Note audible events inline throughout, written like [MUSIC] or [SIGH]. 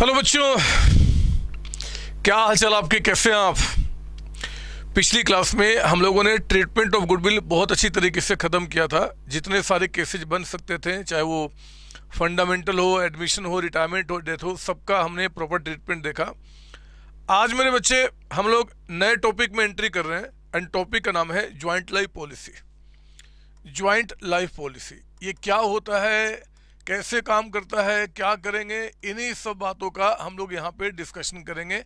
Hello बच्चों क्या हाल चाल आपके कैसे हैं आप पिछली क्लास में हम लोगों ने ट्रीटमेंट ऑफ गुडविल बहुत अच्छी तरीके से ख़त्म किया था जितने सारे केसेज बन सकते थे चाहे वो फंडामेंटल हो एडमिशन हो रिटायरमेंट हो डेथ हो सबका हमने प्रॉपर ट्रीटमेंट देखा आज मेरे बच्चे हम लोग नए टॉपिक में एंट्री कर रहे हैं एंड टॉपिक का नाम है joint life policy joint life policy ये क्या होता है कैसे काम करता है क्या करेंगे इन्हीं सब बातों का हम लोग यहाँ पे डिस्कशन करेंगे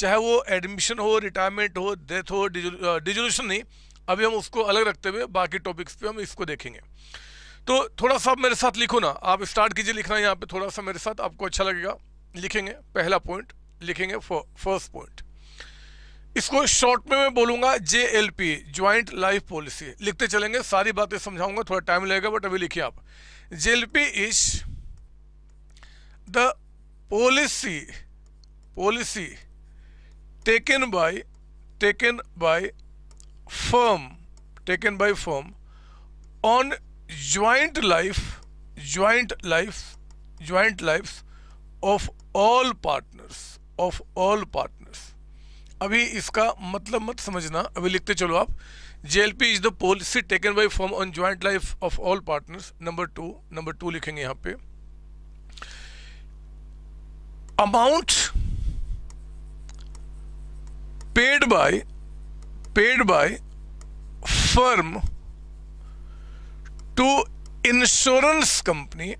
चाहे वो एडमिशन हो रिटायरमेंट हो डेथ हो डिजोल्यूशन नहीं अभी हम उसको अलग रखते हुए बाकी टॉपिक्स पे हम इसको देखेंगे तो थोड़ा सा मेरे साथ लिखो ना आप स्टार्ट कीजिए लिखना यहाँ पे थोड़ा सा मेरे साथ आपको अच्छा लगेगा लिखेंगे पहला पॉइंट लिखेंगे फर्स्ट पॉइंट इसको शॉर्ट में मैं बोलूंगा J L P joint life policy लिखते चलेंगे सारी बातें समझाऊंगा थोड़ा टाइम लगेगा बट अभी लिखिए आप JLP is the policy policy taken by taken by firm taken by firm on joint life joint life joint lives of all partners of all partners अभी इसका मतलब मत समझना अभी लिखते चलो आप JLP is the policy taken by firm on joint life of all partners. Number two, number two लिखेंगे यहाँ पे amount paid by paid by firm to insurance company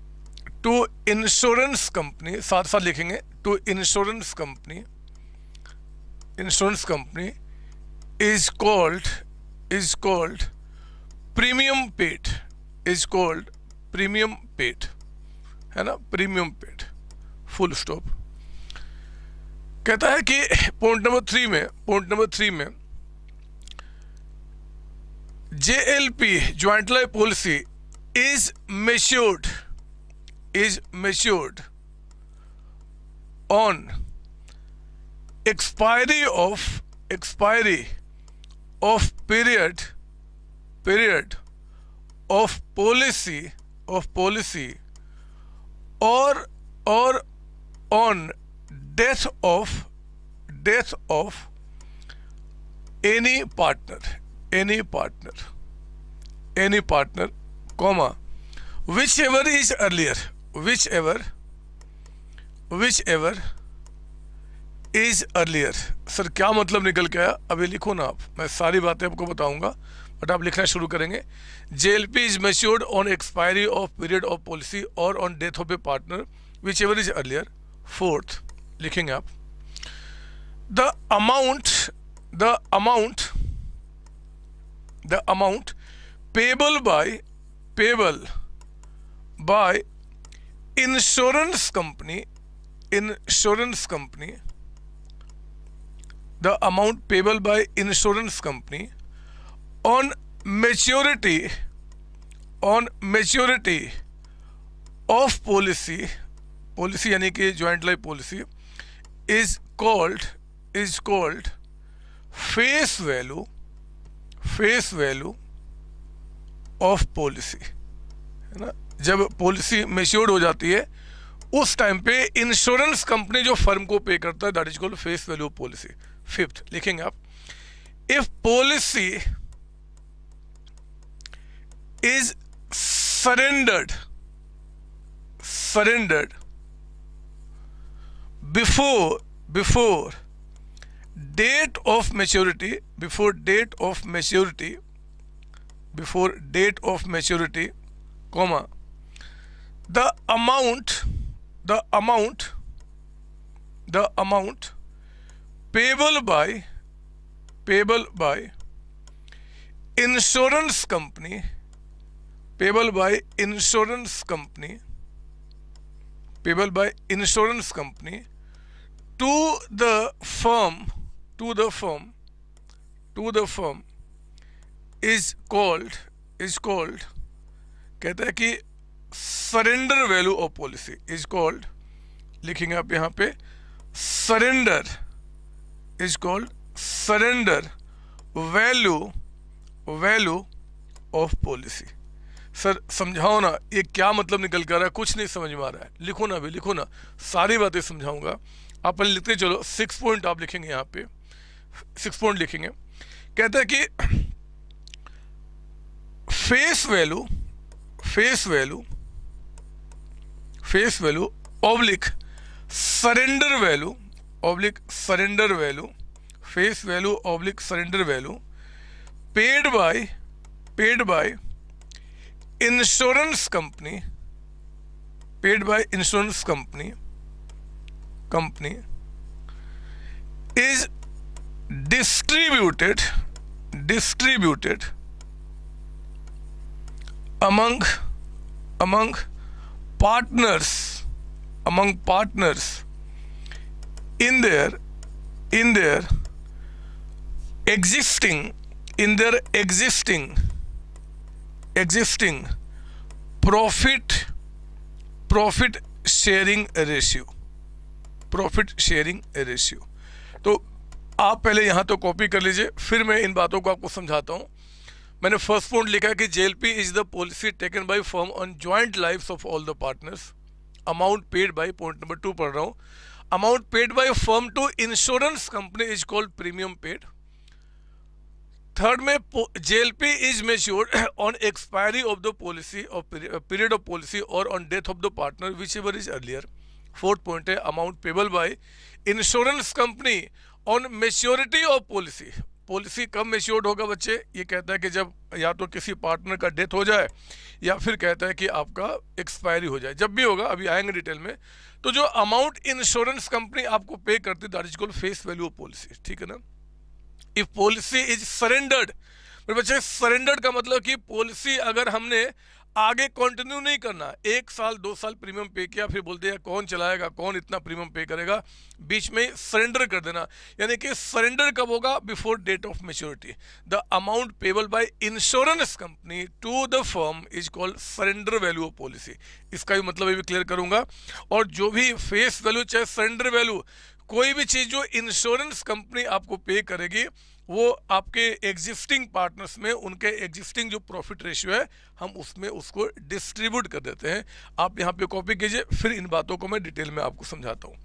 to insurance company साथ साथ लिखेंगे to insurance company insurance company is called is called premium paid is called premium paid है ना premium paid full stop कहता है कि point number three में point number three में J L P joint life policy is matured is matured on expiry of expiry of period period of policy of policy or or on death of death of any partner any partner any partner comma whichever is earlier whichever whichever as earlier sir क्या मतलब निकल के आया अभी लिखो ना आप मैं सारी बातें आपको बताऊंगा बट आप लिखना शुरू करेंगे J L P is matured on expiry of period of policy और on death of a partner whichever is earlier fourth लिखेंगे आप the amount the amount the amount payable by payable by insurance company insurance company the amount payable by insurance company on maturity on maturity of policy policy यानी कि joint life policy is called is called face value face value of policy है ना जब policy matured हो जाती है उस time पे इंश्योरेंस कंपनी जो फर्म को पे करता है that is called face value policy fifth looking up. if policy is surrendered surrendered before before date of maturity before date of maturity before date of maturity comma the amount the amount the amount payable by payable by insurance company payable by insurance company payable by insurance company to the firm to the firm to the firm is called is called कहता है कि surrender value of policy is called लिखेंगे आप यहां पे surrender is called surrender value value of policy sir समझाओ ना ये क्या मतलब निकल कर रहा है कुछ नहीं समझ में आ रहा है लिखो ना भी लिखो ना सारी बातें समझाऊंगा आप पहले लिखते चलो सिक्स पॉइंट आप लिखेंगे यहाँ पे सिक्स पॉइंट लिखेंगे कहते हैं कि face value face value face value oblique surrender value oblique surrender value face value oblique surrender value paid by paid by insurance company paid by insurance company company is distributed distributed among among partners among partners in their in their existing in their existing existing profit profit sharing ratio profit sharing ratio तो आप पहले यहां तो copy कर लीजिए फिर मैं इन बातों को आपको समझाता हूं मैंने फर्स्ट पॉइंट लिखा है कि JLP is the policy taken by firm on joint life of all the partners amount paid by point number two पढ़ रहा हूं amount paid by firm to insurance company is called premium paid third में JLP is measured on expiry of the policy or period of policy or on death of the partner whichever is earlier fourth point है amount payable by insurance company on maturity of policy policy कब matured होगा बच्चे ये कहता है कि जब या तो किसी पार्टनर का डेथ हो जाए या फिर कहता है कि आपका एक्सपायरी हो जाए जब भी होगा अभी आएंगे डिटेल में तो जो अमाउंट इंश्योरेंस कंपनी आपको पे करती है that is called face value of policy ठीक है ना इफ पॉलिसी इज सरेंडर्ड बच्चे सरेंडर्ड का मतलब कि पॉलिसी अगर हमने आगे कंटिन्यू नहीं करना एक साल दो साल प्रीमियम पे किया फिर बोलते हैं कौन चलाएगा कौन इतना प्रीमियम पे करेगा बीच में सरेंडर कर देना यानी कि सरेंडर कब होगा before date of maturity the amount payable by insurance company to the firm is called surrender value of policy इसका भी मतलब अभी क्लियर करूंगा और जो भी फेस वैल्यू चाहे सरेंडर वैल्यू कोई भी चीज़ जो इंश्योरेंस कंपनी आपको पे करेगी वो आपके एग्जिस्टिंग पार्टनर्स में उनके एग्जिस्टिंग जो प्रॉफिट रेशियो है हम उसमें उसको डिस्ट्रीब्यूट कर देते हैं आप यहाँ पे कॉपी कीजिए फिर इन बातों को मैं डिटेल में आपको समझाता हूँ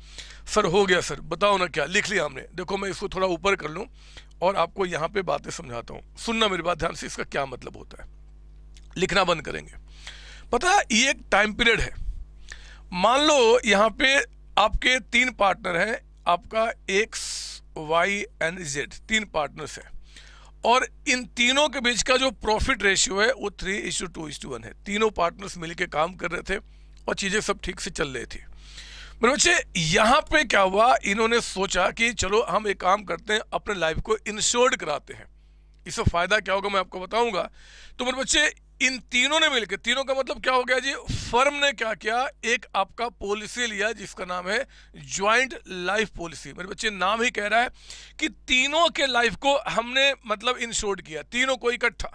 सर हो गया सर बताओ ना क्या लिख लिया हमने देखो मैं इसको थोड़ा ऊपर कर लूँ और आपको यहाँ पर बातें समझाता हूँ सुनना मेरी बात ध्यान से इसका क्या मतलब होता है लिखना बंद करेंगे पता ये एक टाइम पीरियड है मान लो यहाँ पे आपके तीन पार्टनर हैं आपका एक वाई एंड जेड तीन पार्टनर्स हैं और इन तीनों के बीच का जो प्रॉफिट रेशियो है वो three is to two is to one है तीनों पार्टनर्स मिलकर काम कर रहे थे और चीज़ें सब ठीक से चल रही थी मेरे बच्चे यहाँ पे क्या हुआ इन्होंने सोचा कि चलो हम एक काम करते हैं अपने लाइफ को इंश्योर्ड कराते हैं इससे फ़ायदा क्या होगा मैं आपको बताऊंगा तो मेरे बच्चे इन तीनों ने मिलकर तीनों का मतलब क्या हो गया जी फर्म ने क्या किया एक आपका पॉलिसी लिया जिसका नाम है ज्वाइंट लाइफ पॉलिसी मेरे बच्चे नाम ही कह रहा है कि तीनों के लाइफ को हमने मतलब इंश्योर्ड किया तीनों को इकट्ठा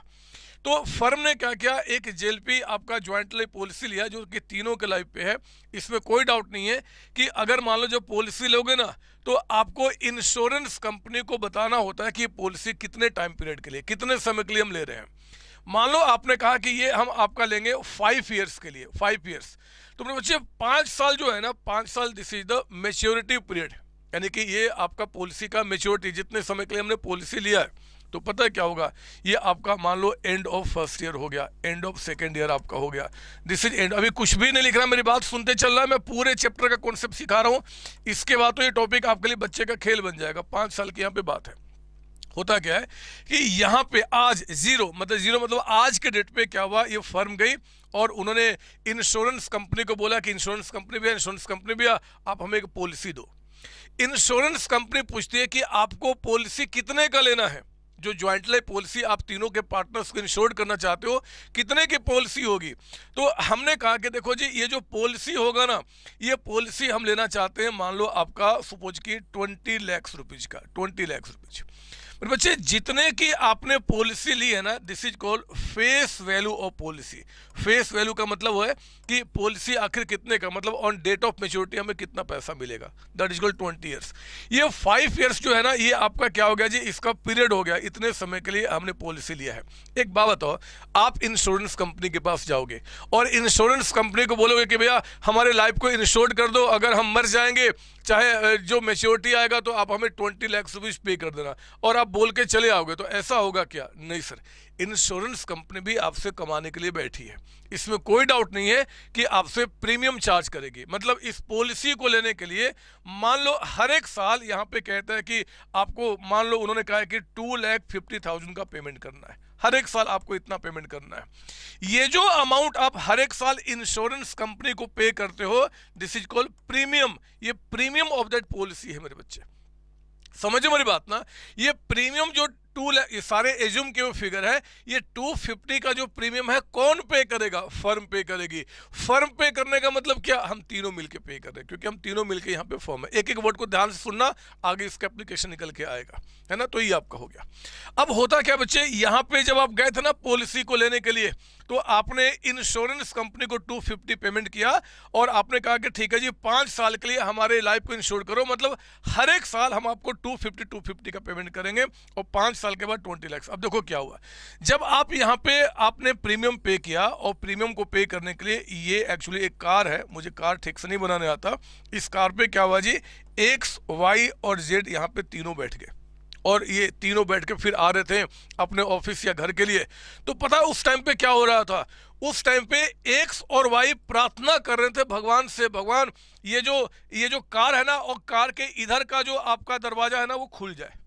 तो फर्म ने क्या किया एक पी आपका ज्वाइंट लाइफ पॉलिसी लिया जो कि तीनों के लाइफ पे है इसमें कोई डाउट नहीं है कि अगर मान लो जो पॉलिसी लोगे ना तो आपको इंश्योरेंस कंपनी को बताना होता है कि पॉलिसी कितने टाइम पीरियड के लिए कितने समय के लिए हम ले रहे हैं मान लो आपने कहा कि ये हम आपका लेंगे फाइव ईयर्स के लिए फाइव ईयर्स तो मेरे बच्चे पाँच साल जो है ना पाँच साल this is the maturity period यानी कि ये आपका पॉलिसी का मेच्योरिटी जितने समय के लिए हमने पॉलिसी लिया है तो पता है क्या होगा ये आपका मान लो एंड ऑफ फर्स्ट ईयर हो गया एंड ऑफ सेकेंड ईयर आपका हो गया दिस इज एंड अभी कुछ भी नहीं लिख रहा मेरी बात सुनते चल रहा है मैं पूरे चैप्टर का कॉन्सेप्ट सिखा रहा हूँ इसके बाद तो ये टॉपिक आपके लिए बच्चे का खेल बन जाएगा पाँच साल की यहाँ पे बात है होता क्या है कि यहाँ पे आज जीरो मतलब जीरो मतलब आज के डेट पे क्या हुआ ये फर्म गई और उन्होंने इंश्योरेंस कंपनी को बोला कि इंश्योरेंस कंपनी भी इंश्योरेंस कंपनी भी आप हमें एक पॉलिसी दो इंश्योरेंस कंपनी पूछती है कि आपको पॉलिसी कितने का लेना है जो ज्वाइंट लाइफ पॉलिसी आप तीनों के पार्टनर्स को इंश्योर करना चाहते हो कितने की पॉलिसी होगी तो हमने कहा कि देखो जी ये जो पॉलिसी होगा ना ये पॉलिसी हम लेना चाहते हैं मान लो आपका सपोज की ट्वेंटी लैक्स रुपीज़ का ट्वेंटी लैक्स रुपीज़ बच्चे जितने की आपने पॉलिसी ली है ना this is called face value of policy face value का मतलब वो है कि पॉलिसी आखिर कितने का मतलब ऑन डेट ऑफ मेच्योरिटी हमें कितना पैसा मिलेगा that is called twenty years ये फाइव ईयर्स जो है ना ये आपका क्या हो गया जी इसका पीरियड हो गया इतने समय के लिए हमने पॉलिसी लिया है एक बात हो आप इंश्योरेंस कंपनी के पास जाओगे और इंश्योरेंस कंपनी को बोलोगे कि भैया हमारे लाइफ को इंश्योर कर दो अगर हम मर जाएंगे चाहे जो मेच्योरिटी आएगा तो आप हमें ट्वेंटी लैक्स रुपीज़ पे कर देना और आप बोल के चले आओगे तो ऐसा होगा क्या नहीं सर इंश्योरेंस कंपनी भी आपसे कमाने के लिए बैठी है इसमें कोई डाउट नहीं है कि आपसे प्रीमियम चार्ज करेगी मतलब इस पॉलिसी को लेने के लिए मान लो हर एक साल यहाँ पे कहता है कि आपको मान लो उन्होंने कहा है कि टू लैख फिफ्टी थाउजेंड का पेमेंट करना है हर एक साल आपको इतना पेमेंट करना है ये जो अमाउंट आप हर एक साल इंश्योरेंस कंपनी को पे करते हो दिस इज कॉल्ड प्रीमियम ये प्रीमियम ऑफ दैट पॉलिसी है मेरे बच्चे समझो मेरी बात ना ये प्रीमियम जो टू ये सारे एज्यूम के वो फिगर है ये टू फिफ्टी का जो प्रीमियम है कौन पे करेगा फर्म पे करेगी फर्म पे करने का मतलब क्या हम तीनों मिलके पे कर रहे हैं क्योंकि हम तीनों मिलके यहाँ पे फॉर्म है एक एक वर्ड को ध्यान से सुनना आगे इसका एप्लीकेशन निकल के आएगा है ना तो ये आपका हो गया अब होता क्या बच्चे यहाँ पे जब आप गए थे ना पॉलिसी को लेने के लिए तो आपने इंश्योरेंस कंपनी को 250 पेमेंट किया और आपने कहा कि ठीक है जी पाँच साल के लिए हमारे लाइफ को इंश्योर करो मतलब हर एक साल हम आपको टू फिफ्टी का पेमेंट करेंगे और पाँच साल के बाद ट्वेंटी लैक्स अब देखो क्या हुआ जब आप यहाँ पे आपने प्रीमियम पे किया और प्रीमियम को पे करने के लिए ये एक्चुअली एक कार है मुझे कार ठीक से नहीं बनाने आता इस कार पे क्या हुआ जी एक्स वाई और जेड यहाँ पे तीनों बैठ गए और ये तीनों बैठ के फिर आ रहे थे अपने ऑफिस या घर के लिए तो पता उस टाइम पे क्या हो रहा था उस टाइम पे एक्स और वाई प्रार्थना कर रहे थे भगवान से भगवान ये जो ये जो कार है ना और कार के इधर का जो आपका दरवाजा है ना वो खुल जाए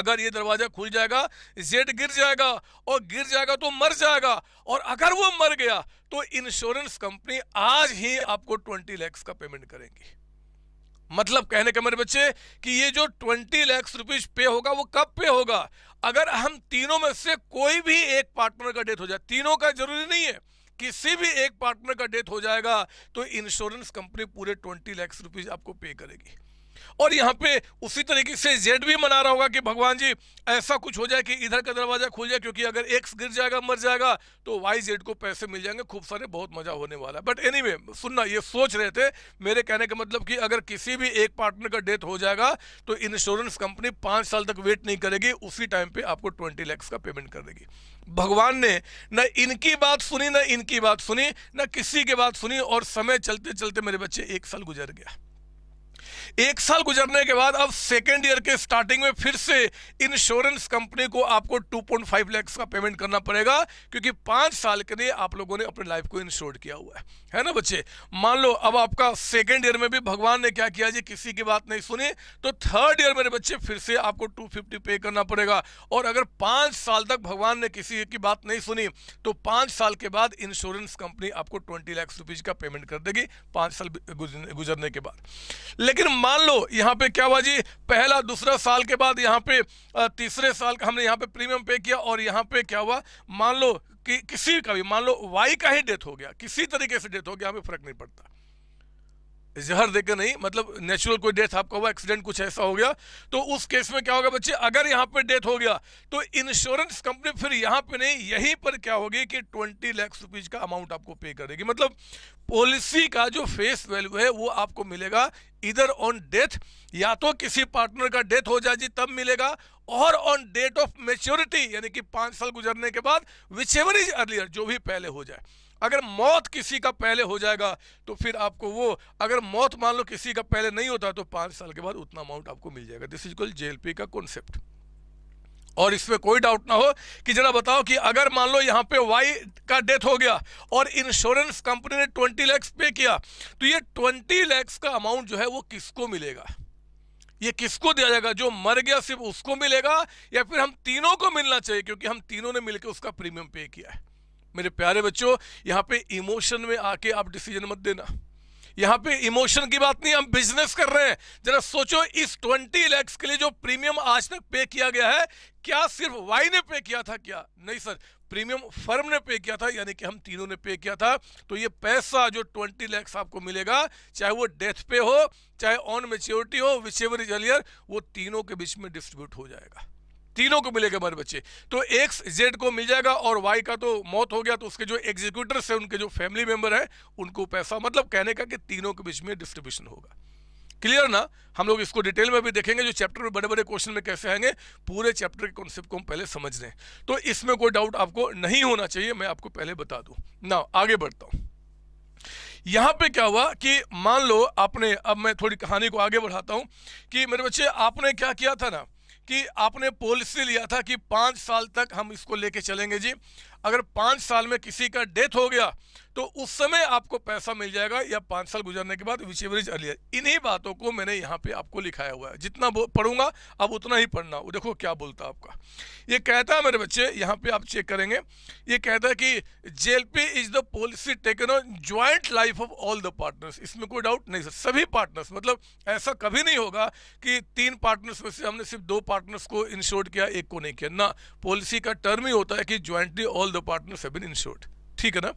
अगर ये दरवाजा खुल जाएगा जेड गिर जाएगा और गिर जाएगा तो मर जाएगा और अगर वो मर गया तो इंश्योरेंस कंपनी आज ही आपको ट्वेंटी लैक्स का पेमेंट करेंगी मतलब कहने का मेरे बच्चे कि ये जो ट्वेंटी लैक्स रुपीज पे होगा वो कब पे होगा अगर हम तीनों में से कोई भी एक पार्टनर का डेथ हो जाए तीनों का जरूरी नहीं है किसी भी एक पार्टनर का डेथ हो जाएगा तो इंश्योरेंस कंपनी पूरे ट्वेंटी लैक्स रुपीज आपको पे करेगी और यहाँ पे उसी तरीके से जेड भी मना रहा होगा कि भगवान जी ऐसा कुछ हो जाए कि इधर का दरवाजा खुल जाए क्योंकि अगर एक्स गिर जाएगा मर जाएगा तो वाई जेड को पैसे मिल जाएंगे खूब सारे बहुत मजा होने वाला है बट एनी anyway, सुनना ये सोच रहे थे मेरे कहने का मतलब कि अगर किसी भी एक पार्टनर का डेथ हो जाएगा तो इंश्योरेंस कंपनी पांच साल तक वेट नहीं करेगी उसी टाइम पे आपको ट्वेंटी लैक्स का पेमेंट कर देगी भगवान ने न इनकी बात सुनी न इनकी बात सुनी न किसी की बात सुनी और समय चलते चलते मेरे बच्चे एक साल गुजर गया एक साल गुजरने के बाद अब सेकेंड ईयर के स्टार्टिंग में फिर से इंश्योरेंस कंपनी को आपको 2.5 पॉइंट का पेमेंट करना पड़ेगा क्योंकि पांच साल के लिए आप लोगों ने अपनी लाइफ को इंश्योर किया हुआ है है ना बच्चे मान लो अब आपका सेकेंड ईयर में भी भगवान ने क्या किया जी किसी की बात नहीं सुनी तो थर्ड ईयर मेरे बच्चे फिर से आपको टू पे करना पड़ेगा और अगर पांच साल तक भगवान ने किसी की बात नहीं सुनी तो पांच साल के बाद इंश्योरेंस कंपनी आपको ट्वेंटी लैक्स रुपीज़ का पेमेंट कर देगी पांच साल गुजरने के बाद लेकिन मान लो यहाँ पे क्या हुआ जी पहला दूसरा साल के बाद यहाँ पे तीसरे साल का हमने यहाँ पे प्रीमियम पे किया और यहाँ पे क्या हुआ मान लो कि किसी का भी मान लो वाई का ही डेथ हो गया किसी तरीके से डेथ हो गया हमें फर्क नहीं पड़ता जहर देकर नहीं मतलब नेचुरल कोई डेथ आपका हुआ एक्सीडेंट कुछ ऐसा हो गया तो उस केस में क्या होगा बच्चे अगर यहाँ पर डेथ हो गया तो इंश्योरेंस कंपनी फिर यहाँ पे नहीं यहीं पर क्या होगी कि ट्वेंटी लैक्स रुपीज का अमाउंट आपको पे कर देगी मतलब पॉलिसी का जो फेस वैल्यू है वो आपको मिलेगा इधर ऑन डेथ या तो किसी पार्टनर का डेथ हो जाएगी तब मिलेगा और ऑन डेट ऑफ मेच्योरिटी यानी कि पांच साल गुजरने के बाद विच एवर इज अर्लियर जो भी पहले हो जाए अगर मौत किसी का पहले हो जाएगा तो फिर आपको वो अगर मौत मान लो किसी का पहले नहीं होता तो पांच साल के बाद उतना अमाउंट आपको मिल जाएगा दिस इज कॉल जेएलपी का कॉन्सेप्ट और इसमें कोई डाउट ना हो कि जरा बताओ कि अगर मान लो यहाँ पे वाई का डेथ हो गया और इंश्योरेंस कंपनी ने ट्वेंटी लैक्स पे किया तो ये ट्वेंटी लैक्स का अमाउंट जो है वो किसको मिलेगा ये किसको दिया जाएगा जो मर गया सिर्फ उसको मिलेगा या फिर हम तीनों को मिलना चाहिए क्योंकि हम तीनों ने मिलकर उसका प्रीमियम पे किया है मेरे प्यारे बच्चों यहाँ पे इमोशन में आके आप डिसीजन मत देना यहाँ पे इमोशन की बात नहीं हम बिजनेस कर रहे हैं जरा सोचो इस ट्वेंटी लैक्स के लिए जो प्रीमियम आज तक पे किया गया है क्या सिर्फ वाई ने पे किया था क्या नहीं सर प्रीमियम फर्म ने पे किया था यानी कि हम तीनों ने पे किया था तो ये पैसा जो ट्वेंटी लैक्स आपको मिलेगा चाहे वो डेथ पे हो चाहे ऑन मेच्योरिटी हो विच एवर इज अलियर वो तीनों के बीच में डिस्ट्रीब्यूट हो जाएगा तीनों को मिलेगा मर बच्चे तो एक्स जेड को मिल जाएगा और वाई का तो मौत हो गया तो उसके जो एग्जीक्यूटर्स है उनके जो फैमिली मेंबर हैं उनको पैसा मतलब कहने का कि तीनों के बीच में डिस्ट्रीब्यूशन होगा क्लियर ना हम लोग इसको डिटेल में भी देखेंगे जो चैप्टर में बड़े बड़े क्वेश्चन में कैसे आएंगे पूरे चैप्टर के कॉन्सेप्ट को हम पहले समझ लें तो इसमें कोई डाउट आपको नहीं होना चाहिए मैं आपको पहले बता दू ना आगे बढ़ता हूं यहां पे क्या हुआ कि मान लो आपने अब मैं थोड़ी कहानी को आगे बढ़ाता हूं कि मेरे बच्चे आपने क्या किया था ना कि आपने पॉलिसी लिया था कि पाँच साल तक हम इसको लेके चलेंगे जी अगर पाँच साल में किसी का डेथ हो गया तो उस समय आपको पैसा मिल जाएगा या पाँच साल गुजरने के बाद विच एवरेज अर्लियर इन्हीं बातों को मैंने यहाँ पे आपको लिखाया हुआ है जितना पढ़ूंगा अब उतना ही पढ़ना देखो क्या बोलता आपका ये कहता है मेरे बच्चे यहाँ पे आप चेक करेंगे ये कहता है कि JLP is the policy taken on joint life of all the partners इसमें कोई डाउट नहीं सर सभी पार्टनर्स मतलब ऐसा कभी नहीं होगा कि तीन पार्टनर्स में से हमने सिर्फ दो पार्टनर्स को इंश्योर किया एक को नहीं किया ना पॉलिसी का टर्म ही होता है कि ज्वाइंटली ऑल all से partners have ठीक है ना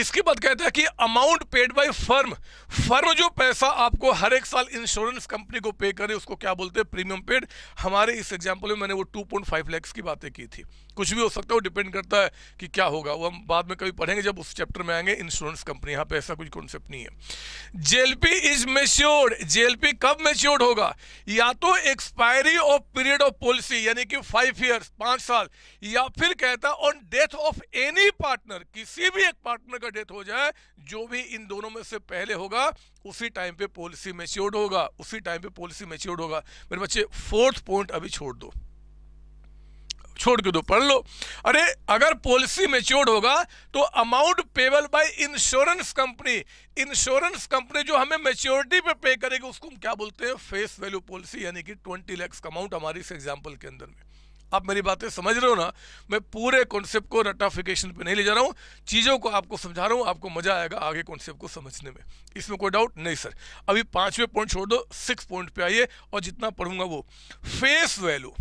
इसके बाद कहता है कि amount paid by firm firm जो पैसा आपको हर एक साल इंश्योरेंस कंपनी को पे करे उसको क्या बोलते हैं प्रीमियम पेड हमारे इस एग्जांपल में मैंने वो 2.5 लाख की बातें की थी कुछ भी हो सकता है वो डिपेंड करता है कि क्या होगा वो हम बाद में कभी पढ़ेंगे जब उस चैप्टर में आएंगे इंश्योरेंस कंपनी यहाँ पे ऐसा कुछ कॉन्सेप्ट नहीं है जेएलपी इज मेच्योर्ड जेएलपी कब मेच्योर्ड होगा या तो expiry of period of policy यानी कि फाइव ईयर्स पांच साल या फिर कहता on death of any partner किसी भी एक पार्टनर का डेथ हो जाए जो भी इन दोनों में से पहले होगा उसी टाइम पे पॉलिसी मेच्योर्ड होगा उसी टाइम पे पॉलिसी मेच्योर्ड होगा मेरे बच्चे फोर्थ पॉइंट अभी छोड़ दो छोड़ के दो पढ़ लो अरे अगर पॉलिसी मेच्योर्ड होगा तो amount payable by insurance company insurance company जो हमें मेच्योरिटी पे पे करेगी उसको हम क्या बोलते हैं फेस वैल्यू पॉलिसी यानी कि ट्वेंटी लैक्स का अमाउंट हमारी इस एग्जाम्पल के अंदर में आप मेरी बातें समझ रहे हो ना मैं पूरे कॉन्सेप्ट को रटाफिकेशन पे नहीं ले जा रहा हूँ चीज़ों को आपको समझा रहा हूँ आपको मजा आएगा आगे कॉन्सेप्ट को समझने में इसमें कोई डाउट नहीं सर अभी पांचवें पॉइंट छोड़ दो सिक्स पॉइंट पे आइए और जितना पढ़ूंगा वो face value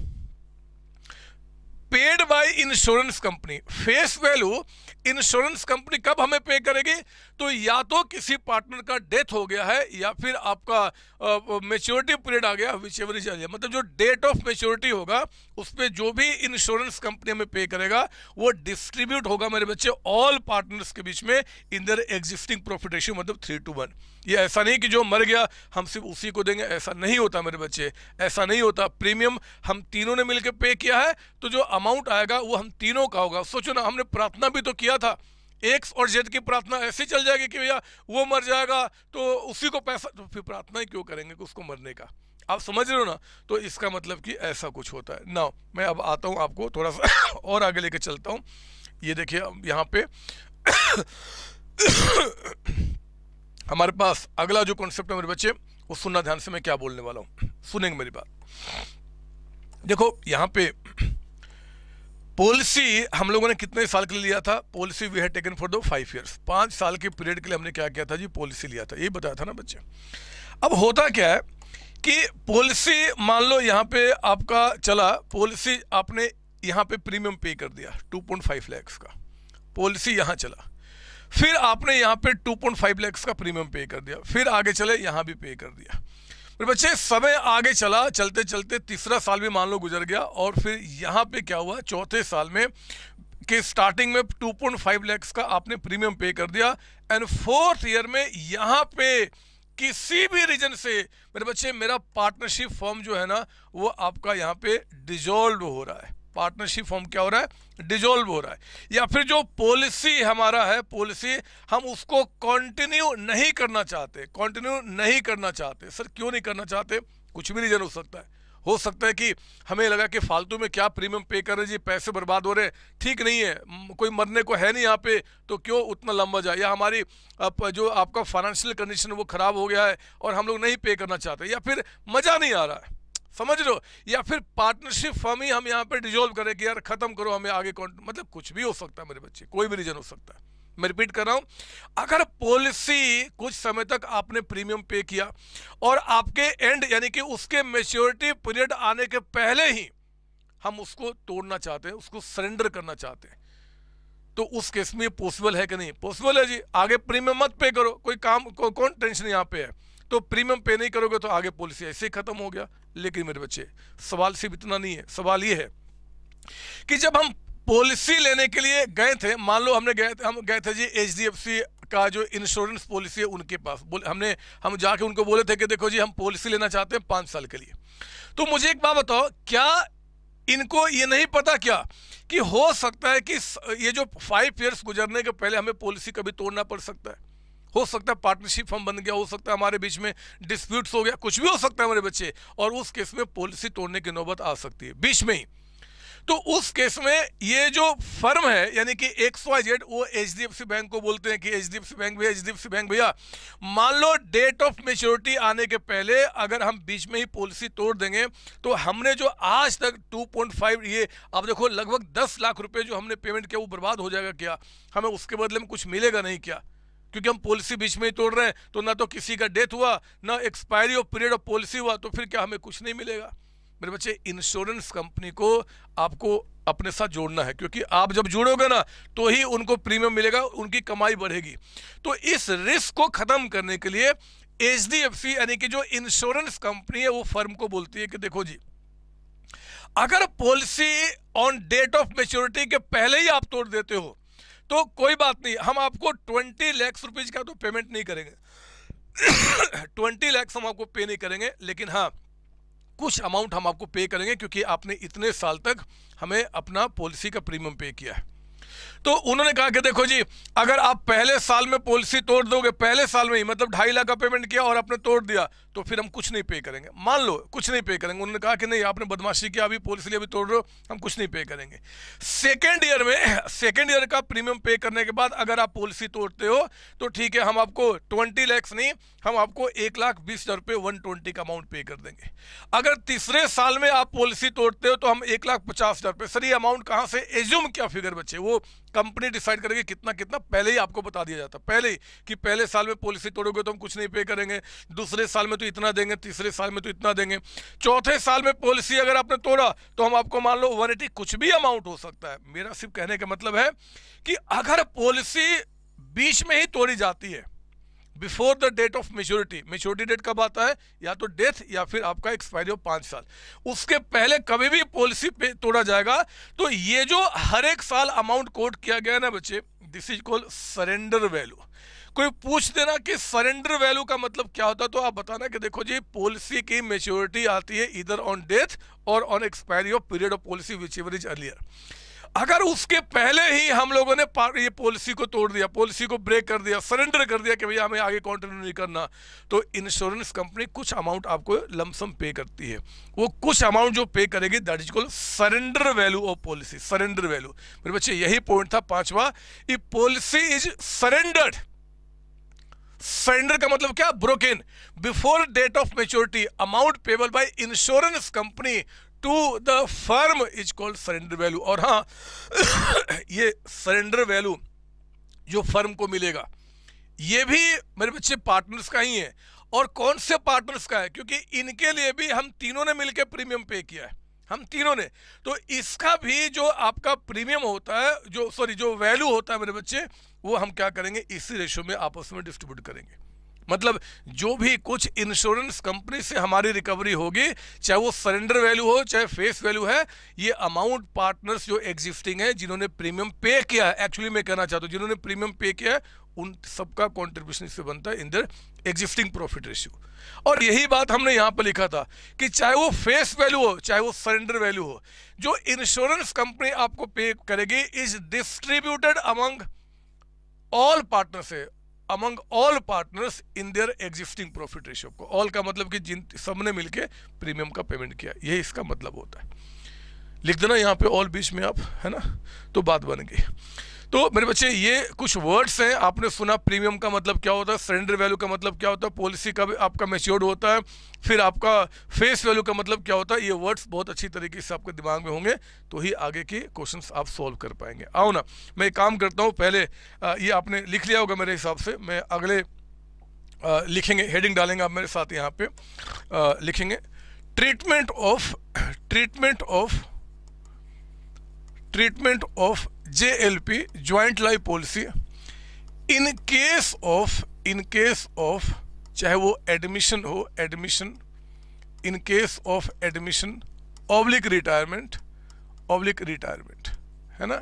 paid by insurance company face value insurance company कब हमें पे करेगी तो या तो किसी पार्टनर का डेथ हो गया है या फिर आपका मेच्योरिटी पीरियड आ गया विच एवरेज आ मतलब जो डेट ऑफ मेच्योरिटी होगा उस पर जो भी इंश्योरेंस कंपनी हमें पे करेगा वो डिस्ट्रीब्यूट होगा मेरे बच्चे ऑल पार्टनर्स के बीच में in their existing profit ratio मतलब थ्री टू वन ये ऐसा नहीं कि जो मर गया हम सिर्फ उसी को देंगे ऐसा नहीं होता मेरे बच्चे ऐसा नहीं होता प्रीमियम हम तीनों ने मिलकर पे किया है तो जो अमाउंट आएगा वो हम तीनों का होगा सोचो ना हमने प्रार्थना भी तो किया था एक्स और जेड की प्रार्थना ऐसी चल जाएगी कि भैया वो मर जाएगा तो उसी को पैसा तो फिर प्रार्थना ही क्यों करेंगे कि उसको मरने का आप समझ रहे हो ना तो इसका मतलब कि ऐसा कुछ होता है ना मैं अब आता हूँ आपको थोड़ा सा [COUGHS] और आगे लेके चलता हूँ ये देखिए यहाँ पे [COUGHS] हमारे पास अगला जो कॉन्सेप्ट है मेरे बच्चे वो सुनना ध्यान से मैं क्या बोलने वाला हूँ सुनेंगे मेरी बात देखो यहाँ पे पॉलिसी हम लोगों ने कितने साल के लिए लिया था policy we had taken for the five years पांच साल के पीरियड के लिए हमने क्या किया था जी पॉलिसी लिया था ये बताया था ना बच्चे अब होता क्या है कि पॉलिसी मान लो यहाँ पे आपका चला पॉलिसी आपने यहाँ पे प्रीमियम पे कर दिया 2.5 लैक्स का पॉलिसी यहाँ चला फिर आपने यहाँ पे 2.5 लैक्स का प्रीमियम पे कर दिया फिर आगे चले यहाँ भी पे कर दिया मेरे बच्चे समय आगे चला चलते चलते तीसरा साल भी मान लो गुजर गया और फिर यहाँ पे क्या हुआ चौथे साल में कि स्टार्टिंग में 2.5 लैक्स का आपने प्रीमियम पे कर दिया एंड फोर्थ ईयर में यहाँ पे किसी भी रीजन से मेरे बच्चे मेरा पार्टनरशिप फॉर्म जो है ना वो आपका यहाँ पे डिजोल्व हो रहा है पार्टनरशिप फॉर्म क्या हो रहा है डिजोल्व हो रहा है या फिर जो पॉलिसी हमारा है पॉलिसी हम उसको कंटिन्यू नहीं करना चाहते कंटिन्यू नहीं करना चाहते सर क्यों नहीं करना चाहते कुछ भी रीजन हो सकता है हो सकता है कि हमें लगा कि फालतू में क्या प्रीमियम पे कर रहे जी पैसे बर्बाद हो रहे हैं ठीक नहीं है कोई मरने को है नहीं यहाँ पे तो क्यों उतना लंबा जाए या हमारी अप, जो आपका फाइनेंशियल कंडीशन वो ख़राब हो गया है और हम लोग नहीं पे करना चाहते या फिर मज़ा नहीं आ रहा है समझ लो या फिर पार्टनरशिप फर्म ही हम यहाँ पर डिजोल्व करें कि यार खत्म करो हमें आगे कौन मतलब कुछ भी हो सकता है मेरे बच्चे कोई भी रीजन हो सकता है मैं रिपीट कर रहा हूं अगर पॉलिसी कुछ समय तक आपने प्रीमियम पे किया और आपके एंड यानी कि उसके मेच्योरिटी पीरियड आने के पहले ही हम उसको तोड़ना चाहते हैं उसको सरेंडर करना चाहते हैं तो उस केस में पॉसिबल है कि नहीं पॉसिबल है जी आगे प्रीमियम मत पे करो कोई काम को, कौन टेंशन यहाँ पे है तो प्रीमियम पे नहीं करोगे तो आगे पॉलिसी ऐसे ही खत्म हो गया लेकिन मेरे बच्चे सवाल सिर्फ इतना नहीं है सवाल ये है कि जब हम पॉलिसी लेने के लिए गए थे मान लो हमने गए हम गए थे जी एच का जो इंश्योरेंस पॉलिसी है उनके पास हमने हम जाके उनको बोले थे कि देखो जी हम पॉलिसी लेना चाहते हैं पाँच साल के लिए तो मुझे एक बात बताओ क्या इनको ये नहीं पता क्या कि हो सकता है कि ये जो फाइव ईयर्स गुजरने के पहले हमें पॉलिसी कभी तोड़ना पड़ सकता है हो सकता है पार्टनरशिप हम बन गया हो सकता है हमारे बीच में डिस्प्यूट्स हो गया कुछ भी हो सकता है हमारे बच्चे और उस केस में पॉलिसी तोड़ने की नौबत आ सकती है बीच में ही तो उस केस में ये जो फर्म है यानी कि एक्स वाई जेड वो H D F C bank को बोलते हैं कि H D F C bank भैया H D F C bank भैया मान लो डेट ऑफ मेच्योरिटी आने के पहले अगर हम बीच में ही पॉलिसी तोड़ देंगे तो हमने जो आज तक 2.5 ये आप देखो लगभग 10 लाख रुपए जो हमने पेमेंट किया वो बर्बाद हो जाएगा क्या हमें उसके बदले में कुछ मिलेगा नहीं क्या क्योंकि हम पॉलिसी बीच में ही तोड़ रहे हैं तो ना तो किसी का डेथ हुआ ना expiry of period of policy हुआ तो फिर क्या हमें कुछ नहीं मिलेगा मेरे बच्चे इंश्योरेंस कंपनी को आपको अपने साथ जोड़ना है क्योंकि आप जब जुड़ोगे ना तो ही उनको प्रीमियम मिलेगा उनकी कमाई बढ़ेगी तो इस रिस्क को ख़त्म करने के लिए एच यानी कि जो इंश्योरेंस कंपनी है वो फर्म को बोलती है कि देखो जी अगर policy on date of maturity के पहले ही आप तोड़ देते हो तो कोई बात नहीं हम आपको ट्वेंटी लैक्स रुपीज का तो पेमेंट नहीं करेंगे [COUGHS] ट्वेंटी लैक्स हम आपको पे नहीं करेंगे लेकिन हाँ कुछ अमाउंट हम आपको पे करेंगे क्योंकि आपने इतने साल तक हमें अपना पॉलिसी का प्रीमियम पे किया है तो उन्होंने कहा कि देखो जी अगर आप पहले साल में पॉलिसी तोड़ दोगे पहले साल में ही मतलब ढाई लाख का पेमेंट किया और आपने तोड़ दिया तो फिर हम कुछ नहीं पे करेंगे मान लो कुछ नहीं पे करेंगे उन्होंने कहा कि नहीं आपने बदमाशी किया अभी पॉलिसी अभी तोड़ रहे हो हम कुछ नहीं पे करेंगे सेकेंड ईयर में सेकेंड ईयर का प्रीमियम पे करने के बाद अगर आप पॉलिसी तोड़ते हो तो ठीक है हम आपको ट्वेंटी लैक्स नहीं हम आपको एक लाख बीस हज़ार रुपये वन ट्वेंटी का अमाउंट पे कर देंगे अगर तीसरे साल में आप पॉलिसी तोड़ते हो तो हम एक लाख पचास हज़ार रुपये सर ये अमाउंट कहाँ से एज्यूम क्या फिगर बचे वो कंपनी डिसाइड करेगी कितना कितना पहले ही आपको बता दिया जाता है पहले ही कि पहले साल में पॉलिसी तोड़ोगे तो हम कुछ नहीं पे करेंगे दूसरे साल में तो इतना देंगे तीसरे साल में तो इतना देंगे चौथे साल में पॉलिसी अगर आपने तोड़ा तो हम आपको मान लो वन कुछ भी अमाउंट हो सकता है मेरा सिर्फ कहने का मतलब है कि अगर पॉलिसी बीच में ही तोड़ी जाती है before the date of maturity maturity date कब आता है या तो डेथ या फिर आपका एक्सपायरी ऑफ पांच साल उसके पहले कभी भी पॉलिसी पे तोड़ा जाएगा तो ये जो हर एक साल अमाउंट कोट किया गया ना बच्चे this is called surrender value कोई पूछ देना कि सरेंडर वैल्यू का मतलब क्या होता है तो आप बताना कि देखो जी पॉलिसी की मेच्योरिटी आती है इधर ऑन डेथ और on expiry of period of policy whichever is earlier अगर उसके पहले ही हम लोगों ने ये पॉलिसी को तोड़ दिया पॉलिसी को ब्रेक कर दिया सरेंडर कर दिया कि भैया हमें आगे कंटिन्यू नहीं करना तो इंश्योरेंस कंपनी कुछ अमाउंट आपको लमसम पे करती है वो कुछ अमाउंट जो पे करेगी that is call surrender value of policy surrender value मेरे बच्चे यही पॉइंट था पांचवा पॉलिसी इज सरेंडर्ड सरेंडर का मतलब क्या broken before date of maturity amount payable by insurance company to the firm is called surrender value और हाँ [COUGHS] ये सरेंडर वैल्यू जो फर्म को मिलेगा ये भी मेरे बच्चे पार्टनर्स का ही है और कौन से पार्टनर्स का है क्योंकि इनके लिए भी हम तीनों ने मिलकर प्रीमियम पे किया है हम तीनों ने तो इसका भी जो आपका प्रीमियम होता है जो सॉरी जो वैल्यू होता है मेरे बच्चे वो हम क्या करेंगे इसी रेशो में आपस में डिस्ट्रीब्यूट करेंगे मतलब जो भी कुछ इंश्योरेंस कंपनी से हमारी रिकवरी होगी चाहे वो सरेंडर वैल्यू हो चाहे फेस वैल्यू है ये अमाउंट पार्टनर्स जो एग्जिस्टिंग है जिन्होंने प्रीमियम पे किया है एक्चुअली मैं कहना चाहता हूँ जिन्होंने प्रीमियम पे किया है उन सबका कॉन्ट्रीब्यूशन इससे बनता है in their existing profit ratio और यही बात हमने यहाँ पर लिखा था कि चाहे वो फेस वैल्यू हो चाहे वो सरेंडर वैल्यू हो जो इंश्योरेंस कंपनी आपको पे करेगी is distributed among all partner से among all partners in their existing profit ratio को ऑल का मतलब कि जिन सबने मिलकर प्रीमियम का पेमेंट किया यही इसका मतलब होता है लिख देना यहाँ पे ऑल बीच में आप है ना तो बात बन गई तो मेरे बच्चे ये कुछ वर्ड्स हैं आपने सुना प्रीमियम का मतलब क्या होता है सरेंडर वैल्यू का मतलब क्या होता है पॉलिसी का भी आपका मेच्योर्ड होता है फिर आपका फेस वैल्यू का मतलब क्या होता है ये वर्ड्स बहुत अच्छी तरीके से आपके दिमाग में होंगे तो ही आगे के क्वेश्चंस आप सॉल्व कर पाएंगे आओ ना मैं एक काम करता हूँ पहले ये आपने लिख लिया होगा मेरे हिसाब से मैं अगले लिखेंगे हेडिंग डालेंगे आप मेरे साथ यहाँ पे लिखेंगे treatment of treatment of treatment of J L P joint life policy in case of in case of चाहे वो एडमिशन हो admission in case of admission oblique retirement oblique retirement है ना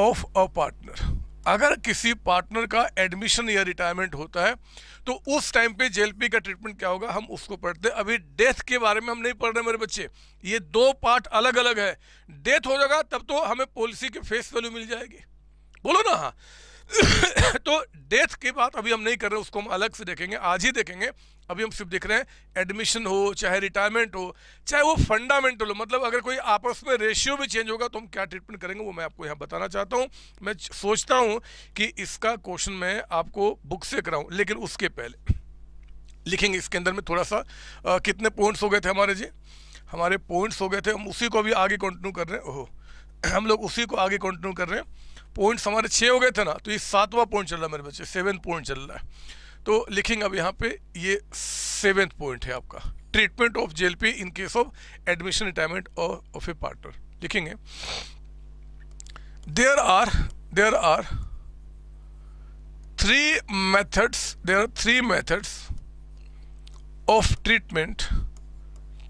ऑफ अ पार्टनर अगर किसी partner का admission या retirement होता है तो उस टाइम पे जेएलपी का ट्रीटमेंट क्या होगा हम उसको पढ़ते अभी डेथ के बारे में हम नहीं पढ़ रहे मेरे बच्चे ये दो पार्ट अलग अलग है डेथ हो जाएगा तब तो हमें पॉलिसी के फेस वैल्यू मिल जाएगी बोलो ना हाँ [COUGHS] तो डेथ की बात अभी हम नहीं कर रहे उसको हम अलग से देखेंगे आज ही देखेंगे अभी हम सिर्फ देख रहे हैं एडमिशन हो चाहे रिटायरमेंट हो चाहे वो फंडामेंटल हो मतलब अगर कोई आपस में रेशियो भी चेंज होगा तो हम क्या ट्रीटमेंट करेंगे वो मैं आपको यहाँ बताना चाहता हूँ मैं सोचता हूँ कि इसका क्वेश्चन मैं आपको बुक से कराऊँ लेकिन उसके पहले लिखेंगे इसके अंदर में थोड़ा सा आ, कितने पॉइंट्स हो गए थे हमारे जी हमारे पॉइंट्स हो गए थे हम उसी को भी आगे कंटिन्यू कर रहे हैं ओहो हम लोग उसी को आगे कंटिन्यू कर रहे हैं पॉइंट्स हमारे छः हो गए थे ना तो ये सातवां पॉइंट चल रहा है मेरे बच्चे सेवन पॉइंट चल रहा है तो लिखेंगे अब यहाँ पे ये सेवन पॉइंट है आपका treatment of P in case of admission retirement of a partner लिखेंगे there are there are three methods there are three methods of treatment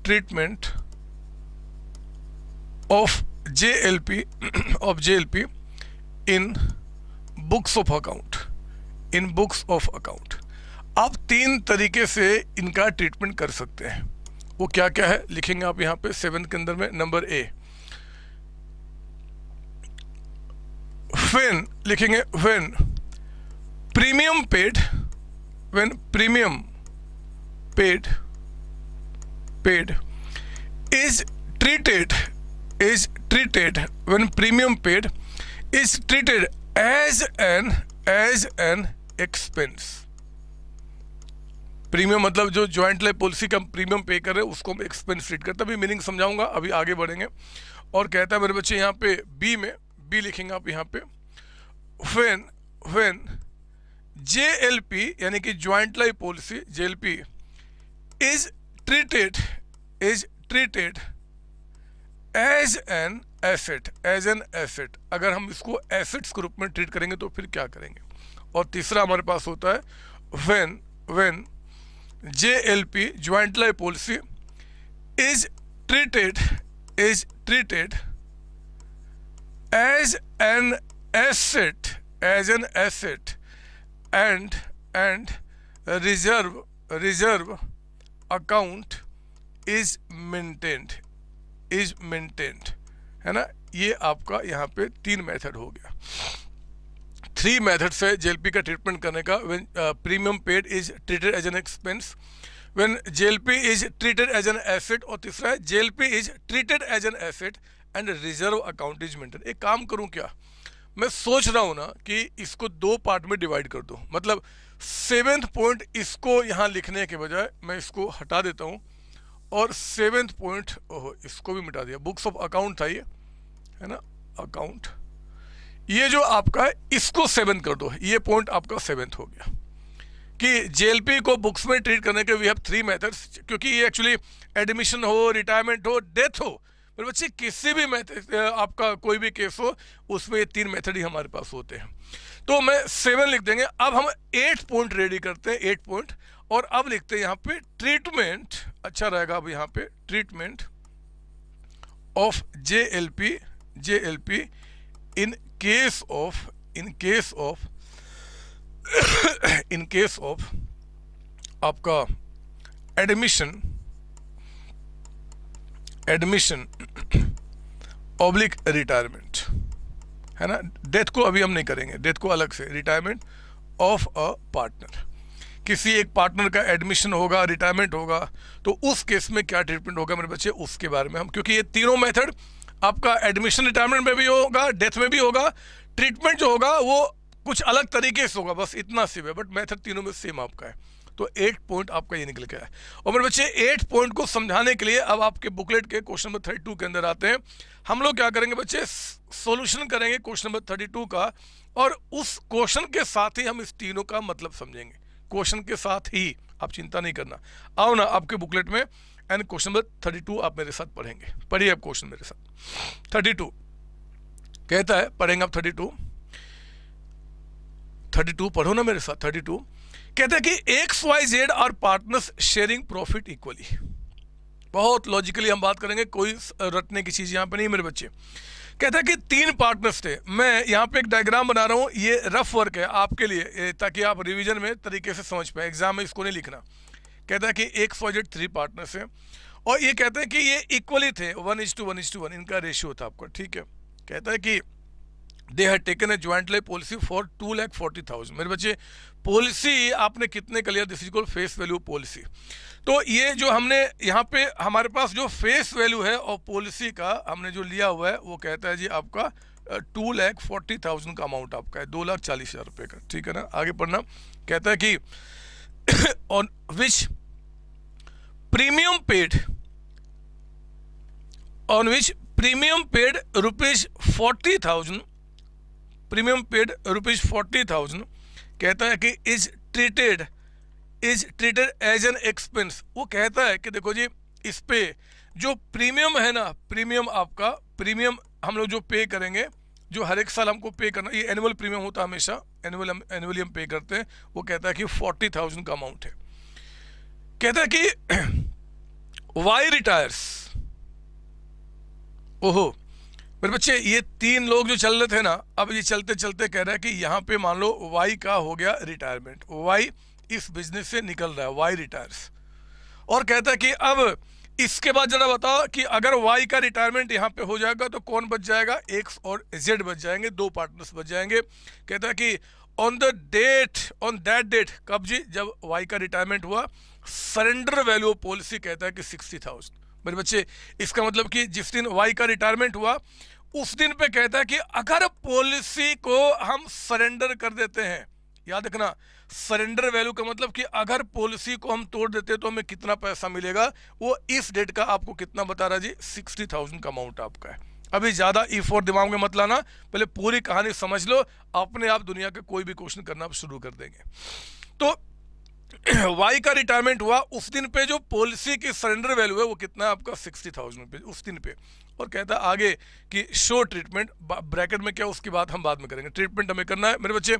treatment of J L P of J L P in books of account in books of account आप तीन तरीके से इनका treatment कर सकते हैं वो क्या क्या है लिखेंगे आप यहाँ पे सेवन के अंदर में नंबर ए when लिखेंगे when premium paid when premium paid paid is treated is treated when premium paid is treated as an as an expense premium मतलब जो ज्वाइंट लाइफ पॉलिसी का प्रीमियम पे कर रहे हैं उसको मैं एक्सपेंस ट्रीट करता हूँ अभी मीनिंग समझाऊंगा अभी आगे बढ़ेंगे और कहता है मेरे बच्चे यहाँ पे बी में बी लिखेंगे आप यहाँ पे व्हेन व्हेन जेएलपी यानी कि joint life policy JLP is treated is treated as an asset as an asset अगर हम इसको एसेट्स के रूप में ट्रीट करेंगे तो फिर क्या करेंगे और तीसरा हमारे पास होता है when when J L P joint life policy is treated is treated as an asset as an asset and and reserve reserve account is maintained is maintained है ना ये आपका यहाँ पे तीन मेथड हो गया थ्री मेथड से जे का ट्रीटमेंट करने का when premium paid is treated as an expense when J is treated as an asset और तीसरा है J is treated as an asset and reserve account is maintain एक काम करूँ क्या मैं सोच रहा हूँ ना कि इसको दो पार्ट में डिवाइड कर दूँ मतलब सेवेंथ पॉइंट इसको यहाँ लिखने के बजाय मैं इसको हटा देता हूँ और सेवेंथ पॉइंट इसको भी मिटा दिया बुक्स ऑफ अकाउंट था ये है ना अकाउंट ये जो आपका है इसको सेवन कर दो ये पॉइंट आपका सेवन्थ हो गया कि जेएलपी को बुक्स में ट्रीट करने के वी हैव थ्री मेथड्स क्योंकि ये एक्चुअली एडमिशन हो रिटायरमेंट हो डेथ हो पर बच्चे किसी भी मेथड आपका कोई भी केस हो उसमें ये तीन मेथड ही हमारे पास होते हैं तो मैं सेवन लिख देंगे अब हम एट पॉइंट रेडी करते हैं एट पॉइंट और अब लिखते हैं यहाँ पे ट्रीटमेंट अच्छा रहेगा अब यहाँ पे treatment of J JLP in case of in case of [COUGHS] in case of आपका एडमिशन एडमिशन ऑब्लिक रिटायरमेंट है ना डेथ को अभी हम नहीं करेंगे डेथ को अलग से रिटायरमेंट ऑफ अ पार्टनर किसी एक पार्टनर का एडमिशन होगा रिटायरमेंट होगा तो उस केस में क्या ट्रीटमेंट होगा मेरे बच्चे उसके बारे में हम क्योंकि ये तीनों मेथड आपका एडमिशन रिटायरमेंट में भी होगा डेथ में भी होगा ट्रीटमेंट जो होगा वो कुछ अलग तरीके से होगा बस इतना सिव है बट मेथड तीनों में सेम आपका है तो एट पॉइंट आपका ये निकल के आया और मेरे बच्चे एट पॉइंट को समझाने के लिए अब आपके बुकलेट के क्वेश्चन नंबर थर्टी टू के अंदर आते हैं हम लोग क्या करेंगे बच्चे सॉल्यूशन करेंगे क्वेश्चन नंबर थर्टी टू का और उस क्वेश्चन के साथ ही हम इस तीनों का मतलब समझेंगे क्वेश्चन के साथ ही आप चिंता नहीं करना आओ ना आपके बुकलेट में and question number thirty two आप मेरे साथ पढ़ेंगे पढ़िए आप क्वेश्चन मेरे साथ थर्टी टू कहता है पढ़ेंगे आप थर्टी टू थर्टी टू पढ़ो ना मेरे साथ थर्टी टू कहता है कि एक्स वाई जेड और पार्टनर्स शेयरिंग प्रॉफिट इक्वली बहुत लॉजिकली हम बात करेंगे कोई रटने की चीज़ यहाँ पे नहीं मेरे बच्चे कहता है कि तीन पार्टनर्स थे मैं यहाँ पे एक डायग्राम बना रहा हूँ ये रफ वर्क है आपके लिए ताकि आप रिवीजन में तरीके से समझ पाए एग्जाम में इसको नहीं लिखना कहता है कि एक फॉर्जेड थ्री पार्टनर्स हैं और ये कहते हैं कि ये इक्वली थे one is to one is to one इनका रेशियो था आपका ठीक है कहता है कि they had taken a joint life policy for two lakh forty thousand मेरे बच्चे पॉलिसी आपने कितने का लिया this is called face value policy तो ये जो हमने यहाँ पे हमारे पास जो फेस वैल्यू है और पॉलिसी का हमने जो लिया हुआ है वो कहता है जी आपका टू लैख फोर्टी थाउजेंड का अमाउंट आपका है दो लाख चालीस हज़ार रुपये का ठीक है ना आगे पढ़ना कहता है कि on which premium paid on which premium paid rupees 40000 premium paid rupees 40000 कहता है कि is treated is treated as an expense वो कहता है कि देखो जी इस पे जो प्रीमियम है ना प्रीमियम आपका प्रीमियम हम लोग जो पे करेंगे जो हर एक साल हमको पे करना ये एनुअल प्रीमियम होता है हमेशा एनुअल एनुअली हम पे करते हैं वो कहता है कि फोर्टी थाउजेंड का अमाउंट है कहता है कि वाई [CLEARS THROAT] रिटायर्स ओहो मेरे बच्चे ये तीन लोग जो चल रहे थे ना अब ये चलते चलते कह रहा है कि यहाँ पे मान लो वाई का हो गया रिटायरमेंट वाई इस बिजनेस से निकल रहा है वाई रिटायर्स और कहता है कि अब इसके बाद जरा बताओ कि अगर वाई का रिटायरमेंट यहाँ पे हो जाएगा तो कौन बच जाएगा एक्स और जेड बच जाएंगे दो पार्टनर्स बच जाएंगे कहता है कि on the date on that date कब जी जब वाई का रिटायरमेंट हुआ सरेंडर वैल्यू ऑफ पॉलिसी कहता है कि सिक्सटी थाउजेंड मेरे बच्चे इसका मतलब कि जिस दिन वाई का रिटायरमेंट हुआ उस दिन पे कहता है कि अगर पॉलिसी को हम सरेंडर कर देते हैं याद रखना सरेंडर वैल्यू का मतलब कि अगर पॉलिसी को हम तोड़ देते तो हमें कितना पैसा मिलेगा वो इस डेट का आपको कितना बता रहा जी सिक्सटी थाउजेंड का अमाउंट आपका है अभी ज़्यादा फोर दिमाग में मत लाना पहले पूरी कहानी समझ लो अपने आप दुनिया का कोई भी क्वेश्चन करना आप शुरू कर देंगे तो वाई [CLEARS THROAT] का रिटायरमेंट हुआ उस दिन पे जो पॉलिसी की सरेंडर वैल्यू है वो कितना है आपका सिक्सटी थाउजेंड रुपीज उस दिन पे और कहता आगे कि शो ट्रीटमेंट ब्रैकेट में क्या उसकी बात हम बाद में करेंगे ट्रीटमेंट हमें करना है मेरे बच्चे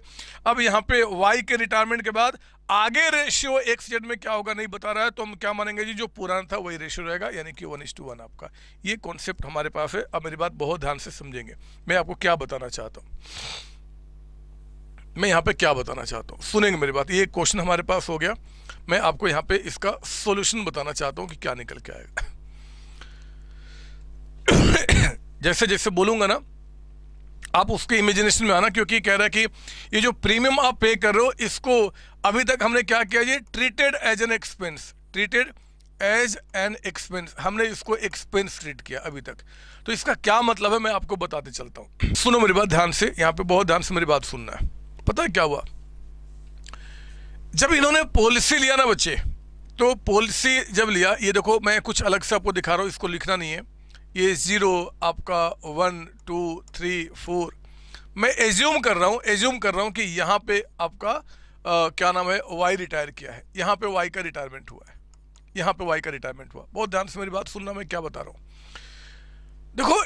अब यहाँ पे वाई के रिटायरमेंट के बाद आगे रेशियो एक सेट में क्या होगा नहीं बता रहा है तो हम क्या मानेंगे जी जो पुराना था वही रेशियो रहेगा यानी कि वन इज टू वन आपका ये कॉन्सेप्ट हमारे पास है अब मेरी बात बहुत ध्यान से समझेंगे मैं आपको क्या बताना चाहता हूँ मैं यहाँ पे क्या बताना चाहता हूँ सुनेंगे मेरी बात ये क्वेश्चन हमारे पास हो गया मैं आपको यहाँ पे इसका सोल्यूशन बताना चाहता हूँ कि क्या निकल के आएगा [COUGHS] जैसे जैसे बोलूंगा ना आप उसके इमेजिनेशन में आना क्योंकि कह रहा है कि ये जो प्रीमियम आप पे कर रहे हो इसको अभी तक हमने क्या किया ये treated as an expense treated as an expense हमने इसको एक्सपेंस ट्रीट किया अभी तक तो इसका क्या मतलब है मैं आपको बताते चलता हूँ सुनो मेरी बात ध्यान से यहाँ पे बहुत ध्यान से मेरी बात सुनना है पता है क्या हुआ जब इन्होंने पॉलिसी लिया ना बच्चे तो पॉलिसी जब लिया ये देखो मैं कुछ अलग से आपको दिखा रहा हूँ इसको लिखना नहीं है ये ज़ीरो आपका वन टू थ्री फोर मैं एज्यूम कर रहा हूँ एज्यूम कर रहा हूँ कि यहाँ पे आपका आ, क्या नाम है वाई रिटायर किया है यहाँ पे वाई का रिटायरमेंट हुआ है यहाँ पे वाई का रिटायरमेंट हुआ बहुत ध्यान से मेरी बात सुनना मैं क्या बता रहा हूँ देखो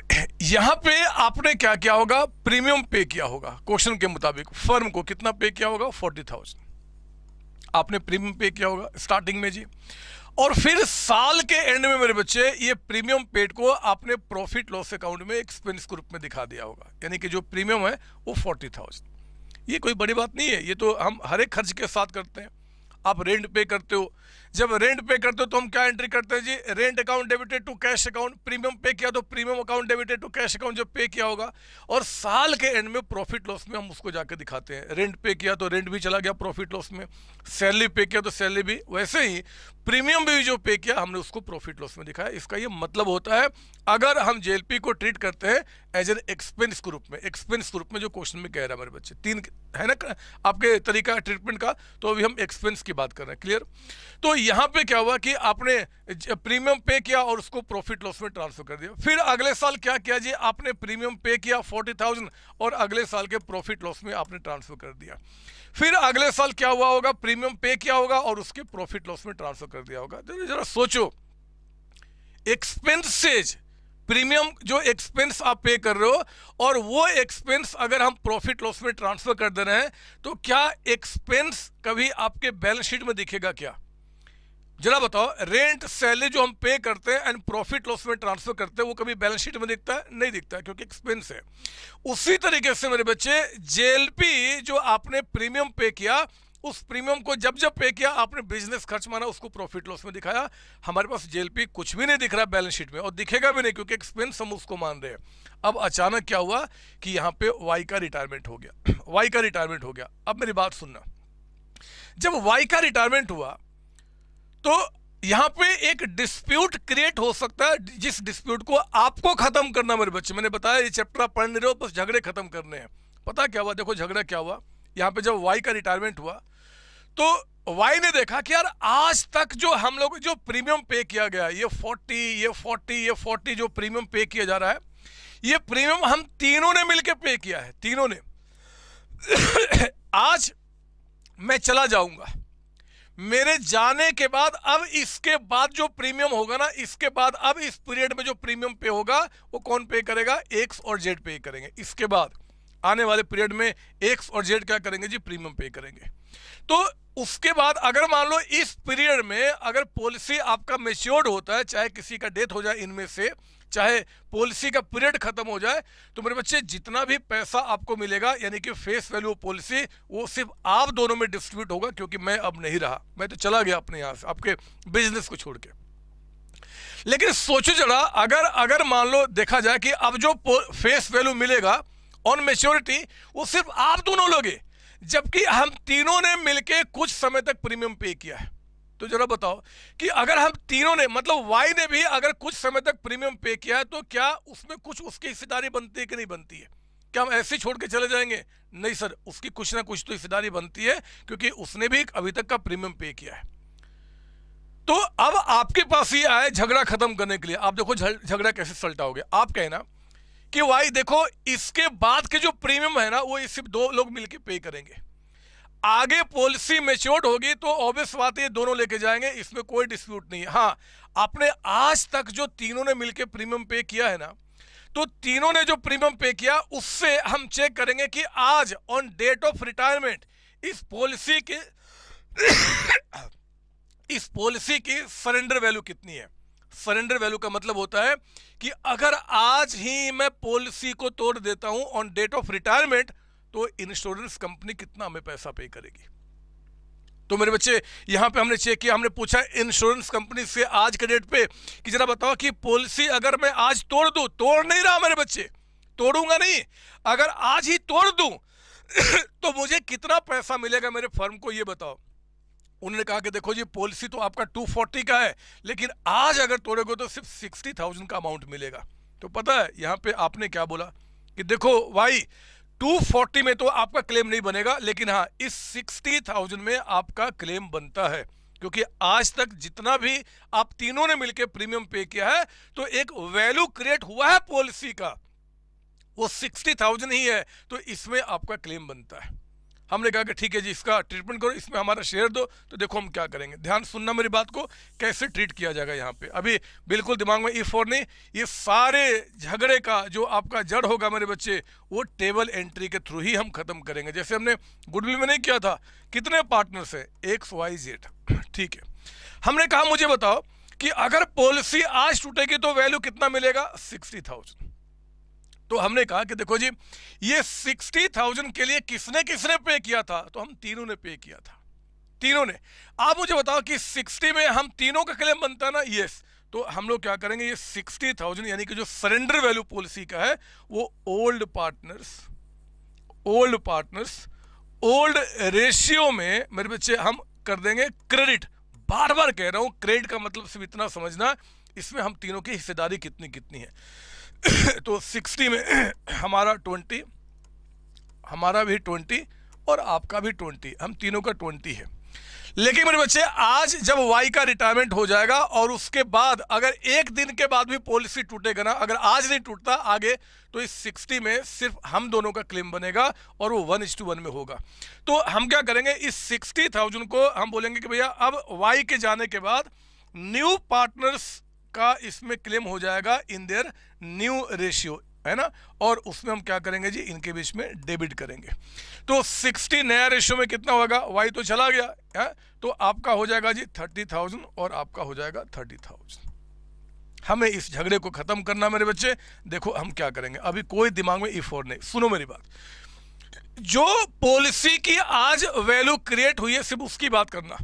यहाँ पे आपने क्या किया होगा प्रीमियम पे किया होगा क्वेश्चन के मुताबिक फर्म को कितना पे किया होगा फोर्टी थाउजेंड आपने प्रीमियम पे किया होगा स्टार्टिंग में जी और फिर साल के एंड में मेरे बच्चे ये प्रीमियम पेड को आपने प्रॉफिट लॉस अकाउंट में एक्सपेंस के रूप में दिखा दिया होगा यानी कि जो प्रीमियम है वो फोर्टी थाउजेंड ये कोई बड़ी बात नहीं है ये तो हम हर एक खर्च के साथ करते हैं आप रेंट पे करते हो जब रेंट पे करते हो तो हम क्या एंट्री करते हैं जी rent account debited to cash account premium pay किया तो premium account debited to cash account जब पे किया होगा और साल के एंड में प्रॉफिट लॉस में हम उसको जाकर दिखाते हैं रेंट पे किया तो रेंट भी चला गया प्रॉफिट लॉस में सैलरी पे किया तो सैलरी भी वैसे ही प्रीमियम भी जो पे किया हमने उसको प्रॉफिट लॉस में दिखाया इसका ये मतलब होता है अगर हम जेएलपी को ट्रीट करते हैं एज एन एक्सपेंस ग्रुप में एक्सपेंस ग्रुप में जो क्वेश्चन में कह रहा है हमारे बच्चे तीन है ना आपके तरीका ट्रीटमेंट का तो अभी हम एक्सपेंस की बात कर रहे हैं क्लियर तो यहाँ पे क्या हुआ कि आपने प्रीमियम पे किया और उसको प्रॉफिट लॉस में ट्रांसफर कर दिया फिर अगले साल क्या किया जी आपने प्रीमियम पे किया फोर्टी और अगले साल के प्रॉफिट लॉस में आपने ट्रांसफर कर दिया फिर अगले साल क्या हुआ होगा प्रीमियम पे किया होगा और उसके प्रॉफिट लॉस में ट्रांसफर कर दिया होगा जरा सोचो एक्सपेंसेज प्रीमियम जो एक्सपेंस आप पे कर रहे हो और वो एक्सपेंस अगर हम प्रॉफिट लॉस में ट्रांसफर कर दे रहे हैं तो क्या एक्सपेंस कभी आपके बैलेंस शीट में दिखेगा क्या जरा बताओ रेंट सैलरी जो हम पे करते हैं एंड प्रॉफिट लॉस में ट्रांसफर करते हैं वो कभी बैलेंस शीट में दिखता है नहीं दिखता है क्योंकि एक्सपेंस है उसी तरीके से मेरे बच्चे जेएलपी जो आपने प्रीमियम पे किया उस प्रीमियम को जब जब पे किया आपने बिजनेस खर्च माना उसको प्रॉफिट लॉस में दिखाया हमारे पास जेएलपी कुछ भी नहीं दिख रहा बैलेंस शीट में और दिखेगा भी नहीं क्योंकि एक्सपेंस हम उसको मान रहे हैं अब अचानक क्या हुआ कि यहाँ पे वाई का रिटायरमेंट हो गया वाई [CLEARS THROAT] का रिटायरमेंट हो गया अब मेरी बात सुनना जब वाई का रिटायरमेंट हुआ तो यहाँ पे एक डिस्प्यूट क्रिएट हो सकता है जिस डिस्प्यूट को आपको खत्म करना मेरे बच्चे मैंने बताया ये चैप्टर आप पढ़ने रहे हो बस झगड़े खत्म करने हैं पता क्या हुआ देखो झगड़ा क्या हुआ यहाँ पे जब वाई का रिटायरमेंट हुआ तो वाई ने देखा कि यार आज तक जो हम लोग जो प्रीमियम पे किया गया ये फोर्टी ये फोर्टी ये फोर्टी जो प्रीमियम पे किया जा रहा है ये प्रीमियम हम तीनों ने मिलकर पे किया है तीनों ने [COUGHS] आज मैं चला जाऊंगा मेरे जाने के बाद अब इसके बाद जो प्रीमियम होगा ना इसके बाद अब इस पीरियड में जो प्रीमियम पे होगा वो कौन पे करेगा एक्स और जेड पे करेंगे इसके बाद आने वाले पीरियड में एक्स और जेड क्या करेंगे जी प्रीमियम पे करेंगे तो उसके बाद अगर मान लो इस पीरियड में अगर पॉलिसी आपका मेच्योर्ड होता है चाहे किसी का डेथ हो जाए इनमें से चाहे पॉलिसी का पीरियड खत्म हो जाए तो मेरे बच्चे जितना भी पैसा आपको मिलेगा यानी कि फेस वैल्यू पॉलिसी वो सिर्फ आप दोनों में डिस्ट्रीब्यूट होगा क्योंकि मैं अब नहीं रहा मैं तो चला गया अपने यहां से आपके बिजनेस को छोड़ के लेकिन सोचो जरा अगर अगर मान लो देखा जाए कि अब जो फेस वैल्यू मिलेगा ऑन मेच्योरिटी वो सिर्फ आप दोनों लोगे जबकि हम तीनों ने मिलकर कुछ समय तक प्रीमियम पे किया है तो जरा बताओ कि अगर हम तीनों ने मतलब वाई ने भी अगर कुछ समय तक प्रीमियम पे किया है तो क्या उसमें कुछ उसकी हिस्सेदारी बनती है कि नहीं बनती है क्या हम ऐसे छोड़ के चले जाएंगे नहीं सर उसकी कुछ ना कुछ तो हिस्सेदारी बनती है क्योंकि उसने भी अभी तक का प्रीमियम पे किया है तो अब आपके पास ही आए झगड़ा खत्म करने के लिए आप देखो झगड़ा कैसे सल्टाओगे आप कहना कि वाई देखो इसके बाद के जो प्रीमियम है ना वो सिर्फ दो लोग मिलकर पे करेंगे आगे पॉलिसी मेच्योर्ड होगी तो ऑब्वियस बात ये दोनों लेके जाएंगे इसमें कोई डिस्प्यूट नहीं है हाँ आपने आज तक जो तीनों ने मिलकर प्रीमियम पे किया है ना तो तीनों ने जो प्रीमियम पे किया उससे हम चेक करेंगे कि आज ऑन डेट ऑफ रिटायरमेंट इस पॉलिसी के [COUGHS] इस पॉलिसी की सरेंडर वैल्यू कितनी है सरेंडर वैल्यू का मतलब होता है कि अगर आज ही मैं पॉलिसी को तोड़ देता हूं ऑन डेट ऑफ रिटायरमेंट तो इंश्योरेंस कंपनी कितना हमें पैसा पे करेगी तो मेरे बच्चे यहां पे हमने चेक किया हमने पूछा इंश्योरेंस कंपनी से आज के डेट पे कि जरा बताओ कि पॉलिसी अगर मैं आज तोड़ दू तोड़ नहीं रहा मेरे बच्चे तोड़ूंगा नहीं अगर आज ही तोड़ दू [COUGHS] तो मुझे कितना पैसा मिलेगा मेरे फर्म को यह बताओ उन्होंने कहा कि देखो जी पॉलिसी तो आपका 240 का है लेकिन आज अगर तोड़ेगे तो सिर्फ 60,000 का अमाउंट मिलेगा तो पता है यहाँ पे आपने क्या बोला कि देखो भाई 240 में तो आपका क्लेम नहीं बनेगा लेकिन हाँ इस 60,000 में आपका क्लेम बनता है क्योंकि आज तक जितना भी आप तीनों ने मिलकर प्रीमियम पे किया है तो एक वैल्यू क्रिएट हुआ है पॉलिसी का वो 60,000 ही है तो इसमें आपका क्लेम बनता है हमने कहा कि ठीक है जी इसका ट्रीटमेंट करो इसमें हमारा शेयर दो तो देखो हम क्या करेंगे ध्यान सुनना मेरी बात को कैसे ट्रीट किया जाएगा यहाँ पे अभी बिल्कुल दिमाग में ई फोर नहीं ये सारे झगड़े का जो आपका जड़ होगा मेरे बच्चे वो टेबल एंट्री के थ्रू ही हम खत्म करेंगे जैसे हमने गुडविल में नहीं किया था कितने पार्टनर्स हैं एक्स वाई जेड ठीक है हमने कहा मुझे बताओ कि अगर पॉलिसी आज टूटेगी तो वैल्यू कितना मिलेगा सिक्सटी थाउजेंड तो हमने कहा कि देखो जी ये सिक्सटी थाउजेंड के लिए किसने किसने पे किया था तो हम तीनों ने पे किया था तीनों ने आप मुझे बताओ कि सिक्सटी में हम तीनों का क्लेम बनता ना यस तो हम लोग क्या करेंगे ये सिक्सटी थाउजेंड यानी कि जो सरेंडर वैल्यू पॉलिसी का है वो old partners old partners old ratio में मेरे बच्चे हम कर देंगे क्रेडिट बार बार कह रहा हूं क्रेडिट का मतलब सिर्फ इतना समझना इसमें हम तीनों की हिस्सेदारी कितनी कितनी है [COUGHS] तो सिक्सटी में [COUGHS] हमारा ट्वेंटी हमारा भी ट्वेंटी और आपका भी ट्वेंटी हम तीनों का ट्वेंटी है लेकिन मेरे बच्चे आज जब वाई का रिटायरमेंट हो जाएगा और उसके बाद अगर एक दिन के बाद भी पॉलिसी टूटेगा ना अगर आज नहीं टूटता आगे तो इस 60 में सिर्फ हम दोनों का क्लेम बनेगा और वो वन टू वन में होगा तो हम क्या करेंगे इस सिक्सटी थाउजेंड को हम बोलेंगे कि भैया अब वाई के जाने के बाद न्यू पार्टनर्स का इसमें क्लेम हो जाएगा इन देयर न्यू रेशियो है ना और उसमें हम क्या करेंगे जी इनके बीच में डेबिट करेंगे तो 60 नया रेशियो में कितना होगा वाई तो चला गया है तो आपका हो जाएगा जी 30,000 और आपका हो जाएगा 30,000 हमें इस झगड़े को ख़त्म करना मेरे बच्चे देखो हम क्या करेंगे अभी कोई दिमाग में इफोर नहीं सुनो मेरी बात जो पॉलिसी की आज वैल्यू क्रिएट हुई है सिर्फ उसकी बात करना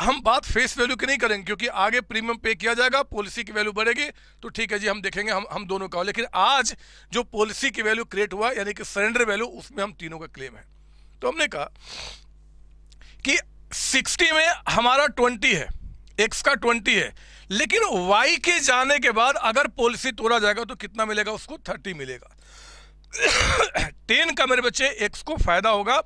हम बात फेस वैल्यू की नहीं करेंगे क्योंकि आगे प्रीमियम पे किया जाएगा पॉलिसी की वैल्यू बढ़ेगी तो ठीक है जी हम देखेंगे हम हम दोनों का लेकिन आज जो पॉलिसी की वैल्यू क्रिएट हुआ यानी कि सरेंडर वैल्यू उसमें हम तीनों का क्लेम है तो हमने कहा कि 60 में हमारा 20 है एक्स का 20 है लेकिन वाई के जाने के बाद अगर पॉलिसी तोड़ा जाएगा तो कितना मिलेगा उसको थर्टी मिलेगा टेन [COUGHS] का मेरे बच्चे एक्स को फायदा होगा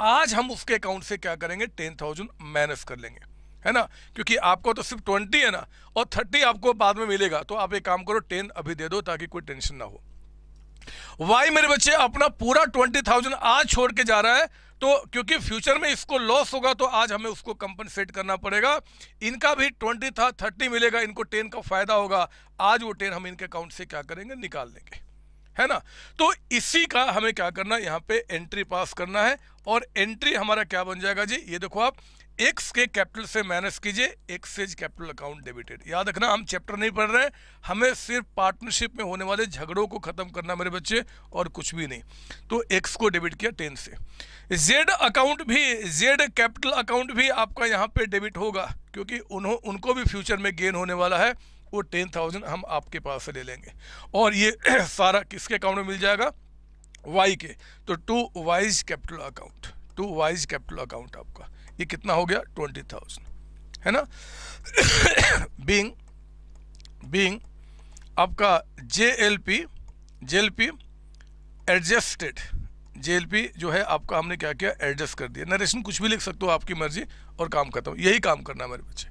आज हम उसके अकाउंट से क्या करेंगे टेन थाउजेंड माइनस कर लेंगे है ना क्योंकि आपको तो सिर्फ ट्वेंटी है ना और थर्टी आपको बाद में मिलेगा तो आप एक काम करो टेन अभी दे दो ताकि कोई टेंशन ना हो वाई मेरे बच्चे अपना पूरा ट्वेंटी थाउजेंड आज छोड़ के जा रहा है तो क्योंकि फ्यूचर में इसको लॉस होगा तो आज हमें उसको कंपनसेट करना पड़ेगा इनका भी ट्वेंटी था थर्टी मिलेगा इनको टेन का फायदा होगा आज वो टेन हम इनके अकाउंट से क्या करेंगे निकाल लेंगे है ना तो इसी का हमें क्या करना यहां पे एंट्री पास करना है और एंट्री हमारा क्या बन जाएगा जी ये देखो आप एक्स के कैपिटल से माइनस कीजिए X's capital account debited याद रखना हम चैप्टर नहीं पढ़ रहे हैं हमें सिर्फ पार्टनरशिप में होने वाले झगड़ों को खत्म करना मेरे बच्चे और कुछ भी नहीं तो एक्स को डेबिट किया टेन से जेड अकाउंट भी जेड कैपिटल अकाउंट भी आपका यहाँ पे डेबिट होगा क्योंकि उन्हों उनको भी फ्यूचर में गेन होने वाला है वो टेन थाउजेंड हम आपके पास से ले लेंगे और ये [CLEARS THROAT] सारा किसके अकाउंट में मिल जाएगा वाई के तो to Y's capital account to Y's capital account आपका ये कितना हो गया ट्वेंटी थाउजेंड है ना बींग [COUGHS] बींग आपका J L P J L P adjusted JLP जो है आपका हमने क्या किया एडजस्ट कर दिया नरेशन कुछ भी लिख सकते हो आपकी मर्जी और काम करता हूँ यही काम करना है मेरे बच्चे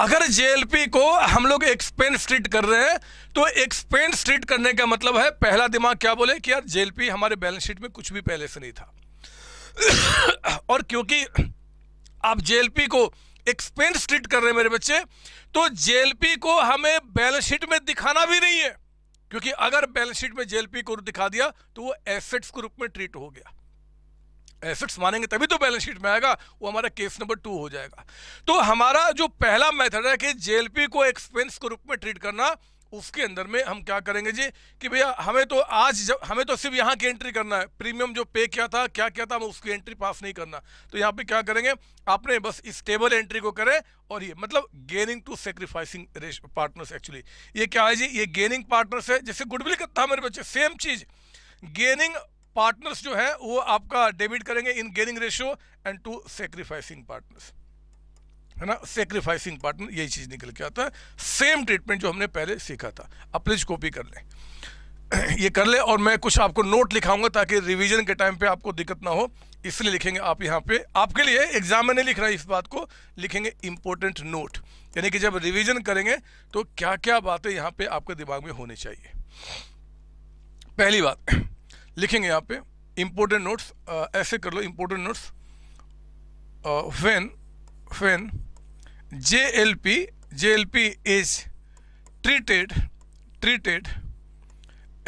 अगर जेएलपी को हम लोग एक्सपेंड स्ट्रीट कर रहे हैं तो एक्सपेंड स्ट्रीट करने का मतलब है पहला दिमाग क्या बोले कि यार जेएलपी हमारे बैलेंस शीट में कुछ भी पहले से नहीं था [COUGHS] और क्योंकि आप जेएलपी को एक्सपेंड स्ट्रीट कर रहे हैं मेरे बच्चे तो जेएलपी को हमें बैलेंस शीट में दिखाना भी नहीं है क्योंकि अगर बैलेंस शीट में जेएलपी को दिखा दिया तो वो एसेट्स के रूप में ट्रीट हो गया एसेट्स मानेंगे तभी तो बैलेंस शीट में आएगा वो हमारा केस नंबर टू हो जाएगा तो हमारा जो पहला मेथड है कि जेएलपी को एक्सपेंस के रूप में ट्रीट करना उसके अंदर में हम क्या करेंगे जी कि भैया हमें तो आज जब हमें तो सिर्फ यहाँ की एंट्री करना है प्रीमियम जो पे किया था क्या किया था हम उसकी एंट्री पास नहीं करना तो यहाँ पे क्या करेंगे आपने बस इस टेबल एंट्री को करें और ये मतलब gaining to sacrificing partners actually ये क्या है जी ये गेनिंग पार्टनर्स है जैसे गुडविल का था मेरे बच्चे सेम चीज गेनिंग पार्टनर्स जो है वो आपका डेबिट करेंगे in gaining ratio and to sacrificing partners है ना सेक्रीफाइसिंग पार्टनर यही चीज़ निकल के आता है सेम ट्रीटमेंट जो हमने पहले सीखा था प्लीज कॉपी कर लें ये कर ले और मैं कुछ आपको नोट लिखाऊंगा ताकि रिवीजन के टाइम पे आपको दिक्कत ना हो इसलिए लिखेंगे आप यहाँ पे आपके लिए एग्जाम में नहीं लिख रहा इस बात को लिखेंगे इम्पोर्टेंट नोट यानी कि जब रिवीजन करेंगे तो क्या क्या बातें यहाँ पे आपके दिमाग में होनी चाहिए पहली बात लिखेंगे यहाँ पे इम्पोर्टेंट नोट्स ऐसे कर लो important notes P J L P is treated treated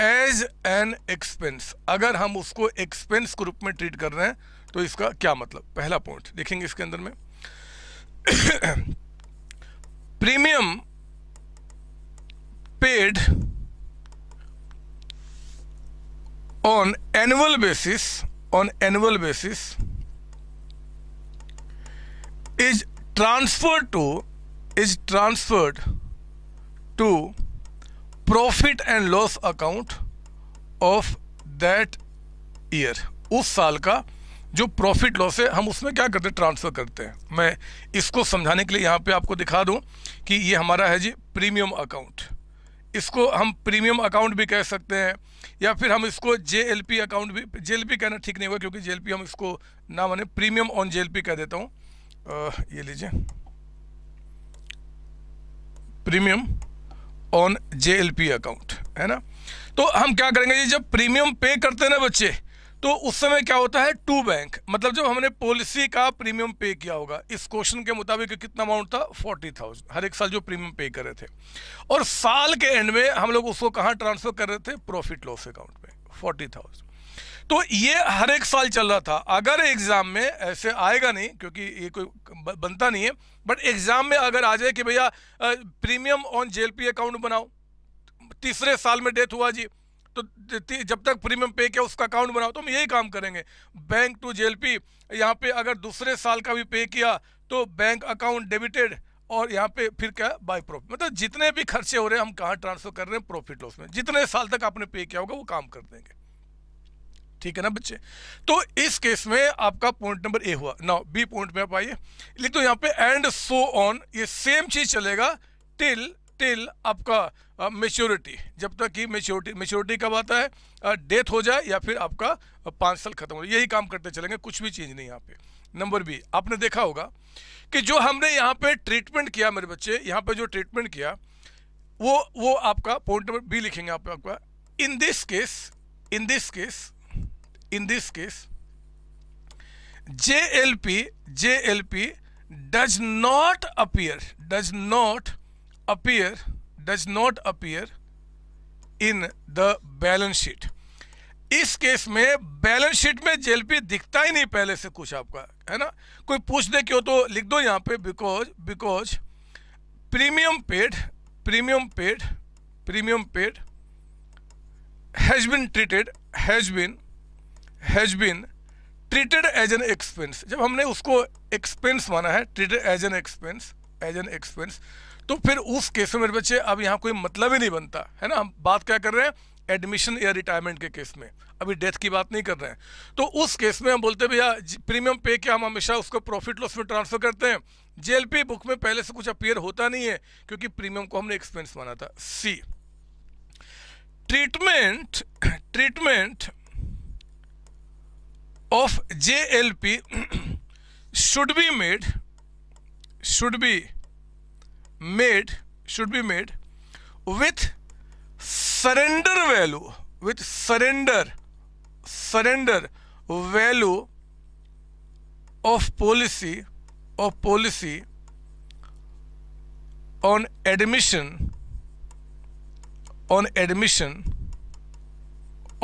as an expense अगर हम उसको एक्सपेंस के रूप में ट्रीट कर रहे हैं तो इसका क्या मतलब पहला पॉइंट देखेंगे इसके अंदर में premium [COUGHS] paid on annual basis on annual basis is transferred to is transferred to profit and loss account of that year us saal ka जो प्रॉफिट लॉस है हम उसमें क्या करते हैं ट्रांसफ़र करते हैं मैं इसको समझाने के लिए यहाँ पे आपको दिखा दूँ कि ये हमारा है जी प्रीमियम अकाउंट इसको हम प्रीमियम अकाउंट भी कह सकते हैं या फिर हम इसको जे अकाउंट भी जे कहना ठीक नहीं होगा क्योंकि जे हम इसको ना माने प्रीमियम ऑन जे कह देता हूँ ये लीजिए प्रीमियम ऑन जे अकाउंट है ना तो हम क्या करेंगे जी जब प्रीमियम पे करते हैं ना बच्चे तो उस समय क्या होता है टू बैंक मतलब जब हमने पॉलिसी का प्रीमियम पे किया होगा इस क्वेश्चन के मुताबिक कितना अमाउंट था फोर्टी थाउजेंड हर एक साल जो प्रीमियम पे कर रहे थे और साल के एंड में हम लोग उसको कहाँ ट्रांसफर कर रहे थे प्रॉफिट लॉस अकाउंट में फोर्टी थाउजेंड तो ये हर एक साल चल रहा था अगर एग्जाम में ऐसे आएगा नहीं क्योंकि ये कोई बनता नहीं है बट एग्जाम में अगर आ जाए कि भैया प्रीमियम ऑन जेल अकाउंट बनाओ तीसरे साल में डेथ हुआ जी तो जब तक प्रीमियम पे किया उसका अकाउंट बनाओ तो हम यही काम करेंगे बैंक टू जेएलपी यहाँ पे अगर दूसरे साल का भी पे किया तो बैंक अकाउंट डेबिटेड और यहाँ पे फिर क्या बाय प्रॉफिट मतलब जितने भी खर्चे हो रहे हैं हम कहाँ ट्रांसफर कर रहे हैं प्रॉफिट लॉस में जितने साल तक आपने पे किया होगा वो काम कर देंगे ठीक है ना बच्चे तो इस केस में आपका पॉइंट नंबर ए हुआ ना बी पॉइंट में आप आइए लिख दो तो यहाँ पे एंड सो ऑन ये सेम चीज चलेगा टिल टिल आपका मेच्योरिटी जब तक कि मेच्योरिटी मेच्योरिटी कब आता है डेथ हो जाए या फिर आपका पाँच साल खत्म हो जाए यही काम करते चलेंगे कुछ भी चेंज नहीं यहाँ पे नंबर बी आपने देखा होगा कि जो हमने यहाँ पे ट्रीटमेंट किया मेरे बच्चे यहाँ पे जो ट्रीटमेंट किया वो वो आपका पॉइंट नंबर बी लिखेंगे आप आपका in this case in this case in this case J L P J L P does not appear does not appear does not appear in the balance sheet. इस case में balance sheet में JLP दिखता ही नहीं पहले से कुछ आपका है ना कोई पूछ दे क्यों तो लिख दो यहां पे because because premium paid premium paid premium paid has been treated has been has been treated as an expense जब हमने उसको एक्सपेंस माना है treated as an expense as an expense तो फिर उस केस में मेरे बच्चे अब यहाँ कोई मतलब ही नहीं बनता है ना हम बात क्या कर रहे हैं एडमिशन या रिटायरमेंट के केस में अभी डेथ की बात नहीं कर रहे हैं तो उस केस में हम बोलते भैया प्रीमियम पे के हम हमेशा उसको प्रॉफिट लॉस में ट्रांसफर करते हैं जेएलपी बुक में पहले से कुछ अपीयर होता नहीं है क्योंकि प्रीमियम को हमने एक्सपेंस माना था C treatment treatment of JLP should be made should be made should be made with surrender value with surrender surrender value of policy of policy on admission on admission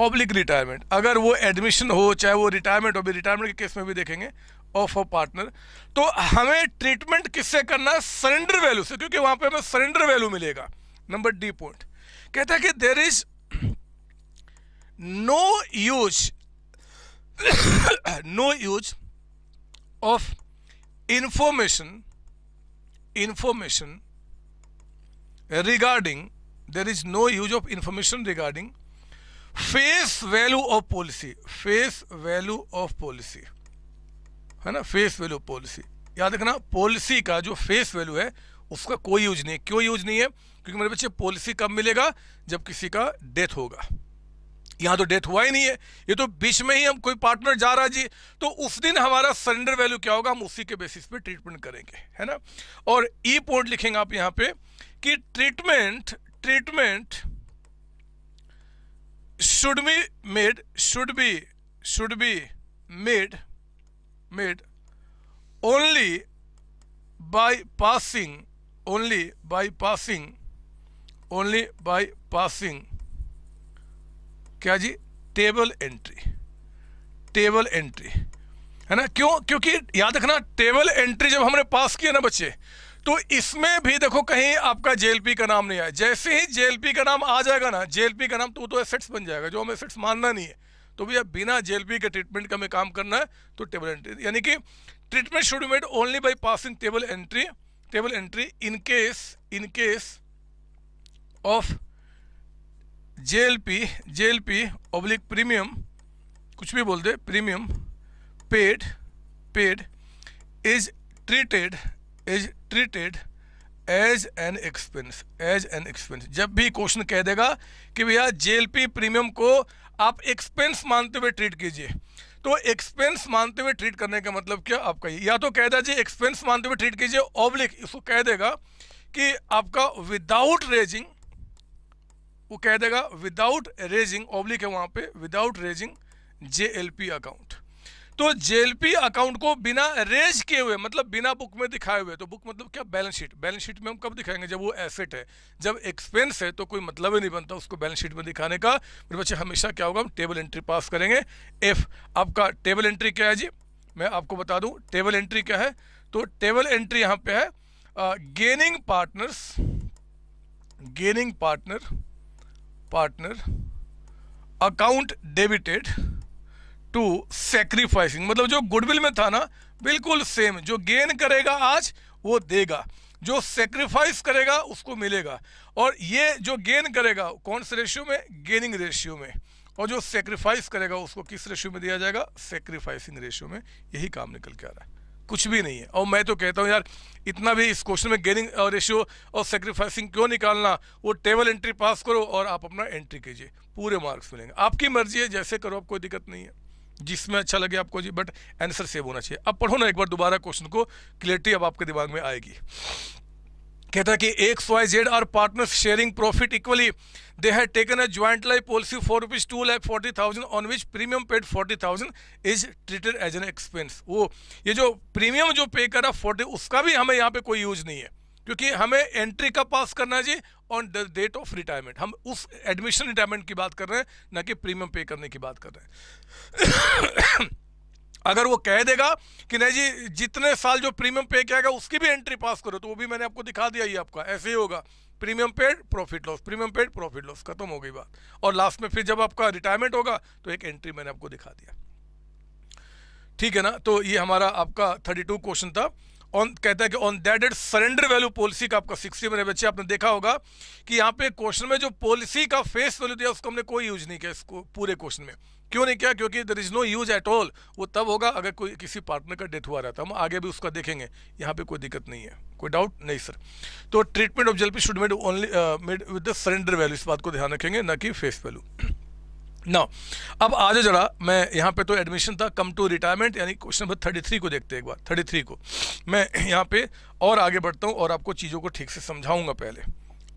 oblique retirement अगर वो admission हो चाहे वो retirement हो भी retirement के case में भी देखेंगे ऑफ अ पार्टनर तो हमें ट्रीटमेंट किससे करना है सरेंडर वैल्यू से क्योंकि वहां पे हमें सरेंडर वैल्यू मिलेगा नंबर डी पॉइंट कहता है कि there is no use no use of information information regarding there is no use of information regarding face value of policy face value of policy है ना फेस वैल्यू पॉलिसी याद रखना policy का जो face value है उसका कोई use नहीं क्यों यूज नहीं है क्योंकि मेरे बच्चे पॉलिसी कब मिलेगा जब किसी का डेथ होगा यहाँ तो डेथ हुआ ही नहीं है ये तो बीच में ही हम कोई पार्टनर जा रहा जी तो उस दिन हमारा सरेंडर वैल्यू क्या होगा हम उसी के बेसिस पे ट्रीटमेंट करेंगे है ना और ई e पॉइंट लिखेंगे आप यहाँ पे कि treatment treatment should be made should be should be made made only by passing only by passing only by passing क्या जी टेबल एंट्री टेबल एंट्री है ना क्यों क्योंकि याद रखना टेबल एंट्री जब हमने पास किया ना बच्चे तो इसमें भी देखो कहीं आपका जेएलपी का नाम नहीं आया जैसे ही जेएलपी का नाम आ जाएगा ना जेएलपी का नाम तो तो एसेट्स बन जाएगा जो हमें एसेट्स मानना नहीं है तो भैया बिना जेलबी के ट्रीटमेंट का हमें काम करना है तो टेबल एंट्री यानी कि treatment should made only by passing table entry table entry in case in case of JLP JLP oblique premium कुछ भी बोल दे premium paid paid is treated is treated as an expense as an expense जब भी question कह देगा कि भैया जेएलपी प्रीमियम को आप एक्सपेंस मानते हुए ट्रीट कीजिए तो एक्सपेंस मानते हुए ट्रीट करने का मतलब क्या आपका या तो कह दीजिए एक्सपेंस मानते हुए ट्रीट कीजिए ऑब्लिक इसको कह देगा कि आपका विदाउट रेजिंग वो कह देगा विदाउट रेजिंग ऑब्लिक है वहां पे विदाउट रेजिंग जेएलपी अकाउंट तो जेएलपी अकाउंट को बिना रेज किए हुए मतलब बिना बुक में दिखाए हुए तो बुक मतलब क्या बैलेंस शीट बैलेंस शीट में हम कब दिखाएंगे जब वो एसेट है जब एक्सपेंस है तो कोई मतलब ही नहीं बनता उसको बैलेंस शीट में दिखाने का मेरे बच्चे हमेशा क्या होगा हम टेबल एंट्री पास करेंगे एफ आपका टेबल एंट्री क्या है जी मैं आपको बता दूँ टेबल एंट्री क्या है तो टेबल एंट्री यहाँ पे है gaining partners gaining partner partner account debited to sacrificing मतलब जो गुडविल में था ना बिल्कुल सेम जो गेन करेगा आज वो देगा जो सेक्रीफाइस करेगा उसको मिलेगा और ये जो गेन करेगा कौन से रेशियो में गेनिंग रेशियो में और जो सेक्रीफाइस करेगा उसको किस रेशियो में दिया जाएगा सेक्रीफाइसिंग रेशियो में यही काम निकल के आ रहा है कुछ भी नहीं है और मैं तो कहता हूँ यार इतना भी इस क्वेश्चन में गेनिंग रेशियो और सेक्रीफाइसिंग क्यों निकालना वो टेबल एंट्री पास करो और आप अपना एंट्री कीजिए पूरे मार्क्स मिलेंगे आपकी मर्जी है जैसे करो आप कोई दिक्कत नहीं है जिसमें अच्छा लगे आपको जी बट आंसर सेव होना चाहिए अब पढ़ो ना एक बार दोबारा क्वेश्चन को क्लियरिटी अब आपके दिमाग में आएगी कहता है कि X Y Z are partner sharing profit equally they had taken a joint life policy for rupees two lakh forty thousand on which premium paid forty thousand is treated as an expense वो ये जो premium जो पे करा forty उसका भी हमें यहाँ पे कोई यूज नहीं है क्योंकि हमें एंट्री कब पास करना है जी on the date of retirement हम उस एडमिशन रिटायरमेंट की बात कर रहे हैं ना कि प्रीमियम पे करने की बात कर रहे हैं [COUGHS] अगर वो कह देगा कि नहीं जी जितने साल जो प्रीमियम पे किया गया उसकी भी एंट्री पास करो तो वो भी मैंने आपको दिखा दिया ही आपका ऐसे ही होगा premium paid profit loss premium paid profit loss खत्म हो गई बात और लास्ट में फिर जब आपका रिटायरमेंट होगा तो एक एंट्री मैंने आपको दिखा दिया ठीक है ना तो ये हमारा आपका थर्टी टू क्वेश्चन था ऑन कहता है कि on that date surrender value policy का आपका सिक्सटी बने बच्चे आपने देखा होगा कि यहाँ पे क्वेश्चन में जो पॉलिसी का फेस वैल्यू दिया उसको हमने कोई यूज नहीं किया इसको पूरे क्वेश्चन में क्यों नहीं किया क्योंकि there is no use at all वो तब होगा अगर कोई किसी पार्टनर का डेथ हुआ रहता हम आगे भी उसका देखेंगे यहाँ पे कोई दिक्कत नहीं है कोई डाउट नहीं सर तो treatment of JLP should made only made with the surrender value इस बात को ध्यान रखेंगे ना कि फेस वैल्यू ना अब आ जाओ जरा मैं यहाँ पे तो एडमिशन था कम टू रिटायरमेंट यानी क्वेश्चन नंबर थर्टी थ्री को देखते हैं एक बार थर्टी थ्री को मैं यहाँ पे और आगे बढ़ता हूँ और आपको चीज़ों को ठीक से समझाऊंगा पहले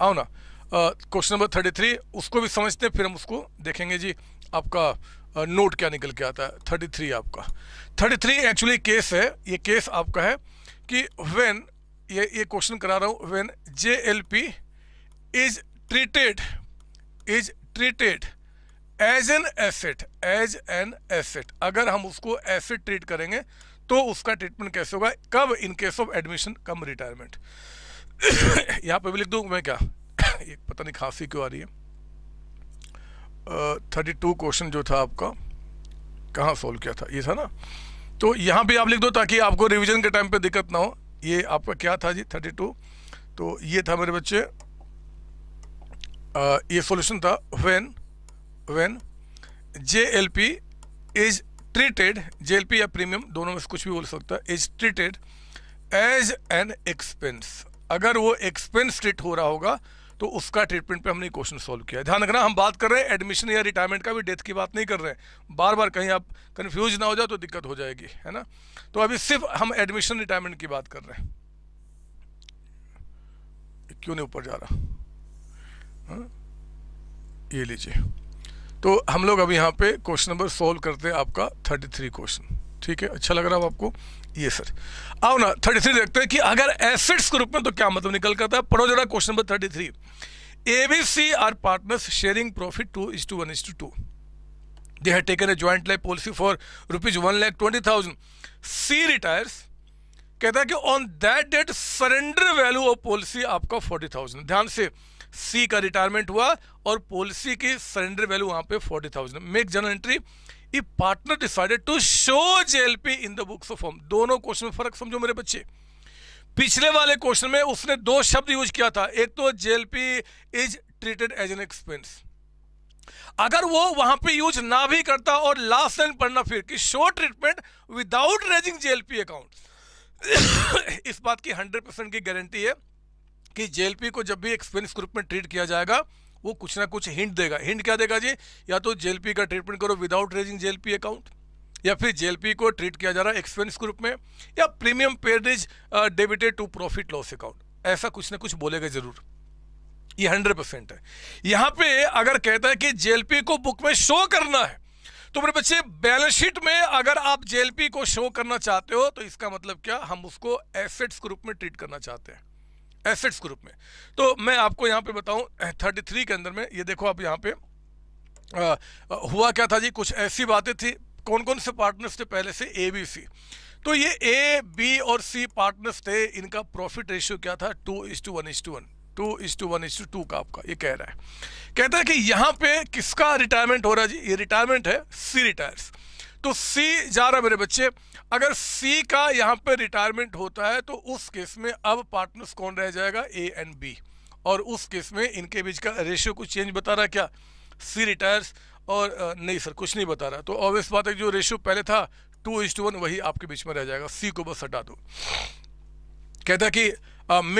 आओ ना क्वेश्चन नंबर थर्टी थ्री उसको भी समझते हैं फिर हम उसको देखेंगे जी आपका आ, नोट क्या निकल के आता है थर्टी थ्री आपका थर्टी थ्री एक्चुअली केस है ये केस आपका है कि वेन ये ये क्वेश्चन करा रहा हूँ when J L P is treated is treated as an asset as an asset अगर हम उसको एसेट ट्रीट करेंगे तो उसका ट्रीटमेंट कैसे होगा कब in case of admission cum retirement यहाँ पे भी लिख दूँ मैं क्या [COUGHS] ये पता नहीं खांसी क्यों आ रही है थर्टी टू क्वेश्चन जो था आपका कहाँ सॉल्व किया था ये था ना तो यहाँ भी आप लिख दो ताकि आपको रिवीजन के टाइम पे दिक्कत ना हो ये आपका क्या था जी थर्टी टू तो ये था मेरे बच्चे आ, ये सॉल्यूशन था when when JLP is treated JLP या premium दोनों में से कुछ भी बोल सकता है is treated as an expense अगर वो एक्सपेंस ट्रीट हो रहा होगा तो उसका ट्रीटमेंट पे हमने क्वेश्चन सॉल्व किया ध्यान रखना हम बात कर रहे हैं एडमिशन या रिटायरमेंट का भी डेथ की बात नहीं कर रहे हैं बार बार कहीं आप कन्फ्यूज ना हो जाओ तो दिक्कत हो जाएगी है ना तो अभी सिर्फ हम एडमिशन रिटायरमेंट की बात कर रहे हैं क्यों नहीं ऊपर जा रहा हा? ये लीजिए तो हम लोग अभी यहाँ पे क्वेश्चन नंबर सोल्व करते हैं आपका थर्टी थ्री क्वेश्चन ठीक है अच्छा लग रहा है आपको ये सर आओ ना थर्टी थ्री देखते हैं कि अगर एसिड्स के रूप में तो क्या मतलब निकल करता है पढ़ो जरा question number thirty three A B C are partners sharing profit two is to one is to two they have taken a joint life policy for rupees one lakh twenty thousand C retires कहता है कि on that date surrender value of policy आपका forty thousand ध्यान से सी का retirement हुआ और policy की सरेंडर वैल्यू वहां पे forty thousand make journal entry if partner decided to show JLP in the books of firm दोनों क्वेश्चन में फर्क समझो मेरे बच्चे पिछले वाले क्वेश्चन में उसने दो शब्द यूज किया था एक तो JLP is treated as an expense अगर वो वहां पे यूज ना भी करता और लास्ट लाइन पढ़ना फिर कि show treatment without raising JLP account इस बात की हंड्रेड परसेंट की गारंटी है कि जेएलपी को जब भी एक्सपीरियंस ग्रुप में ट्रीट किया जाएगा वो कुछ ना कुछ हिंट देगा हिंट क्या देगा जी या तो जेएलपी का ट्रीटमेंट करो विदाउट रेजिंग जेएलपी अकाउंट या फिर जेएलपी को ट्रीट किया जा रहा है एक्सपेंस ग्रुप में या premium paid is debited to profit loss account ऐसा कुछ ना कुछ बोलेगा जरूर ये हंड्रेड परसेंट है यहां पे अगर कहता है कि जेएलपी को बुक में शो करना है तो मेरे बच्चे बैलेंस शीट में अगर आप जेएलपी को शो करना चाहते हो तो इसका मतलब क्या हम उसको एसेट्स ग्रुप में ट्रीट करना चाहते हैं एसेट्स ग्रुप में तो मैं आपको यहाँ पे बताऊँ थर्टी थ्री के अंदर में ये देखो आप यहाँ पे आ, आ, हुआ क्या था जी कुछ ऐसी बातें थी कौन कौन से पार्टनर्स थे पहले से ए बी सी तो ये ए बी और सी पार्टनर्स थे इनका प्रॉफिट रेशियो क्या था two is to one is to one two is to one is to two का आपका ये कह रहा है कहता है कि यहाँ पे किसका रिटायरमेंट हो रहा है जी ये रिटायरमेंट है सी रिटायर्स तो सी जा रहा मेरे बच्चे अगर सी का यहाँ पे रिटायरमेंट होता है तो उस केस में अब पार्टनर्स कौन रह जाएगा ए एंड बी और उस केस में इनके बीच का रेशियो कुछ चेंज बता रहा क्या सी रिटायर्स और नहीं सर कुछ नहीं बता रहा तो ऑब्वियस बात है जो रेशियो पहले था टू इज टू वन वही आपके बीच में रह जाएगा सी को बस हटा दो कहता कि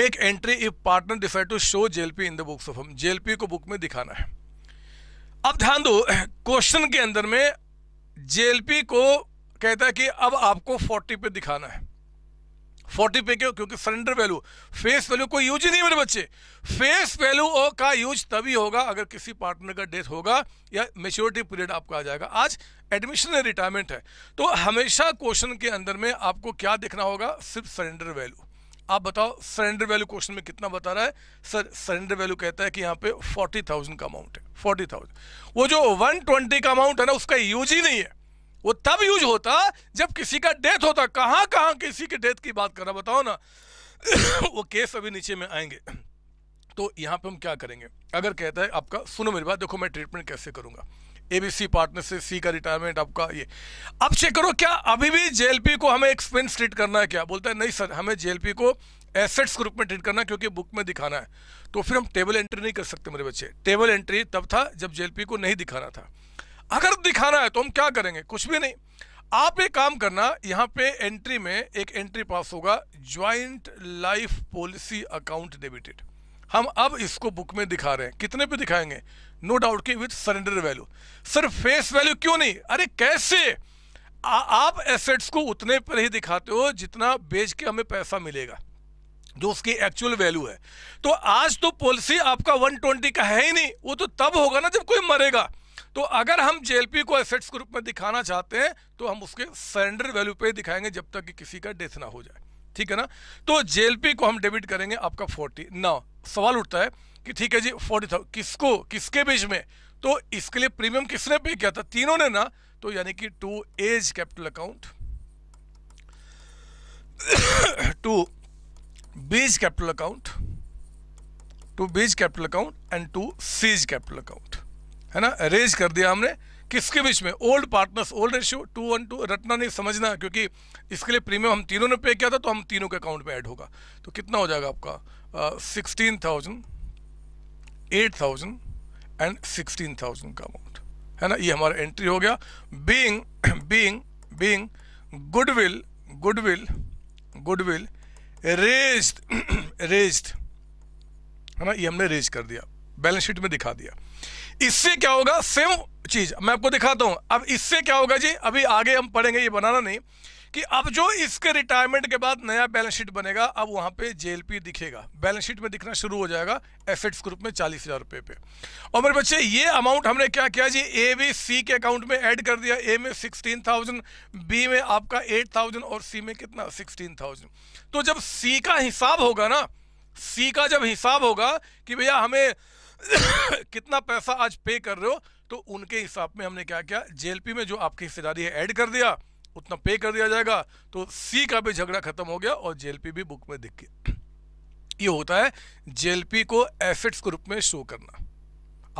make entry if partner decide to show JLP in the books of हम जेएलपी को बुक में दिखाना है अब ध्यान दो क्वेश्चन के अंदर में जेएलपी को कहता है कि अब आपको 40 पे दिखाना है 40 पे क्यों क्योंकि सरेंडर वैल्यू फेस वैल्यू कोई यूज ही नहीं मेरे बच्चे फेस वैल्यू का यूज तभी होगा अगर किसी पार्टनर का डेथ होगा या मेच्योरिटी पीरियड आपका आ जाएगा आज एडमिशन रिटायरमेंट है तो हमेशा क्वेश्चन के अंदर में आपको क्या देखना होगा सिर्फ सरेंडर वैल्यू आप बताओ सरेंडर वैल्यू क्वेश्चन में कितना बता रहा है सर सरेंडर वैल्यू कहता है कि यहाँ पे फोर्टी थाउजेंड का अमाउंट है फोर्टी थाउजेंड वो जो वन ट्वेंटी का अमाउंट है ना उसका यूज ही नहीं है वो तब यूज होता जब किसी का डेथ होता कहाँ कहाँ किसी के डेथ की बात कर रहा बताओ ना [COUGHS] वो केस अभी नीचे में आएंगे [COUGHS] तो यहाँ पे हम क्या करेंगे अगर कहता है आपका सुनो मेरी बात देखो मैं ट्रीटमेंट कैसे करूंगा एबीसी पार्टनर से सी का रिटायरमेंट आपका ये अब चेक करो क्या अभी भी जेएलपी को हमें एक्सपेंस ट्रीट करना है क्या बोलता है नहीं सर हमें जेएलपी को एसेट्स ग्रुप में ट्रीट करना क्योंकि बुक में दिखाना है तो फिर हम टेबल एंट्री नहीं कर सकते मेरे बच्चे टेबल एंट्री तब था जब जेएलपी को नहीं दिखाना था अगर दिखाना है तो हम क्या करेंगे कुछ भी नहीं आप एक काम करना यहाँ पे एंट्री में एक एंट्री पास होगा joint life policy account debited हम अब इसको बुक में दिखा रहे हैं कितने पे दिखाएंगे नो डाउट के with surrender value sir face value क्यों नहीं अरे कैसे आ, आप एसेट्स को उतने पर ही दिखाते हो जितना बेच के हमें पैसा मिलेगा जो उसकी एक्चुअल वैल्यू है तो आज तो पॉलिसी आपका 120 का है ही नहीं वो तो तब होगा ना जब कोई मरेगा तो अगर हम जेएलपी को एसेट्स के रूप में दिखाना चाहते हैं तो हम उसके सरेंडर वैल्यू पे दिखाएंगे जब तक कि किसी का डेथ ना हो जाए ठीक है ना तो जेएलपी को हम डेबिट करेंगे आपका 40 ना सवाल उठता है ठीक है जी फोर्टी थाउजेंड किसको किसके बीच में तो इसके लिए प्रीमियम किसने पे किया था तीनों ने ना तो यानी कि to A's capital account to B's capital account to B's capital account and to C's capital account है ना अरेज कर दिया हमने किसके बीच में old partners old ratio two one two रटना नहीं समझना क्योंकि इसके लिए प्रीमियम हम तीनों ने पे किया था तो हम तीनों के अकाउंट में ऐड होगा तो कितना हो जाएगा आपका sixteen thousand eight thousand and sixteen thousand का अमाउंट है ना ये हमारा एंट्री हो गया being being being goodwill goodwill goodwill raise raise है ना ये हमने रेज कर दिया बैलेंस शीट में दिखा दिया इससे क्या होगा सेम चीज मैं आपको दिखाता हूं अब इससे क्या होगा जी अभी आगे हम पढ़ेंगे ये बनाना नहीं कि अब जो इसके रिटायरमेंट के बाद नया बैलेंस शीट बनेगा अब वहां पे जेएलपी दिखेगा बैलेंस शीट में दिखना शुरू हो जाएगा एसेट्स ग्रुप में चालीस हज़ार रुपए पे और मेरे बच्चे ये अमाउंट हमने क्या किया जी ए बी सी के अकाउंट में ऐड कर दिया ए में सिक्सटीन थाउजेंड बी में आपका एट थाउजेंड और सी में कितना सिक्सटीन थाउजेंड तो जब सी का हिसाब होगा ना सी का जब हिसाब होगा कि भैया हमें [COUGHS] कितना पैसा आज पे कर रहे हो तो उनके हिसाब में हमने क्या किया जेएलपी में जो आपकी हिस्सेदारी है ऐड कर दिया उतना पे कर दिया जाएगा तो सी का भी झगड़ा खत्म हो गया और जेएलपी भी बुक में दिख गया ये होता है जेएलपी को एसेट्स के रूप में शो करना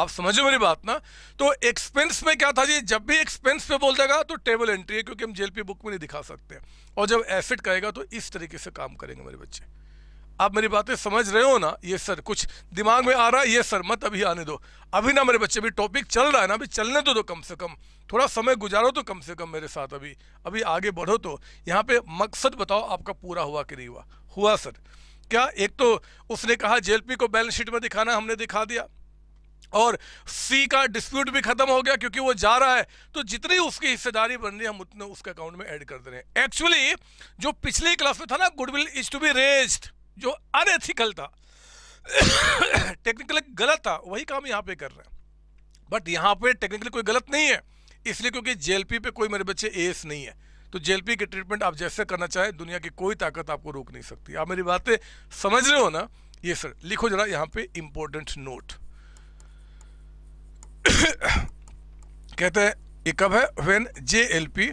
आप समझो मेरी बात ना तो एक्सपेंस में क्या था जी जब भी एक्सपेंस पे बोल देगा तो टेबल एंट्री है क्योंकि हम जेएलपी बुक में नहीं दिखा सकते और जब एसेट कहेगा तो इस तरीके से काम करेंगे मेरे बच्चे आप मेरी बातें समझ रहे हो ना ये सर कुछ दिमाग में आ रहा है ये सर मत अभी आने दो अभी ना मेरे बच्चे भी टॉपिक चल रहा है ना अभी चलने तो दो कम से कम थोड़ा समय गुजारो तो कम से कम मेरे साथ अभी अभी आगे बढ़ो तो यहाँ पे मकसद बताओ आपका पूरा हुआ कि नहीं हुआ हुआ सर क्या एक तो उसने कहा जे को बैलेंस शीट में दिखाना हमने दिखा दिया और सी का डिस्प्यूट भी खत्म हो गया क्योंकि वो जा रहा है तो जितनी उसकी हिस्सेदारी बन रही है हम उतने उसके अकाउंट में ऐड कर दे रहे हैं एक्चुअली जो पिछली क्लास में था ना goodwill is to be raised जो अनएथिकल था टेक्निकली गलत था वही काम यहाँ पे कर रहे हैं बट यहाँ पे टेक्निकली कोई गलत नहीं है इसलिए क्योंकि जेएलपी पे कोई मेरे बच्चे एस नहीं है तो जेएलपी की ट्रीटमेंट आप जैसे करना चाहें दुनिया की कोई ताकत आपको रोक नहीं सकती आप मेरी बातें समझ रहे हो ना ये सर लिखो जरा यहाँ पे इम्पोर्टेंट नोट कहते हैं ये कब है when J L P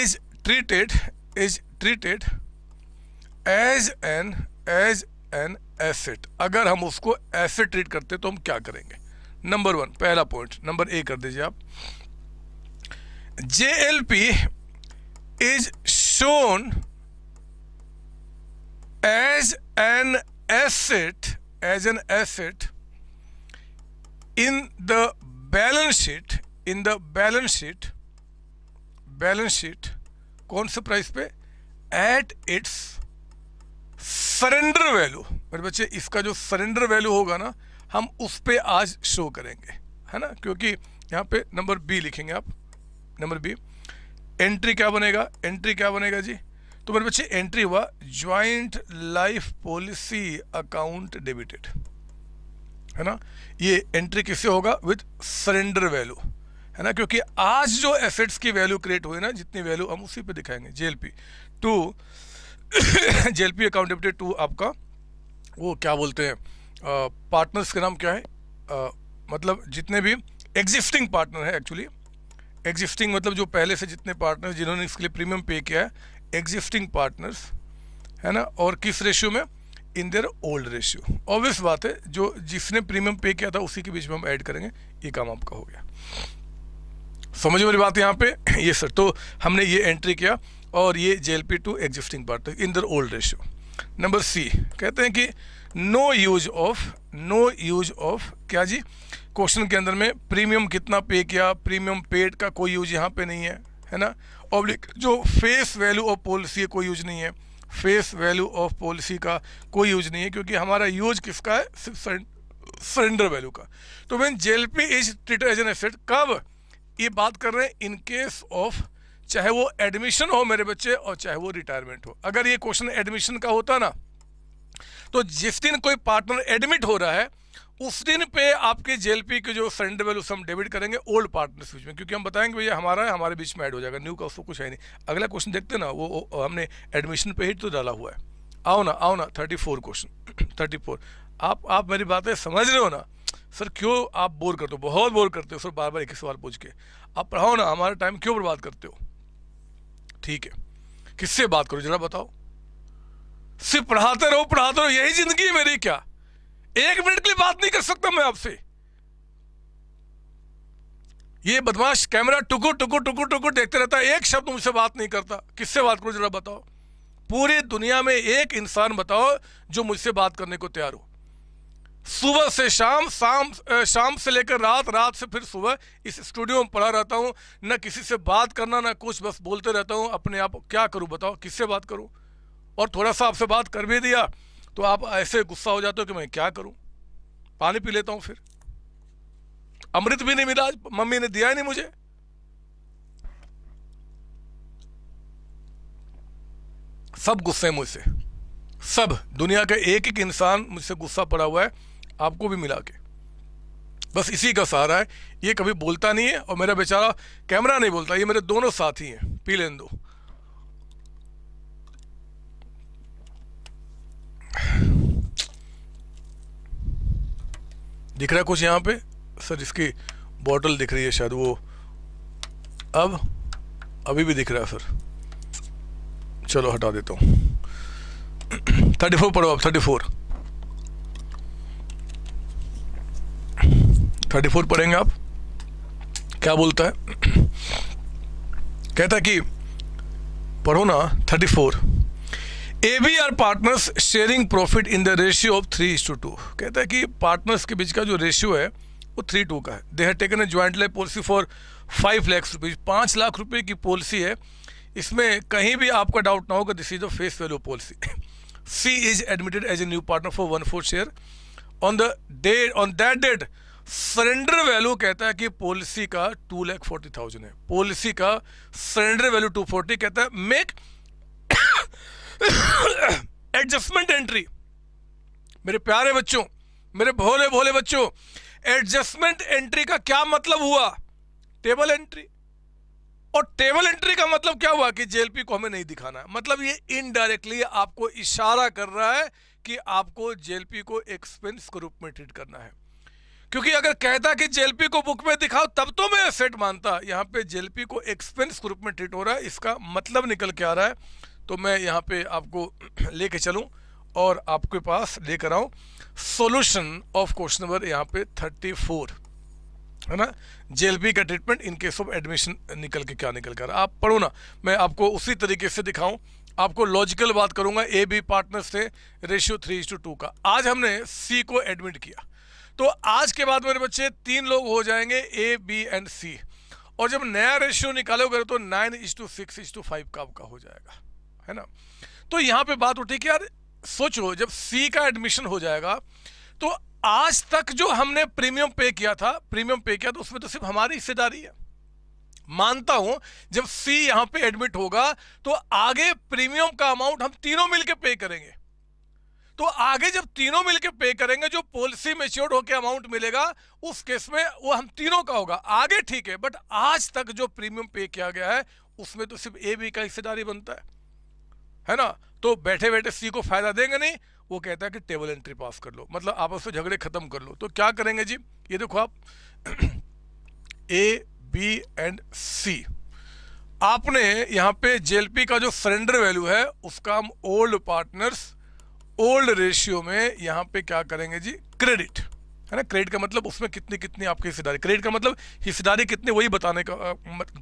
is treated is treated as an as an asset अगर हम उसको एसेट ट्रीट करते तो हम क्या करेंगे नंबर वन पहला पॉइंट नंबर ए कर दीजिए आप J L P is shown as an asset as an asset in the balance sheet in the balance sheet balance sheet कौन से प्राइस पे एट इट्स सरेंडर वैल्यू मेरे बच्चे इसका जो सरेंडर वैल्यू होगा ना हम उस पर आज शो करेंगे है ना क्योंकि यहाँ पे नंबर बी लिखेंगे आप नंबर बी एंट्री क्या बनेगा एंट्री क्या बनेगा जी तो मेरे बच्चे एंट्री हुआ joint life policy account debited है ना ये एंट्री किससे होगा विद सरेंडर वैल्यू है ना क्योंकि आज जो एसेट्स की वैल्यू क्रिएट हुई ना जितनी वैल्यू हम उसी पे दिखाएंगे JLP to [COUGHS] JLP accountability to आपका वो क्या बोलते हैं पार्टनर्स का नाम क्या है आ, मतलब जितने भी एग्जिस्टिंग पार्टनर है एक्चुअली एग्जिस्टिंग मतलब जो पहले से जितने पार्टनर जिन्होंने इसके लिए प्रीमियम पे किया है एग्जिस्टिंग पार्टनर्स है ना और किस रेशियो में in their old ratio obvious बात है जो जिसने प्रीमियम पे किया था उसी के बीच में हम ऐड करेंगे ये काम आपका हो गया समझ मेरी बात यहाँ पे [COUGHS] ये सर तो हमने ये एंट्री किया और ये J L P to existing part in their old ratio number C कहते हैं कि no use of no use of क्या जी क्वेश्चन के अंदर में प्रीमियम कितना पे किया प्रीमियम पेड का कोई यूज यहाँ पे नहीं है है ना ऑब्लिक जो फेस वैल्यू ऑफ पॉलिसी है कोई यूज नहीं है फेस वैल्यू ऑफ पॉलिसी का कोई यूज नहीं है क्योंकि हमारा यूज किसका है सिर्फ सरेंडर वैल्यू का तो J L P is treated as an asset कब ये बात कर रहे हैं इनकेस ऑफ चाहे वो एडमिशन हो मेरे बच्चे और चाहे वो रिटायरमेंट हो अगर ये क्वेश्चन एडमिशन का होता ना तो जिस दिन कोई पार्टनर एडमिट हो रहा है उस दिन पे आपके जेएलपी के जो सरेंडर वैल्यू हम डेबिट करेंगे ओल्ड पार्टनर बीच में क्योंकि हम बताएंगे भैया हमारा है हमारे बीच में ऐड हो जाएगा न्यू का उसको कुछ है नहीं अगला क्वेश्चन देखते ना वो, वो हमने एडमिशन पे ही तो डाला हुआ है आओ ना आओ ना thirty four question thirty four आप आप मेरी बातें समझ रहे हो ना सर क्यों आप बोर करते हो बहुत बोर करते हो सर बार बार एक सवाल पूछ के आप पढ़ाओ ना हमारा टाइम क्यों बर्बाद करते हो ठीक है किससे बात करो जरा बताओ सिर्फ पढ़ाते रहो पढ़ाते रहो यही जिंदगी है मेरी क्या एक मिनट के लिए बात नहीं कर सकता मैं आपसे ये बदमाश कैमरा टुकुर टुकुर टुकुर टुकुर देखते रहता है एक शब्द मुझसे बात नहीं करता किससे बात करो जरा बताओ पूरी दुनिया में एक इंसान बताओ जो मुझसे बात करने को तैयार हो सुबह से शाम शाम शाम से लेकर रात रात से फिर सुबह इस स्टूडियो में पढ़ा रहता हूँ ना किसी से बात करना ना कुछ बस बोलते रहता हूँ अपने आप क्या करूँ बताओ किससे बात करूँ और थोड़ा सा आपसे बात कर भी दिया तो आप ऐसे गुस्सा हो जाते हो कि मैं क्या करूँ पानी पी लेता हूँ फिर अमृत भी नहीं मिला मम्मी ने दिया ही नहीं मुझे सब गुस्से मुझसे सब दुनिया का एक एक इंसान मुझसे गुस्सा पड़ा हुआ है आपको भी मिला के बस इसी का सहारा है ये कभी बोलता नहीं है और मेरा बेचारा कैमरा नहीं बोलता ये मेरे दोनों साथी हैं पी लेन दो दिख रहा है कुछ यहाँ पे सर इसकी बॉटल दिख रही है शायद वो अब अभी भी दिख रहा है सर चलो हटा देता हूँ [CLEARS THROAT] थर्टी फोर पढ़ो आप थर्टी फोर थर्टी फोर पढ़ेंगे आप क्या बोलता है कहता है कि पढ़ो ना thirty four A B R partners sharing profit in the ratio of three two two कहता है कि पार्टनर्स के बीच का जो रेशियो है वो थ्री टू का है they have taken a joint life policy for five lakhs rupees पाँच लाख रुपए की पॉलिसी है इसमें कहीं भी आपका डाउट ना होगा this is the face value policy C is admitted as a new partner for one four share on the date on that date surrender value कहता है कि पॉलिसी का टू लैख फोर्टी थाउजेंड है पॉलिसी का surrender value two forty कहता है make adjustment entry मेरे प्यारे बच्चों मेरे भोले भोले बच्चों एडजस्टमेंट एंट्री का क्या मतलब हुआ टेबल एंट्री और टेबल एंट्री का मतलब क्या हुआ कि जेएलपी को हमें नहीं दिखाना मतलब ये इनडायरेक्टली आपको इशारा कर रहा है कि आपको जेएलपी को एक्सपेंस के रूप में ट्रीट करना है क्योंकि अगर कहता कि जेलपी को बुक में दिखाओ तब तो मैं सेट मानता यहाँ पे जेलपी को एक्सपेंस ग्रुप में ट्रीट हो रहा है इसका मतलब निकल के आ रहा है तो मैं यहाँ पे आपको [CLEARS THROAT] लेके चलूँ और आपके पास लेकर आऊँ सोल्यूशन ऑफ क्वेश्चन नंबर यहाँ पे थर्टी फोर है ना जेएलबी का treatment in case of admission निकल के क्या निकल कर आप पढ़ो ना मैं आपको उसी तरीके से दिखाऊं आपको लॉजिकल बात करूंगा ए बी पार्टनर से रेशियो थ्री टू का आज हमने सी को एडमिट किया तो आज के बाद मेरे बच्चे तीन लोग हो जाएंगे ए बी एंड सी और जब नया रेशियो निकालोगे तो nine is to six is to five का आपका हो जाएगा है ना तो यहाँ पे बात उठी कि यार सोचो जब सी का एडमिशन हो जाएगा तो आज तक जो हमने प्रीमियम पे किया था प्रीमियम पे किया तो उसमें तो सिर्फ हमारी हिस्सेदारी है मानता हूं जब सी यहां पे एडमिट होगा तो आगे प्रीमियम का अमाउंट हम तीनों मिलकर पे करेंगे तो आगे जब तीनों मिलकर पे करेंगे जो पॉलिसी मेच्योर्ड होकर अमाउंट मिलेगा उस केस में वो हम तीनों का होगा आगे ठीक है बट आज तक जो प्रीमियम पे किया गया है उसमें तो सिर्फ ए बी का हिस्सेदारी बनता है है ना तो बैठे बैठे सी को फायदा देंगे नहीं वो कहता है कि टेबल एंट्री पास कर लो मतलब आपस में झगड़े खत्म कर लो तो क्या करेंगे जी ये देखो आप ए बी एंड सी आपने यहाँ पे जेएलपी का जो सरेंडर वैल्यू है उसका हम ओल्ड पार्टनर्स ओल्ड रेशियो में यहाँ पे क्या करेंगे जी क्रेडिट है ना क्रेडिट का मतलब उसमें कितनी कितनी आपकी हिस्सेदारी क्रेडिट का मतलब हिस्सेदारी कितनी वही बताने का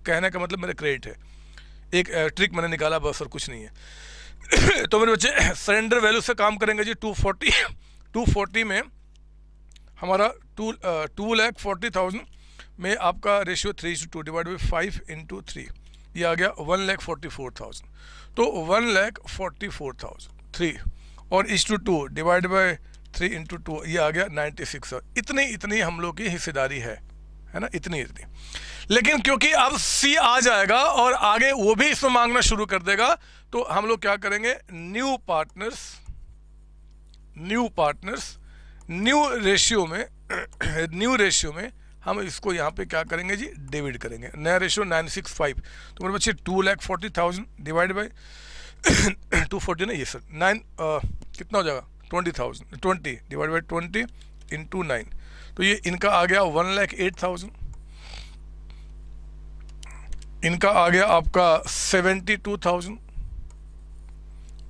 कहने का मतलब मेरा क्रेडिट है एक ट्रिक मैंने निकाला बस और कुछ नहीं है [COUGHS] तो मेरे बच्चे सरेंडर [COUGHS] वैल्यू से काम करेंगे जी टू फोर्टी टू फोर्टी में हमारा two two lakh forty thousand में आपका ratio three two two divide by five into three ये आ गया one lakh forty four thousand तो one lakh forty four thousand three और इस two two divide by three into two ये आ गया नाइन्टी सिक्स इतनी इतनी हम लोग की हिस्सेदारी है है ना इतनी इतनी लेकिन क्योंकि अब सी आ जाएगा और आगे वो भी इसमें मांगना शुरू कर देगा तो हम लोग क्या करेंगे new partners new partners new ratio में न्यू [CLEARS THROAT] रेशियो में हम इसको यहाँ पे क्या करेंगे जी डिविड करेंगे नया रेशियो नाइन सिक्स फाइव तो मेरे बच्चे two lakh forty thousand divide by two forty नहीं ये सर नाइन uh, कितना हो जाएगा twenty thousand twenty divide by twenty into nine तो ये इनका आ गया वन लैख एट थाउजेंड इनका आ गया आपका सेवेंटी टू थाउजेंड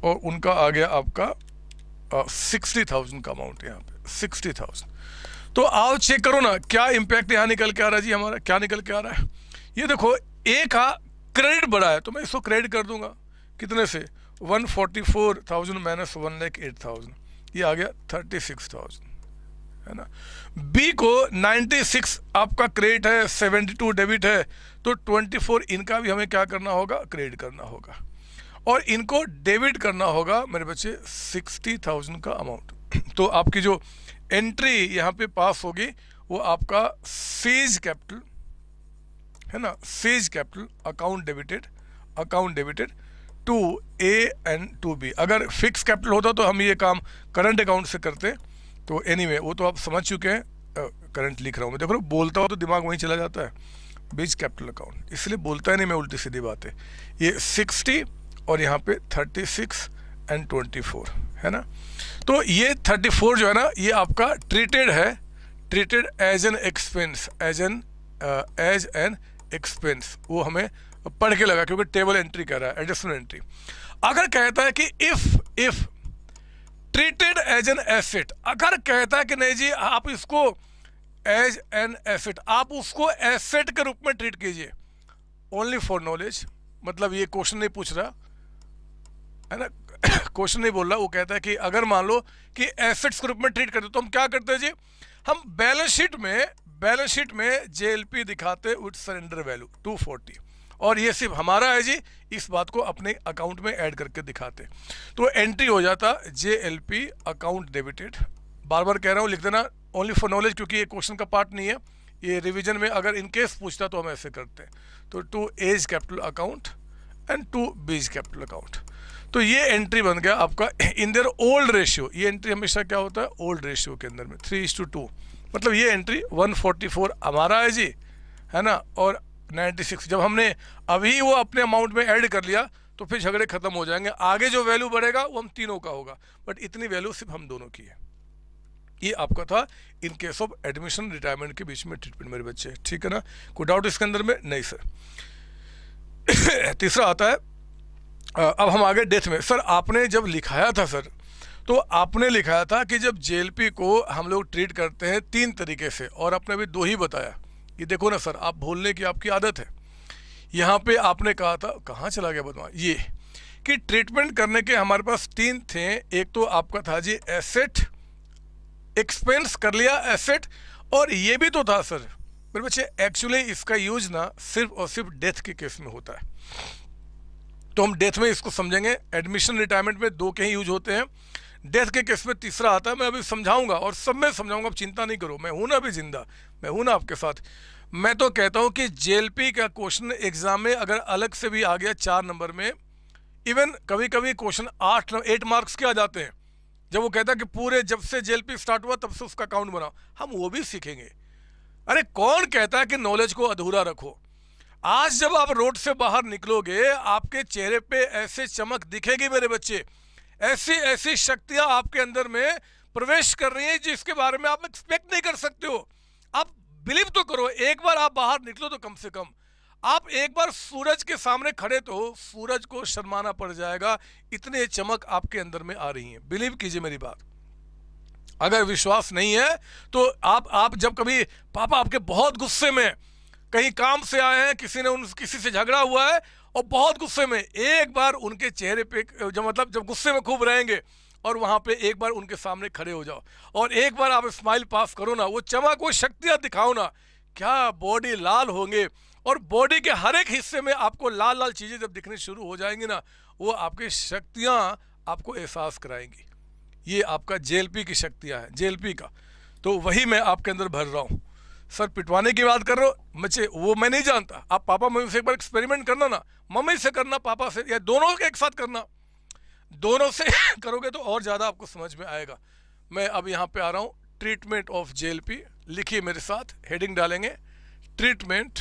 और उनका आ गया आपका सिक्सटी uh, थाउजेंड का अमाउंट यहाँ पे सिक्सटी थाउजेंड तो आओ चेक करो ना क्या इम्पैक्ट यहाँ निकल के आ रहा है जी हमारा क्या निकल के आ रहा है ये देखो ए का क्रेडिट बढ़ा है तो मैं इसको क्रेडिट कर दूंगा कितने से one forty four thousand minus one lakh eight thousand ये आ गया थर्टी सिक्स थाउजेंड है ना बी को नाइन्टी सिक्स आपका क्रेडिट है सेवेंटी टू डेबिट है तो ट्वेंटी फोर इनका भी हमें क्या करना होगा क्रेडिट करना होगा और इनको डेबिट करना होगा मेरे बच्चे सिक्सटी थाउजेंड का अमाउंट [CLEARS THROAT] तो आपकी जो एंट्री यहाँ पे पास होगी वो आपका सेज कैपिटल है ना C's capital account debited account debited to A and to B अगर फिक्स कैपिटल होता तो हम ये काम करंट अकाउंट से करते तो एनी anyway, वो तो आप समझ चुके हैं करंट लिख रहा हूँ मैं देखो बोलता हूँ तो दिमाग वहीं चला जाता है बीज कैपिटल अकाउंट इसलिए बोलता ही नहीं मैं उल्टी सीधी बातें ये सिक्सटी और यहाँ पे thirty six and twenty four है ना तो ये थर्टी फोर जो है ना ये आपका ट्रीटेड है treated as an expense as an as an expense वो हमें पढ़ के लगा क्योंकि टेबल एंट्री कर रहा है एडिशनल एंट्री अगर कहता है कि if if treated as an asset अगर कहता है कि नहीं जी आप इसको एज एन एसिड आप उसको एसेट के रूप में ट्रीट कीजिए ओनली फॉर नॉलेज मतलब ये क्वेश्चन नहीं पूछ रहा है ना क्वेश्चन [COUGHS] नहीं बोल रहा वो कहता है कि अगर मान लो कि एसेट्स के रूप में ट्रीट करते तो हम क्या करते हैं जी हम बैलेंस शीट में बैलेंस शीट में जेएलपी दिखाते विथ सरेंडर वैल्यू 240 और ये सिर्फ हमारा है जी इस बात को अपने अकाउंट में ऐड करके दिखाते तो एंट्री हो जाता J L P account debited बार बार कह रहा हूँ लिख देना ओनली फॉर नॉलेज क्योंकि ये क्वेश्चन का पार्ट नहीं है ये रिविजन में अगर इनकेस पूछता तो हम ऐसे करते हैं तो to A's capital account and to B's capital account तो ये एंट्री बन गया आपका इन दर ओल्ड रेशियो ये एंट्री हमेशा क्या होता है ओल्ड रेशियो के अंदर में थ्री इज टू टू मतलब ये एंट्री 144 हमारा है जी है ना और नाइन्टी सिक्स जब हमने अभी वो अपने अमाउंट में ऐड कर लिया तो फिर झगड़े खत्म हो जाएंगे आगे जो वैल्यू बढ़ेगा वो हम तीनों का होगा बट इतनी वैल्यू सिर्फ हम दोनों की है ये आपका था in case of admission retirement के बीच में ट्रीटमेंट मेरे बच्चे ठीक है ना कोई डाउट इसके अंदर में नहीं सर [COUGHS] तीसरा आता है अब हम आगे डेथ में सर आपने जब लिखाया था सर तो आपने लिखाया था कि जब जेएलपी को हम लोग ट्रीट करते हैं तीन तरीके से और आपने अभी दो ही बताया ये देखो ना सर आप भूलने की आपकी आदत है यहाँ पे आपने कहा था कहाँ चला गया बदमा ये कि ट्रीटमेंट करने के हमारे पास तीन थे एक तो आपका था जी एसेट एक्सपेंस कर लिया एसेट और ये भी तो था सर मेरे बच्चे एक्चुअली इसका यूज ना सिर्फ और सिर्फ डेथ के केस में होता है तो हम डेथ में इसको समझेंगे एडमिशन रिटायरमेंट में दो के ही यूज होते हैं डेथ के केस में तीसरा आता है मैं अभी समझाऊंगा और सब में समझाऊंगा आप चिंता नहीं करो मैं हूं ना अभी जिंदा मैं हूं ना आपके साथ मैं तो कहता हूं कि जेएलपी का क्वेश्चन एग्जाम में अगर अलग से भी आ गया चार नंबर में इवन कभी कभी क्वेश्चन आठ एट मार्क्स के आ जाते हैं जब वो कहता है कि पूरे जब से जे स्टार्ट हुआ तब से उसका अकाउंट बनाओ हम वो भी सीखेंगे अरे कौन कहता है कि नॉलेज को अधूरा रखो आज जब आप रोड से बाहर निकलोगे आपके चेहरे पे ऐसे चमक दिखेगी मेरे बच्चे ऐसी ऐसी शक्तियां आपके अंदर में प्रवेश कर रही हैं जिसके बारे में आप एक्सपेक्ट नहीं कर सकते हो आप बिलीव तो करो एक बार आप बाहर निकलो तो कम से कम आप एक बार सूरज के सामने खड़े तो सूरज को शर्माना पड़ जाएगा इतने चमक आपके अंदर में आ रही है बिलीव कीजिए मेरी बात अगर विश्वास नहीं है तो आप आप जब कभी पापा आपके बहुत गुस्से में कहीं काम से आए हैं किसी ने उन किसी से झगड़ा हुआ है और बहुत गुस्से में एक बार उनके चेहरे पे जब मतलब जब गुस्से में खूब रहेंगे और वहाँ पे एक बार उनके सामने खड़े हो जाओ और एक बार आप स्माइल पास करो ना वो चमक वो शक्तियाँ दिखाओ ना क्या बॉडी लाल होंगे और बॉडी के हर एक हिस्से में आपको लाल लाल चीज़ें जब दिखनी शुरू हो जाएंगी ना वो आपकी शक्तियाँ आपको एहसास कराएंगी ये आपका जे की शक्तियाँ हैं जे का तो वही मैं आपके अंदर भर रहा हूँ सर पिटवाने की बात कर रहे हो मचे वो मैं नहीं जानता आप पापा मम्मी से एक बार एक्सपेरिमेंट करना ना मम्मी से करना पापा से या दोनों के एक साथ करना दोनों से [LAUGHS] करोगे तो और ज़्यादा आपको समझ में आएगा मैं अब यहाँ पे आ रहा हूँ ट्रीटमेंट ऑफ जे लिखिए मेरे साथ हेडिंग डालेंगे treatment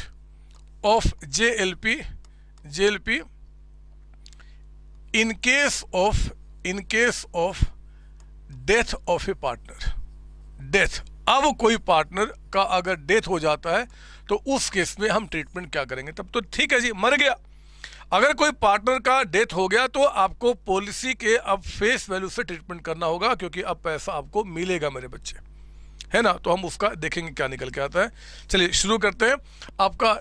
of J L P J L P in case of in case of death of a partner death अब कोई पार्टनर का अगर डेथ हो जाता है तो उस केस में हम ट्रीटमेंट क्या करेंगे तब तो ठीक है जी मर गया अगर कोई पार्टनर का डेथ हो गया तो आपको पॉलिसी के अब फेस वैल्यू से ट्रीटमेंट करना होगा क्योंकि अब पैसा आपको मिलेगा मेरे बच्चे है ना तो हम उसका देखेंगे क्या निकल के आता है चलिए शुरू करते हैं आपका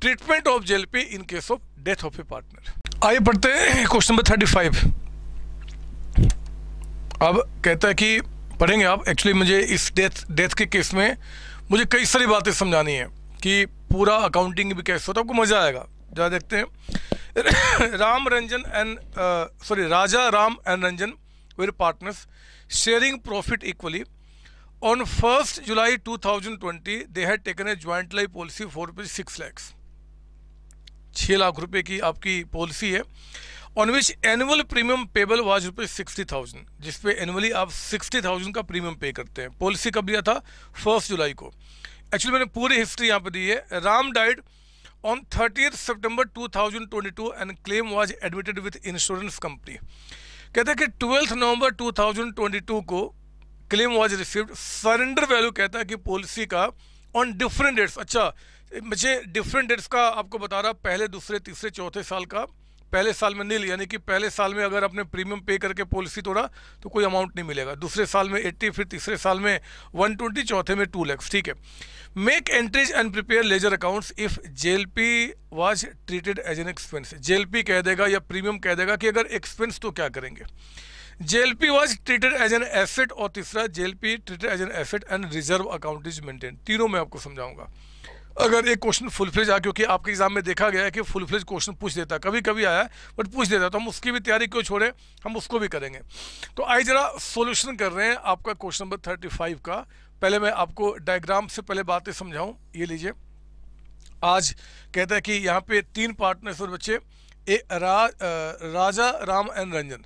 treatment of JLP in case of death of a partner आइए पढ़ते हैं क्वेश्चन नंबर थर्टी फाइव अब कहता है कि पढ़ेंगे आप एक्चुअली मुझे इस डेथ डेथ के केस में मुझे कई सारी बातें समझानी है कि पूरा अकाउंटिंग भी कैसे होता है आपको मज़ा आएगा ज़रा देखते हैं Ram Ranjan and sorry Raja Ram and Ranjan with partners sharing profit equally on first July 2020 they had taken a joint life policy for rupees six lakhs छः लाख रुपए की आपकी पॉलिसी है on which annual premium payable was rupees sixty thousand जिसपे annually आप sixty thousand का premium pay करते हैं पॉलिसी कब लिया था फर्स्ट जुलाई को एक्चुअली मैंने पूरी हिस्ट्री यहाँ पर दी है Ram died on 30th September 2022 and claim was admitted with insurance company. कहता है कि 12th नवंबर 2022 को claim was received surrender value कहता है कि पॉलिसी का ऑन डिफरेंट डेट्स अच्छा मुझे डिफरेंट डेट्स का आपको बता रहा पहले दूसरे तीसरे चौथे साल का पहले साल में नील यानी कि पहले साल में अगर आपने प्रीमियम पे करके पॉलिसी तोड़ा तो कोई अमाउंट नहीं मिलेगा दूसरे साल में एट्टी फिर तीसरे साल में वन ट्वेंटी चौथे में टू लैक्स ठीक है make entries and prepare ledger accounts if JLP was treated as an expense JLP कह देगा या प्रीमियम कह देगा कि अगर एक्सपेंस तो क्या करेंगे JLP was treated as an asset और तीसरा JLP treated as an asset and reserve account is maintain तीनों में आपको समझाऊंगा अगर एक क्वेश्चन फुल फ्लेज आ क्योंकि आपके एग्जाम में देखा गया है कि फुल फ्लेज क्वेश्चन पूछ देता है कभी कभी आया बट पूछ देता है तो हम उसकी भी तैयारी क्यों छोड़ें हम उसको भी करेंगे तो आइए जरा सोल्यूशन कर रहे हैं आपका क्वेश्चन नंबर थर्टी फाइव का पहले मैं आपको डायग्राम से पहले बातें समझाऊँ ये लीजिए आज कहता है कि यहाँ पे तीन पार्टनर्स और बच्चे ए, रा, आ, राजा राम एंड रंजन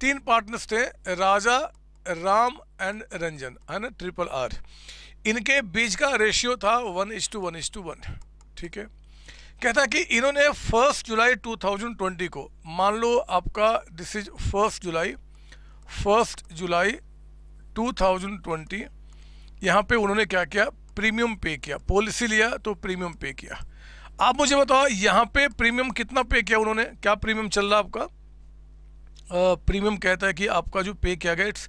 तीन पार्टनर्स थे राजा राम एंड रंजन है ना ट्रिपल आर इनके बीच का रेशियो था one is to one is to one ठीक है कहता कि इन्होंने फर्स्ट जुलाई 2020 को मान लो आपका this is first July first July 2020 यहाँ पे उन्होंने क्या किया प्रीमियम पे किया पॉलिसी लिया तो प्रीमियम पे किया आप मुझे बताओ यहाँ पे प्रीमियम कितना पे किया उन्होंने क्या प्रीमियम चल रहा आपका प्रीमियम कहता है कि आपका जो पे किया गया it's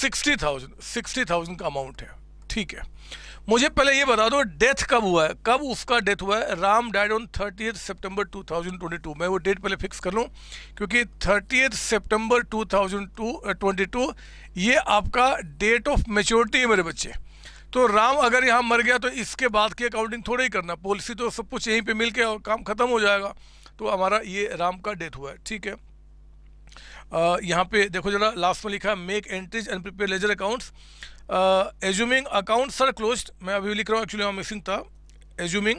sixty thousand sixty thousand का अमाउंट है ठीक है मुझे पहले ये बता दो डेथ कब हुआ है कब उसका डेथ हुआ है राम डाइड ऑन थर्टी सितंबर 2022 मैं वो डेट पहले फिक्स कर लूँ क्योंकि थर्टी सितंबर 2022 ये आपका डेट ऑफ मेच्योरिटी है मेरे बच्चे तो राम अगर यहाँ मर गया तो इसके बाद की अकाउंटिंग थोड़ा ही करना पॉलिसी तो सब कुछ यहीं पर मिल के और काम ख़त्म हो जाएगा तो हमारा ये राम का डेथ हुआ है ठीक है यहाँ पे देखो जरा लास्ट में लिखा है make entries prepare ledger accounts assuming accounts sir close मैं अभी लिख रहा हूँ एक्चुअली वहाँ मिसिंग था एज्यूमिंग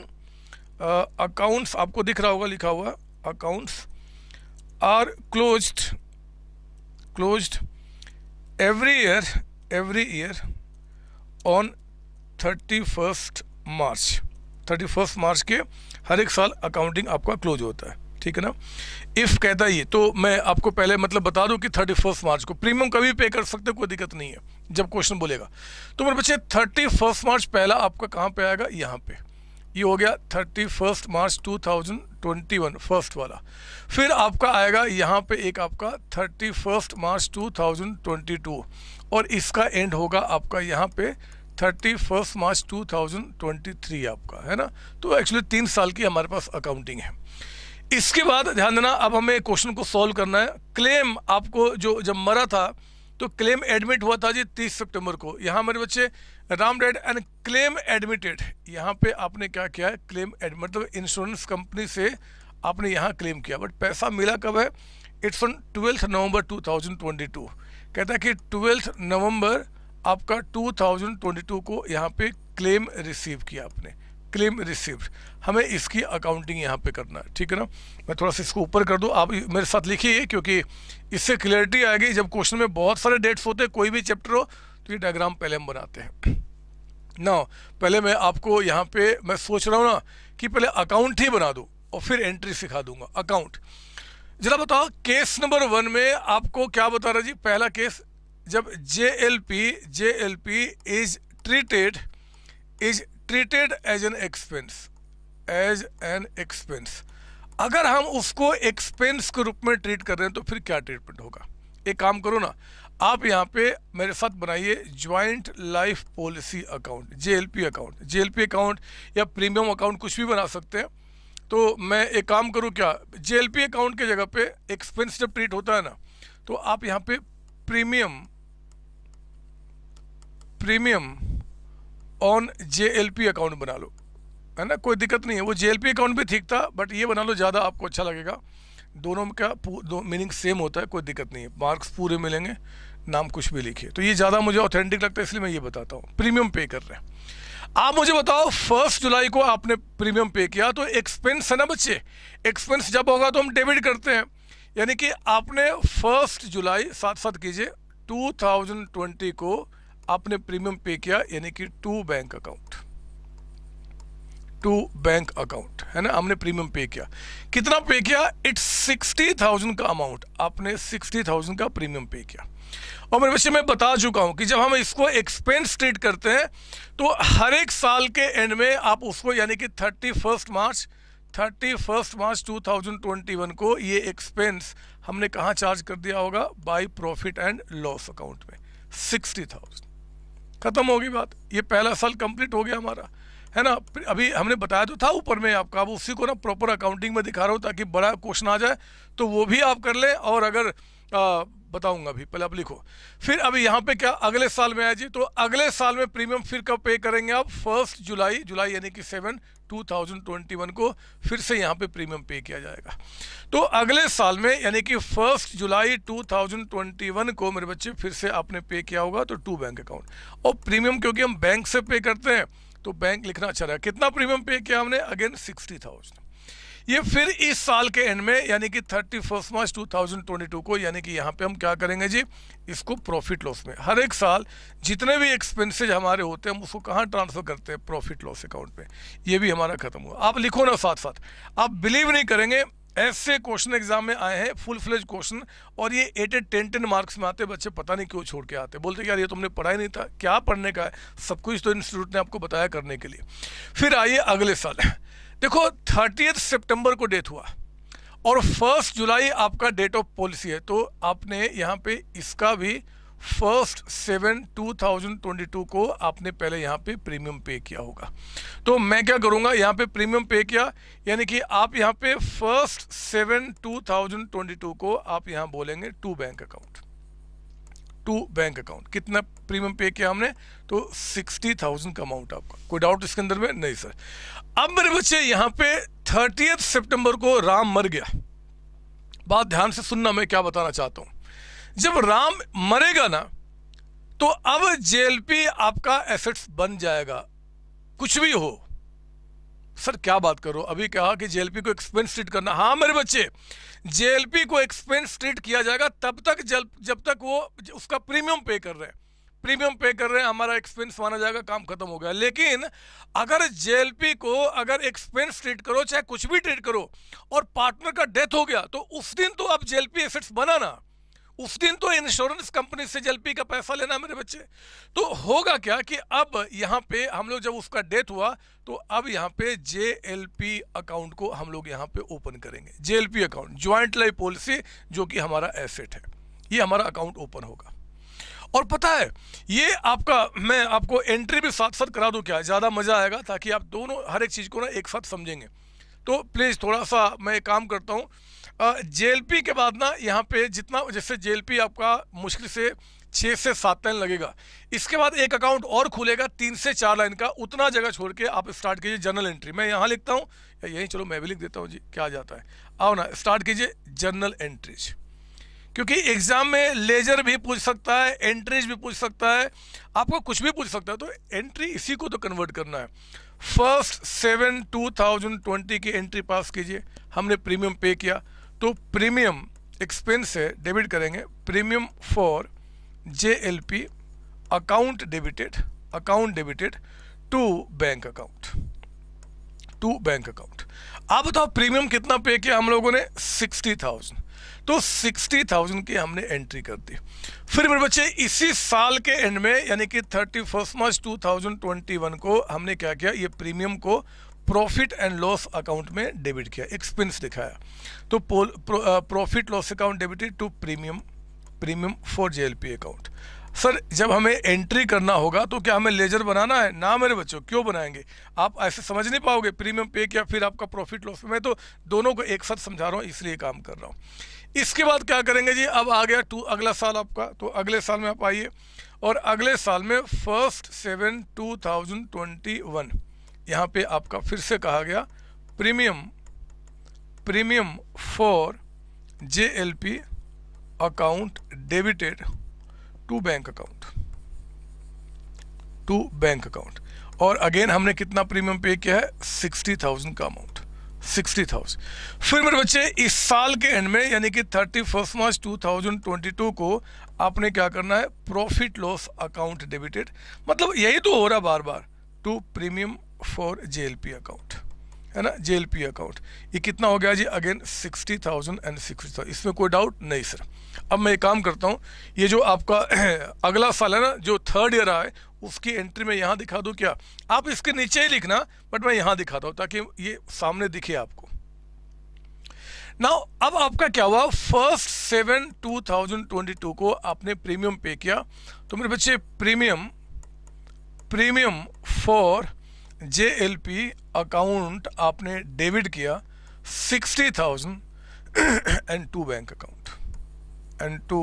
अकाउंट्स uh, आपको दिख रहा होगा लिखा हुआ accounts are close close every year every year on thirty first March thirty first March के हर एक साल अकाउंटिंग आपका क्लोज होता है ठीक है ना इफ़ कहता ये तो मैं आपको पहले मतलब बता दूं कि थर्टी फर्स्ट मार्च को प्रीमियम कभी पे कर सकते कोई दिक्कत नहीं है जब क्वेश्चन बोलेगा तो मेरे बच्चे थर्टी फर्स्ट मार्च पहला आपका कहाँ पे आएगा यहाँ पे ये यह हो गया thirty first March two thousand twenty one first वाला फिर आपका आएगा यहाँ पे एक आपका thirty first March two thousand twenty two और इसका एंड होगा आपका यहाँ पे thirty first March two thousand twenty three आपका है ना तो एक्चुअली तीन साल की हमारे पास अकाउंटिंग है इसके बाद ध्यान देना अब हमें क्वेश्चन को सॉल्व करना है क्लेम आपको जो जब मरा था तो क्लेम एडमिट हुआ था जी तीस सितंबर को यहाँ मेरे बच्चे Ram dead and claim admitted यहाँ पे आपने क्या किया है क्लेम एडमिट मतलब इंश्योरेंस कंपनी से आपने यहाँ क्लेम किया बट पैसा मिला कब है इट्स ऑन ट्वेल्थ नवंबर 2022 कहता है कि ट्वेल्थ नवंबर आपका 2022 को यहाँ पे क्लेम रिसीव किया आपने क्लेम रिसिप्ट हमें इसकी अकाउंटिंग यहाँ पे करना है ठीक है ना मैं थोड़ा सा इसको ऊपर कर दूँ आप मेरे साथ लिखिए क्योंकि इससे क्लियरिटी आएगी जब क्वेश्चन में बहुत सारे डेट्स होते हैं कोई भी चैप्टर हो तो ये डायग्राम पहले हम बनाते हैं ना पहले मैं आपको यहाँ पे मैं सोच रहा हूँ ना कि पहले अकाउंट ही बना दूँ और फिर एंट्री सिखा दूंगा अकाउंट जरा बताओ केस नंबर वन में आपको क्या बता रहा जी पहला केस जब J L P J L P is treated is treated as an expense as an expense अगर हम उसको एक्सपेंस के रूप में ट्रीट कर रहे हैं तो फिर क्या ट्रीटमेंट होगा एक काम करो ना आप यहाँ पे मेरे साथ बनाइए joint life policy account JLP account JLP account या प्रीमियम अकाउंट कुछ भी बना सकते हैं तो मैं एक काम करूँ क्या जेएलपी अकाउंट के जगह पे एक्सपेंस जब ट्रीट होता है ना तो आप यहाँ पे premium premium on J account बना लो है ना कोई दिक्कत नहीं है वो जे अकाउंट भी ठीक था बट ये बना लो ज़्यादा आपको अच्छा लगेगा दोनों का दो मीनिंग सेम होता है कोई दिक्कत नहीं है मार्क्स पूरे मिलेंगे नाम कुछ भी लिखिए तो ये ज़्यादा मुझे ऑथेंटिक लगता है इसलिए मैं ये बताता हूँ प्रीमियम पे कर रहे हैं आप मुझे बताओ फर्स्ट जुलाई को आपने प्रीमियम पे किया तो एक्सपेंस है ना बच्चे एक्सपेंस जब होगा तो हम डेबिट करते हैं यानी कि आपने फर्स्ट जुलाई साथ साथ कीजिए 2020 को आपने प्रीमियम पे किया यानी कि to bank account to bank account है ना हमने प्रीमियम पे किया कितना पे किया इट्स सिक्सटी थाउजेंड का अमाउंट आपने सिक्सटी थाउजेंड का प्रीमियम पे किया और मेरे बच्चे मैं बता चुका हूं कि जब हम इसको एक्सपेंस ट्रीट करते हैं तो हर एक साल के एंड में आप उसको यानी कि thirty first March thirty first March two thousand twenty one को ये एक्सपेंस हमने कहाँ चार्ज कर दिया होगा by profit and loss account में सिक्सटी थाउजेंड खत्म होगी बात ये पहला साल कंप्लीट हो गया हमारा है ना अभी हमने बताया तो था ऊपर में आपका उसी को ना प्रॉपर अकाउंटिंग में दिखा रहा हूँ ताकि बड़ा क्वेश्चन आ जाए तो वो भी आप कर लें और अगर आ, बताऊंगा भी पहले आप लिखो फिर अभी यहाँ पे क्या अगले साल में आया जी तो अगले साल में प्रीमियम फिर कब पे करेंगे आप फर्स्ट जुलाई जुलाई यानी कि सेवन 2021 को फिर से यहाँ पे प्रीमियम पे किया जाएगा तो अगले साल में यानी कि फर्स्ट जुलाई 2021 को मेरे बच्चे फिर से आपने पे किया होगा तो टू बैंक अकाउंट और प्रीमियम क्योंकि हम बैंक से पे करते हैं तो बैंक लिखना अच्छा रहा कितना प्रीमियम पे किया हमने अगेन सिक्सटी थाउजेंड ये फिर इस साल के एंड में यानी कि thirty first March two thousand twenty two को यानी कि यहाँ पे हम क्या करेंगे जी इसको प्रॉफिट लॉस में हर एक साल जितने भी एक्सपेंसेज हमारे होते हैं हम उसको कहाँ ट्रांसफ़र करते हैं प्रॉफिट लॉस अकाउंट में ये भी हमारा ख़त्म हुआ आप लिखो ना साथ साथ आप बिलीव नहीं करेंगे ऐसे क्वेश्चन एग्जाम में आए हैं फुल फ्लेज क्वेश्चन और ये eight eight ten ten marks में आते बच्चे पता नहीं क्यों छोड़ के आते बोलते यार ये तुमने पढ़ा ही नहीं था क्या पढ़ने का है सब कुछ तो इंस्टीट्यूट ने आपको बताया करने के लिए फिर आइए अगले साल देखो थर्टी सितंबर को डेट हुआ और फर्स्ट जुलाई आपका डेट ऑफ पॉलिसी है तो आपने यहाँ पे इसका भी first seven two thousand twenty two को आपने पहले यहाँ पे प्रीमियम पे किया होगा तो मैं क्या करूँगा यहाँ पे प्रीमियम पे किया यानी कि आप यहाँ पे first seven two thousand twenty two को आप यहाँ बोलेंगे to bank account to bank account कितना प्रीमियम पे किया हमने तो सिक्सटी थाउजेंड का अमाउंट आपका कोई डाउट इसके अंदर में नहीं सर अब मेरे बच्चे यहाँ पे थर्टी सितंबर को राम मर गया बात ध्यान से सुनना मैं क्या बताना चाहता हूँ जब राम मरेगा ना तो अब जेएलपी आपका एसेट्स बन जाएगा कुछ भी हो सर क्या बात करो अभी कहा कि जेएलपी को एक्सपेंस ट्रीट करना हाँ मेरे बच्चे जेएलपी को एक्सपेंस ट्रीट किया जाएगा तब तक जब जब तक वो उसका प्रीमियम पे कर रहे हैं प्रीमियम पे कर रहे हैं हमारा एक्सपेंस माना जाएगा काम खत्म हो गया लेकिन अगर जेएलपी को अगर एक्सपेंस ट्रीट करो चाहे कुछ भी ट्रीट करो और पार्टनर का डेथ हो गया तो उस दिन तो आप जेएलपी एसेट्स बनाना उस दिन तो इंश्योरेंस कंपनी से जेएलपी का पैसा लेना मेरे बच्चे तो होगा क्या कि अब यहाँ पे हम लोग जब उसका डेथ हुआ तो अब यहाँ पे जेएलपी अकाउंट को हम लोग यहाँ पे ओपन करेंगे JLP account joint life policy जो कि हमारा एसेट है ये हमारा अकाउंट ओपन होगा और पता है ये आपका मैं आपको एंट्री भी साथ साथ करा दूँ क्या ज़्यादा मज़ा आएगा ताकि आप दोनों हर एक चीज़ को ना एक साथ समझेंगे तो प्लीज़ थोड़ा सा मैं काम करता हूँ जेएलपी के बाद ना यहाँ पे जितना जैसे जेएलपी आपका मुश्किल से छः से सात लाइन लगेगा इसके बाद एक अकाउंट और खुलेगा तीन से चार लाइन का उतना जगह छोड़ के आप स्टार्ट कीजिए जर्नल एंट्री मैं यहाँ लिखता हूँ यहीं चलो मैं भी लिख देता हूँ जी क्या जाता है आओ ना स्टार्ट कीजिए जनरल एंट्रीज क्योंकि एग्जाम में लेजर भी पूछ सकता है एंट्रीज भी पूछ सकता है आपको कुछ भी पूछ सकता है तो एंट्री इसी को तो कन्वर्ट करना है first seven two thousand twenty की एंट्री पास कीजिए हमने प्रीमियम पे किया तो प्रीमियम एक्सपेंस है डेबिट करेंगे premium for J L P account debited account debited to bank account to bank account आप बताओ प्रीमियम कितना पे किया हम लोगों ने सिक्सटी थाउजेंड तो सिक्सटी थाउजेंड की हमने एंट्री कर दी फिर मेरे बच्चे इसी साल के एंड में यानी कि thirty first March two thousand twenty one को हमने क्या किया ये प्रीमियम को प्रॉफिट एंड लॉस अकाउंट में डेबिट किया एक्सपेंस दिखाया तो profit loss account debited to premium premium for J account sir जब हमें एंट्री करना होगा तो क्या हमें लेजर बनाना है ना मेरे बच्चों क्यों बनाएंगे आप ऐसे समझ नहीं पाओगे प्रीमियम पे किया फिर आपका प्रॉफिट लॉस मैं तो दोनों को एक साथ समझा रहा हूँ इसलिए काम कर रहा हूँ इसके बाद क्या करेंगे जी अब आ गया टू अगला साल आपका तो अगले साल में आप आइए और अगले साल में first seven two thousand twenty one यहाँ पर आपका फिर से कहा गया premium premium for J L P account debited to bank account to bank account और अगेन हमने कितना प्रीमियम पे किया है सिक्सटी थाउजेंड का अमाउंट सिक्सटी थाउजेंड फिर मेरे बच्चे इस साल के एंड में यानी कि thirty first March two thousand twenty two को आपने क्या करना है प्रॉफिट लॉस अकाउंट डेबिटेड मतलब यही तो हो रहा बार बार to premium for JLP account है ना जेएलपी अकाउंट ये कितना हो गया जी again sixty thousand and sixty thousand इसमें कोई डाउट नहीं सर अब मैं एक काम करता हूँ ये जो आपका [CLEARS THROAT] अगला साल है ना जो थर्ड ईयर आए उसकी एंट्री में यहाँ दिखा दूँ क्या आप इसके नीचे ही लिखना बट मैं यहाँ दिखाता हूँ ताकि ये सामने दिखे आपको Now, अब आपका क्या हुआ first seven two thousand twenty two को आपने प्रीमियम पे किया तो मेरे बच्चे premium premium for J L P account आपने डेबिट किया sixty thousand and to bank account and to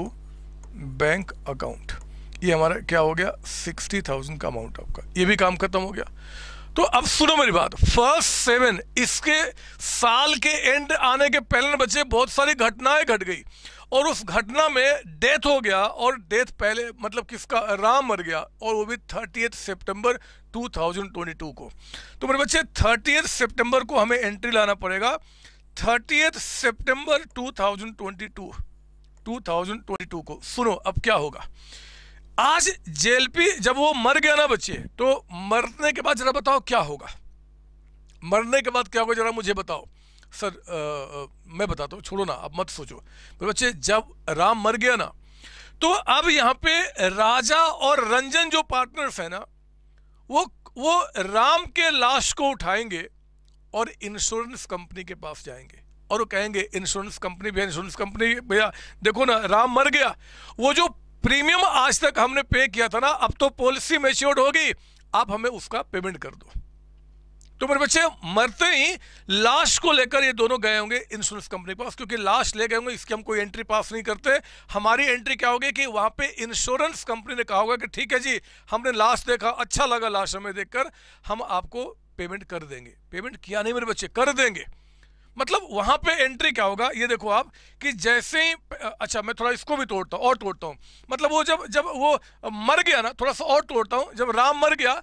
bank account ये हमारा क्या हो गया सिक्सटी थाउजेंड का अमाउंट आपका ये भी काम खत्म हो गया तो अब सुनो मेरी बात फर्स्ट सेवन इसके साल के एंड आने के पहले बचे बहुत सारी घटनाएं घट गई और उस घटना में डेथ हो गया और डेथ पहले मतलब किसका राम मर गया और वो भी थर्टी सितंबर 2022 को तो मेरे बच्चे थर्टी सितंबर को हमें एंट्री लाना पड़ेगा थर्टी सितंबर 2022 2022 को सुनो अब क्या होगा आज जेएलपी जब वो मर गया ना बच्चे तो मरने के बाद जरा बताओ क्या होगा मरने के बाद क्या होगा जरा मुझे बताओ सर आ, आ, मैं बताता हूँ छोड़ो ना अब मत सोचो पर बच्चे जब राम मर गया ना तो अब यहाँ पे राजा और रंजन जो पार्टनर्स है ना वो वो राम के लाश को उठाएंगे और इंश्योरेंस कंपनी के पास जाएंगे और वो कहेंगे इंश्योरेंस कंपनी भैया इंश्योरेंस कंपनी भैया देखो ना राम मर गया वो जो प्रीमियम आज तक हमने पे किया था ना अब तो पॉलिसी मेच्योर्ड होगी आप हमें उसका पेमेंट कर दो तो मेरे बच्चे मरते ही लाश को लेकर ये दोनों गए होंगे इंश्योरेंस कंपनी के पास क्योंकि लाश ले गए होंगे इसकी हम कोई एंट्री पास नहीं करते हमारी एंट्री क्या होगी कि वहां पे इंश्योरेंस कंपनी ने कहा होगा कि ठीक है जी हमने लाश देखा अच्छा लगा लाश हमें देखकर हम आपको पेमेंट कर देंगे पेमेंट किया नहीं मेरे बच्चे कर देंगे मतलब वहां पे एंट्री क्या होगा ये देखो आप कि जैसे ही अच्छा मैं थोड़ा इसको भी तोड़ता हूँ और तोड़ता हूँ मतलब वो जब जब वो मर गया ना थोड़ा सा और तोड़ता हूँ जब राम मर गया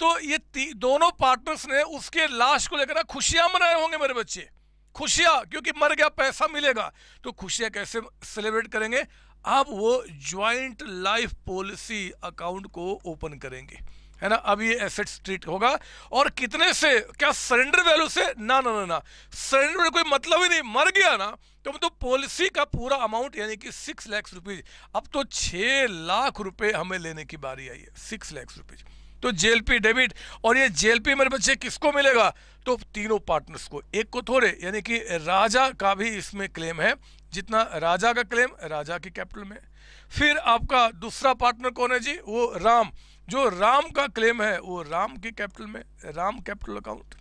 तो ये दोनों पार्टनर्स ने उसके लाश को लेकर खुशियां मनाए होंगे मेरे बच्चे खुशियां क्योंकि मर गया पैसा मिलेगा तो खुशियां कैसे सेलिब्रेट करेंगे आप वो ज्वाइंट लाइफ पॉलिसी अकाउंट को ओपन करेंगे है ना अब ये एसेट्स ट्रीट होगा और कितने से क्या सरेंडर वैल्यू से ना ना ना ना सरेंडर में कोई मतलब ही नहीं मर गया ना तो मतलब तो पॉलिसी का पूरा अमाउंट यानी कि सिक्स लैक्स रुपीज अब तो छः लाख रुपए हमें लेने की बारी आई है सिक्स लैक्स रुपीज़ तो जेएलपी डेबिट और ये जेएलपी मेरे बच्चे किसको मिलेगा तो तीनों पार्टनर्स को एक को थोड़े यानी कि राजा का भी इसमें क्लेम है जितना राजा का क्लेम राजा की कैपिटल में फिर आपका दूसरा पार्टनर कौन है जी वो राम जो राम का क्लेम है वो राम के कैपिटल में राम कैपिटल अकाउंट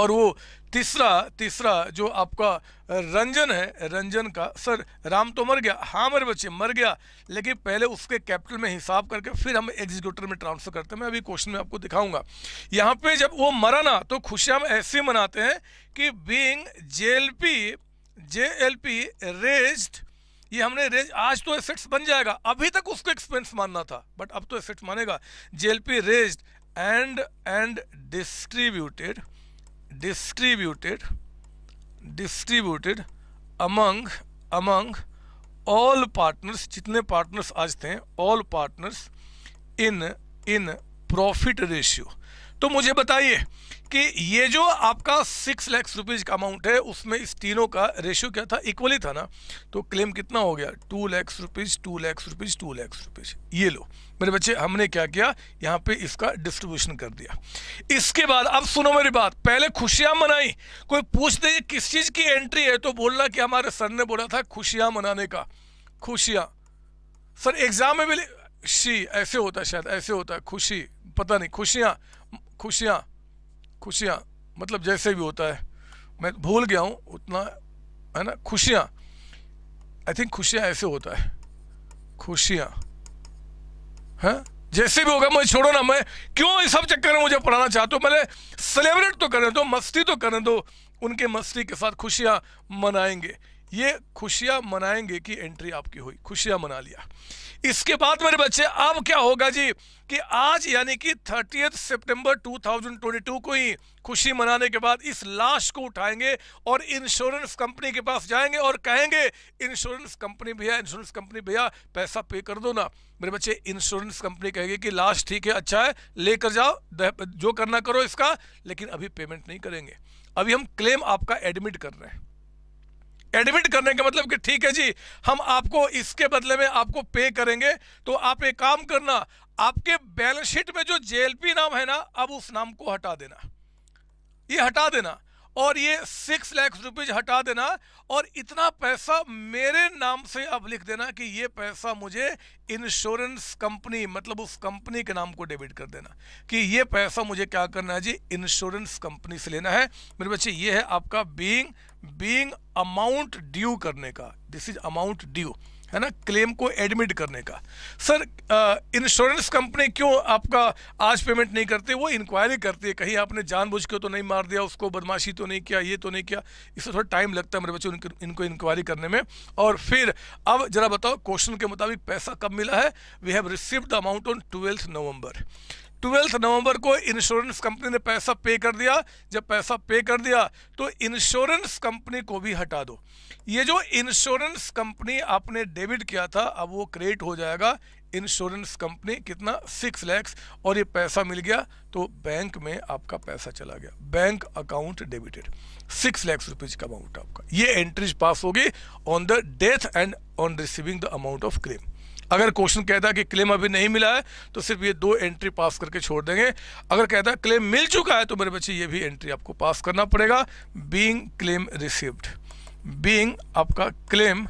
और वो तीसरा तीसरा जो आपका रंजन है रंजन का सर राम तो मर गया हाँ मेरे बच्चे मर गया लेकिन पहले उसके कैपिटल में हिसाब करके फिर हम एग्जीक्यूटर में ट्रांसफर करते हैं मैं अभी क्वेश्चन में आपको दिखाऊंगा यहाँ पे जब वो मरा ना तो खुशियाँ हम ऐसे मनाते हैं कि being J L P J L P raised ये हमने रेज आज तो एसेट्स बन जाएगा अभी तक उसको एक्सपेंस मानना था बट अब तो एसेट्स मानेगा JLP raise and and distributed distributed distributed among among all partners जितने पार्टनर्स आज थे all partners in in profit ratio तो मुझे बताइए कि ये जो आपका सिक्स लैक्स रुपीज़ का अमाउंट है उसमें इस तीनों का रेशियो क्या था इक्वली था ना तो क्लेम कितना हो गया two lakhs rupees two lakhs rupees two lakhs rupees ये लो मेरे बच्चे हमने क्या किया यहाँ पे इसका डिस्ट्रीब्यूशन कर दिया इसके बाद अब सुनो मेरी बात पहले खुशियां मनाई कोई पूछ दे किस चीज़ की एंट्री है तो बोलना कि हमारे सर ने बोला था खुशियां मनाने का खुशियां सर एग्ज़ाम में भी शी ऐसे होता शायद ऐसे होता खुशी पता नहीं खुशियां खुशियां खुशियाँ मतलब जैसे भी होता है मैं भूल गया हूँ उतना है ना खुशियाँ आई थिंक खुशियाँ ऐसे होता है खुशियाँ हाँ? हैं जैसे भी होगा मुझे छोड़ो ना मैं क्यों इस सब चक्कर में मुझे पढ़ाना चाहते हो मैंने सेलिब्रेट तो करें दो मस्ती तो करें दो उनके मस्ती के साथ खुशियाँ मनाएंगे ये खुशियां मनाएंगे कि एंट्री आपकी हुई खुशियां मना लिया इसके बाद मेरे बच्चे अब क्या होगा जी कि आज यानी कि थर्टी सितंबर 2022 को ही खुशी मनाने के बाद इस लाश को उठाएंगे और इंश्योरेंस कंपनी के पास जाएंगे और कहेंगे इंश्योरेंस कंपनी भैया इंश्योरेंस कंपनी भैया पैसा पे कर दो ना मेरे बच्चे इंश्योरेंस कंपनी कहेगी कि लाश ठीक है अच्छा है लेकर जाओ जो करना करो इसका लेकिन अभी पेमेंट नहीं करेंगे अभी हम क्लेम आपका एडमिट कर रहे हैं एडमिट करने का मतलब कि ठीक है जी हम आपको इसके बदले में आपको पे करेंगे तो आप एक काम करना आपके बैलेंस शीट में जो जेएलपी नाम है ना अब उस नाम को हटा देना ये हटा देना और ये सिक्स लैक्स रुपीज हटा देना और इतना पैसा मेरे नाम से अब लिख देना कि ये पैसा मुझे इंश्योरेंस कंपनी मतलब उस कंपनी के नाम को डेबिट कर देना कि ये पैसा मुझे क्या करना है जी इंश्योरेंस कंपनी से लेना है मेरे बच्चे ये है आपका बीइंग बीइंग अमाउंट ड्यू करने का दिस इज अमाउंट ड्यू है ना क्लेम को एडमिट करने का सर इंश्योरेंस कंपनी क्यों आपका आज पेमेंट नहीं करते वो इंक्वायरी करती है कहीं आपने जानबूझ के तो नहीं मार दिया उसको बदमाशी तो नहीं किया ये तो नहीं किया इससे थोड़ा टाइम लगता है मेरे बच्चों इनको, इंक्वायरी करने में और फिर अब जरा बताओ क्वेश्चन के मुताबिक पैसा कब मिला है we have receive the amount on twelfth November twelfth November को इंश्योरेंस कंपनी ने पैसा पे कर दिया जब पैसा पे कर दिया तो इंश्योरेंस कंपनी को भी हटा दो ये जो इंश्योरेंस कंपनी आपने डेबिट किया था अब वो क्रेडिट हो जाएगा इंश्योरेंस कंपनी कितना सिक्स लैक्स और ये पैसा मिल गया तो बैंक में आपका पैसा चला गया bank account debited six lakhs rupees का अमाउंट आपका ये एंट्रीज पास होगी on the death and on receiving the amount of claim अगर क्वेश्चन कहता है कि क्लेम अभी नहीं मिला है तो सिर्फ ये दो एंट्री पास करके छोड़ देंगे अगर कहता है क्लेम मिल चुका है तो मेरे बच्चे ये भी एंट्री आपको पास करना पड़ेगा बींग क्लेम रिसीव्ड बींग आपका क्लेम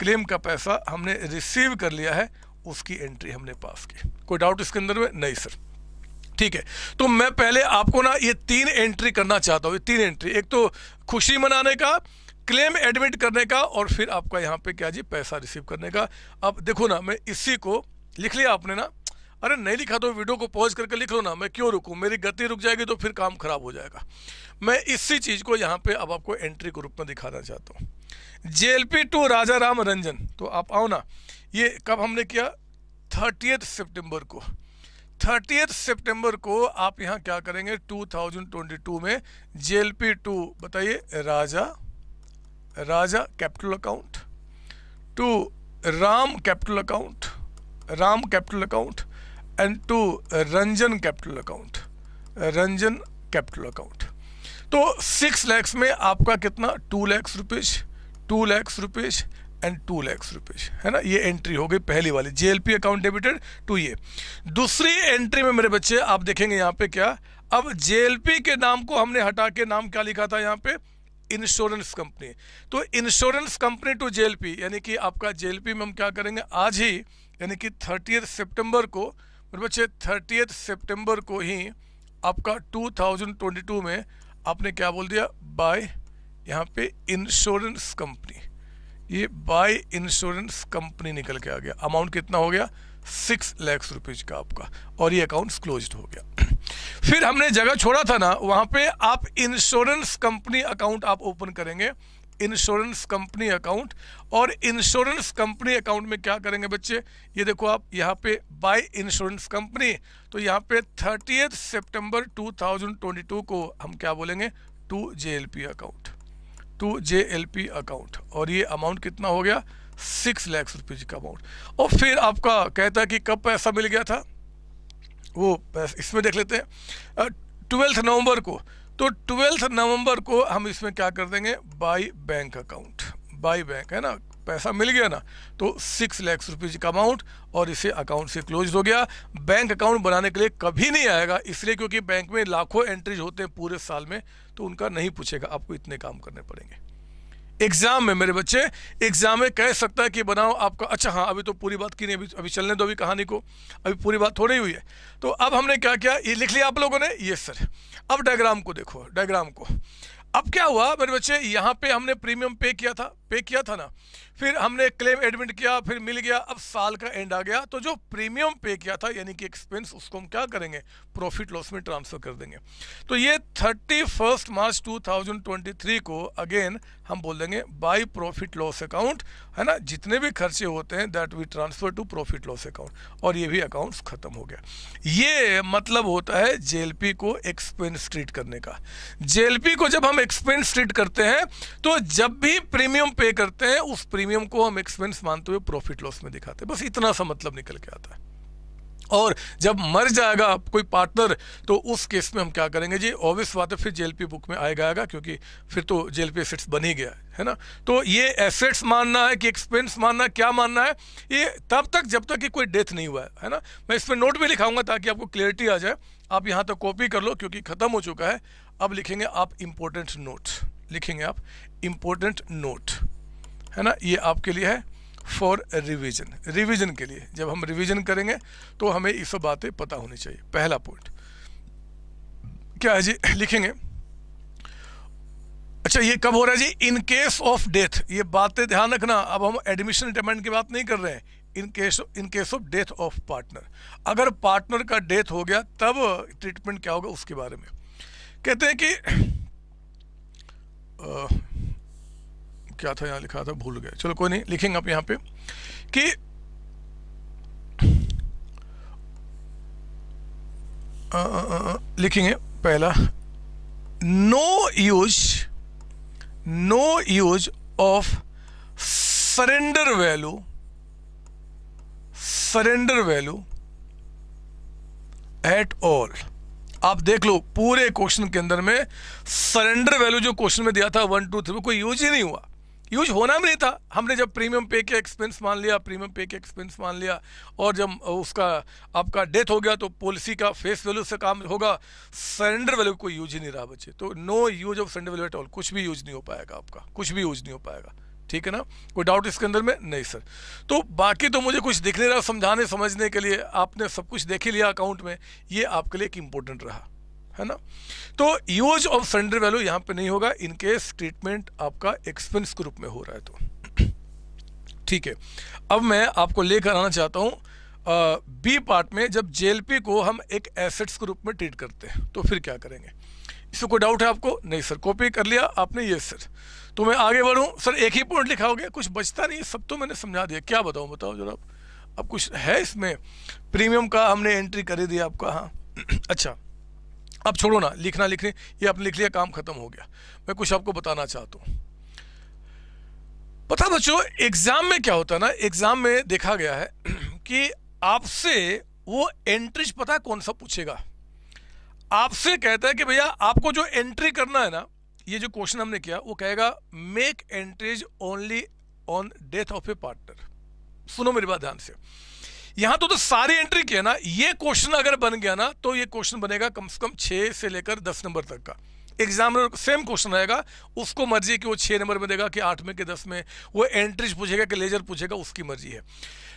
क्लेम का पैसा हमने रिसीव कर लिया है उसकी एंट्री हमने पास की कोई डाउट इसके अंदर में नहीं सर ठीक है तो मैं पहले आपको ना ये तीन एंट्री करना चाहता हूँ ये तीन एंट्री एक तो खुशी मनाने का क्लेम एडमिट करने का और फिर आपका यहाँ पे क्या जी पैसा रिसीव करने का अब देखो ना मैं इसी को लिख लिया आपने ना अरे नहीं लिखा तो वीडियो को पॉज करके लिख लो ना मैं क्यों रुकूँ मेरी गति रुक जाएगी तो फिर काम खराब हो जाएगा मैं इसी चीज़ को यहाँ पे अब आपको एंट्री के रूप में दिखाना चाहता हूँ पी टू राजा राम रंजन तो आप आओ ना ये कब हमने किया थर्टीथ सितंबर को थर्टीथ सितंबर को आप यहाँ क्या करेंगे 2022 में जे टू बताइए Raja Raja capital account to Ram capital account Ram capital account and to Ranjan capital account Ranjan capital account तो सिक्स लैक्स में आपका कितना two lakhs rupees two lakhs rupees and two lakhs rupees है ना ये एंट्री हो गई पहली वाली जेएलपी अकाउंट डेबिटेड टू ये दूसरी एंट्री में मेरे बच्चे आप देखेंगे यहाँ पे क्या अब जेएलपी के नाम को हमने हटा के नाम क्या लिखा था यहाँ पे इंश्योरेंस कंपनी तो इंश्योरेंस कंपनी टू जेएलपी यानी कि आपका जेएलपी में हम क्या करेंगे आज ही यानी कि थर्टी सितंबर को मेरे बच्चे थर्टी सितंबर को ही आपका 2022 में आपने क्या बोल दिया बाय यहाँ पे इंश्योरेंस कंपनी ये बाय इंश्योरेंस कंपनी निकल के आ गया अमाउंट कितना हो गया सिक्स लैक्स रुपीज़ का आपका और ये अकाउंट क्लोज हो गया [CLEARS THROAT] फिर हमने जगह छोड़ा था ना वहां पे आप इंश्योरेंस कंपनी अकाउंट आप ओपन करेंगे इंश्योरेंस कंपनी अकाउंट और इंश्योरेंस कंपनी अकाउंट में क्या करेंगे बच्चे ये देखो आप यहाँ पे बाय इंश्योरेंस कंपनी तो यहाँ पे थर्टी सितंबर 2022 को हम क्या बोलेंगे to J account to J account और ये अमाउंट कितना हो गया सिक्स लैक्स रुपीज़ का अमाउंट और फिर आपका कहता है कि कब पैसा मिल गया था वो पैसा इसमें देख लेते हैं ट्वेल्थ नवंबर को तो ट्वेल्थ नवंबर को हम इसमें क्या कर देंगे by bank account by bank है ना पैसा मिल गया ना तो सिक्स लैक्स रुपीज़ का अमाउंट और इसे अकाउंट से क्लोज हो गया बैंक अकाउंट बनाने के लिए कभी नहीं आएगा इसलिए क्योंकि बैंक में लाखों एंट्रीज होते हैं पूरे साल में तो उनका नहीं पूछेगा आपको इतने काम करने पड़ेंगे एग्ज़ाम में मेरे बच्चे एग्ज़ाम में कह सकता है कि बनाओ आपका अच्छा हाँ अभी तो पूरी बात की नहीं अभी अभी चलने दो अभी कहानी को अभी पूरी बात थोड़ी हुई है तो अब हमने क्या किया ये लिख लिया आप लोगों ने ये सर अब डायग्राम को देखो डायग्राम को अब क्या हुआ मेरे बच्चे यहाँ पे हमने प्रीमियम पे किया था पे किया था ना फिर हमने क्लेम एडमिट किया फिर मिल गया अब साल का एंड आ गया तो जो प्रीमियम पे किया था यानी कि एक्सपेंस उसको हम क्या करेंगे प्रॉफिट लॉस में ट्रांसफर कर देंगे तो ये थर्टी फर्स्ट मार्च 2023 को अगेन हम बोल देंगे बाई प्रॉफिट लॉस अकाउंट है ना जितने भी खर्चे होते हैं that we transfer to profit loss account और ये भी अकाउंट खत्म हो गया ये मतलब होता है जेएलपी को एक्सपेंस ट्रीट करने का जेएलपी को जब हम एक्सपेंस ट्रीट करते हैं तो जब भी प्रीमियम पे करते हैं उस प्रीमियम को हम एक्सपेंस मानते हुए प्रॉफिट लॉस में दिखाते हैं बस इतना सा मतलब निकल के आता है और जब मर जाएगा कोई पार्टनर तो उस केस में हम क्या करेंगे जी ऑब्वियस बात है फिर जेएलपी बुक में आएगा आएगा क्योंकि फिर तो जेएलपी एसेट्स बन ही गया है, ना तो ये एसेट्स मानना है कि एक्सपेंस मानना है क्या मानना है ये तब तक जब तक कि कोई डेथ नहीं हुआ है है ना मैं इसमें नोट भी लिखाऊंगा ताकि आपको क्लियरिटी आ जाए आप यहाँ तक तो कॉपी कर लो क्योंकि ख़त्म हो चुका है अब लिखेंगे आप इम्पोर्टेंट नोट्स लिखेंगे आप इम्पोर्टेंट नोट है ना ये आपके लिए है फॉर रिविजन रिविजन के लिए जब हम रिविजन करेंगे तो हमें ये सब बातें पता होनी चाहिए पहला पॉइंट क्या है जी लिखेंगे अच्छा ये कब हो रहा है जी इन केस ऑफ डेथ ये बातें ध्यान रखना अब हम एडमिशन रिटमेंट की बात नहीं कर रहे हैं in case in case of death of partner अगर पार्टनर का डेथ हो गया तब ट्रीटमेंट क्या होगा उसके बारे में कहते हैं कि आ, क्या था यहाँ लिखा था भूल गए चलो कोई नहीं लिखेंगे आप यहाँ पे कि लिखेंगे पहला no use no use of surrender value surrender value at all आप देख लो पूरे क्वेश्चन के अंदर में सरेंडर वैल्यू जो क्वेश्चन में दिया था वन टू थ्री कोई यूज ही नहीं हुआ यूज होना भी नहीं था हमने जब प्रीमियम पे के एक्सपेंस मान लिया प्रीमियम पे के एक्सपेंस मान लिया और जब उसका आपका डेथ हो गया तो पॉलिसी का फेस वैल्यू से काम होगा सरेंडर वैल्यू कोई यूज ही नहीं रहा बच्चे तो no use of surrender value at all कुछ भी यूज नहीं हो पाएगा आपका कुछ भी यूज नहीं हो पाएगा ठीक है ना कोई डाउट इसके अंदर में नहीं सर तो बाकी तो मुझे कुछ दिख नहीं रहा समझाने समझने के लिए आपने सब कुछ देख ही लिया अकाउंट में ये आपके लिए एक इंपॉर्टेंट रहा है ना तो यूज ऑफ सरेंडर वैल्यू यहाँ पे नहीं होगा इनकेस ट्रीटमेंट आपका एक्सपेंस के रूप में हो रहा है तो ठीक है अब मैं आपको लेकर आना चाहता हूँ बी पार्ट में जब जेएलपी को हम एक एसेट्स के रूप में ट्रीट करते हैं तो फिर क्या करेंगे इसमें कोई डाउट है आपको नहीं सर कॉपी कर लिया आपने ये सर तो मैं आगे बढ़ूँ सर एक ही पॉइंट लिखा हो गया कुछ बचता नहीं सब तो मैंने समझा दिया क्या बताऊँ बताओ जरा अब कुछ है इसमें प्रीमियम का हमने एंट्री कर ही दिया आपका हाँ [CLEARS THROAT] अच्छा अब छोड़ो ना लिखना लिखने ये आपने लिख लिया काम खत्म हो गया मैं कुछ आपको बताना चाहता हूँ पता बच्चों एग्जाम में क्या होता है ना एग्जाम में देखा गया है [CLEARS THROAT] कि आपसे वो एंट्रीज पता कौन सा पूछेगा आपसे कहता है कि भैया आपको जो एंट्री करना है ना ये जो क्वेश्चन हमने किया वो कहेगा make entries only on death of a partner सुनो मेरी बात ध्यान से यहां तो, तो सारी एंट्री किया ना ये क्वेश्चन अगर बन गया ना तो ये क्वेश्चन बनेगा कम से कम छह से लेकर दस नंबर तक का एग्जाम सेम क्वेश्चन आएगा उसको मर्जी कि वो छह नंबर में देगा कि आठ में कि दस में वो एंट्रीज पूछेगा कि लेजर पूछेगा उसकी मर्जी है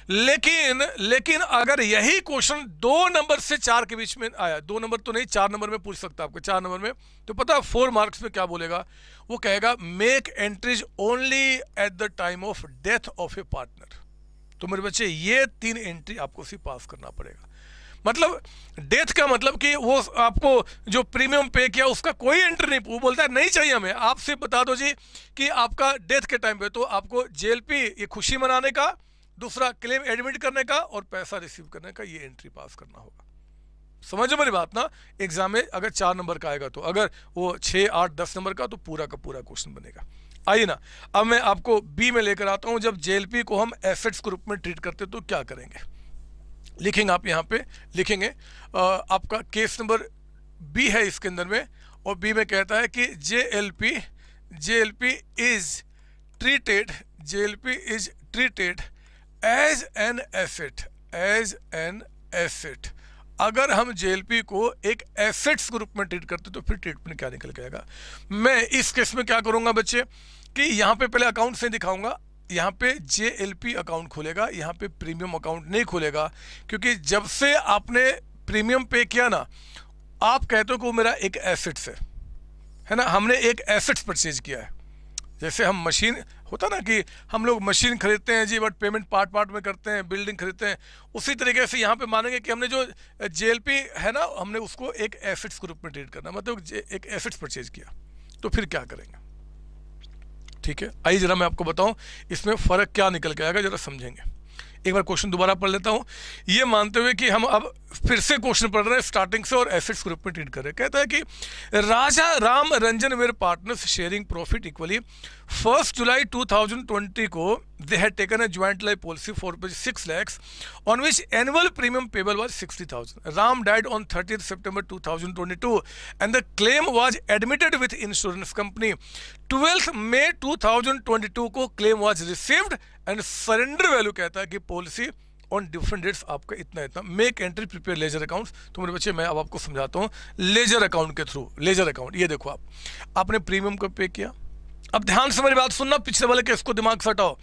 लेकिन लेकिन अगर यही क्वेश्चन दो नंबर से चार के बीच में आया दो नंबर तो नहीं चार नंबर में पूछ सकता आपको चार नंबर में तो पता फोर मार्क्स में क्या बोलेगा वो कहेगा make entries only at the time of death of a partner तो मेरे बच्चे ये तीन एंट्री आपको सिर्फ पास करना पड़ेगा मतलब डेथ का मतलब कि वो आपको जो प्रीमियम पे किया उसका कोई एंट्री नहीं वो बोलता है नहीं चाहिए हमें आपसे बता दो जी कि आपका डेथ के टाइम पे तो आपको जेल पी ये खुशी मनाने का दूसरा क्लेम एडमिट करने का और पैसा रिसीव करने का ये एंट्री पास करना होगा समझो मेरी बात ना एग्जाम में अगर चार नंबर का आएगा तो अगर वो छः आठ दस नंबर का तो पूरा का पूरा क्वेश्चन बनेगा आइए ना अब मैं आपको बी में लेकर आता हूँ जब जे को हम एसेट्स के रूप में ट्रीट करते तो क्या करेंगे लिखेंगे आप यहाँ पे लिखेंगे आ, आपका केस नंबर बी है इसके अंदर में और बी में कहता है कि J L P J L P is treated J L P is treated as an effect as an effect अगर हम जेएलपी को एक एफिट्स के रूप में ट्रीट करते तो फिर ट्रीटमेंट क्या निकल जाएगा मैं इस केस में क्या करूंगा बच्चे कि यहाँ पे पहले अकाउंट से दिखाऊंगा यहाँ पे जे अकाउंट खुलेगा यहाँ पे प्रीमियम अकाउंट नहीं खुलेगा क्योंकि जब से आपने प्रीमियम पे किया ना आप कहते हो कि वो मेरा एक एसेट्स है है ना हमने एक एसेट्स परचेज किया है जैसे हम मशीन होता ना कि हम लोग मशीन खरीदते हैं जी बट पेमेंट पार्ट पार्ट में करते हैं बिल्डिंग खरीदते हैं उसी तरीके से यहाँ पे मानेंगे कि हमने जो जे है ना हमने उसको एक एसेट्स के रूप में ट्रीट करना मतलब एक एसेट्स परचेज किया तो फिर क्या करेंगे ठीक है आइए जरा मैं आपको बताऊँ इसमें फ़र्क क्या निकल के आएगा जरा समझेंगे एक बार क्वेश्चन दोबारा पढ़ लेता हूँ ये मानते हुए कि हम अब फिर से क्वेश्चन पढ़ रहे हैं स्टार्टिंग से और एसेट्स ग्रुप में ट्रीट कर रहे हैं कहता है कि Raja Ram Ranjan were partners sharing profit equally first July 2020 को they had taken a joint life policy for बज six lakhs on which annual premium payable was sixty thousand Ram died on thirty September two and the claim was admitted with insurance company twelfth May two को claim was received and surrender value कहता है कि policy on different dates आपका इतना इतना make entry prepare ledger accounts तो मेरे बच्चे मैं अब आपको समझाता हूँ लेजर अकाउंट के थ्रू लेजर अकाउंट ये देखो आप आपने प्रीमियम कब पे किया अब ध्यान से मेरी बात सुनना पिछले वाले केस को दिमाग से हटाओ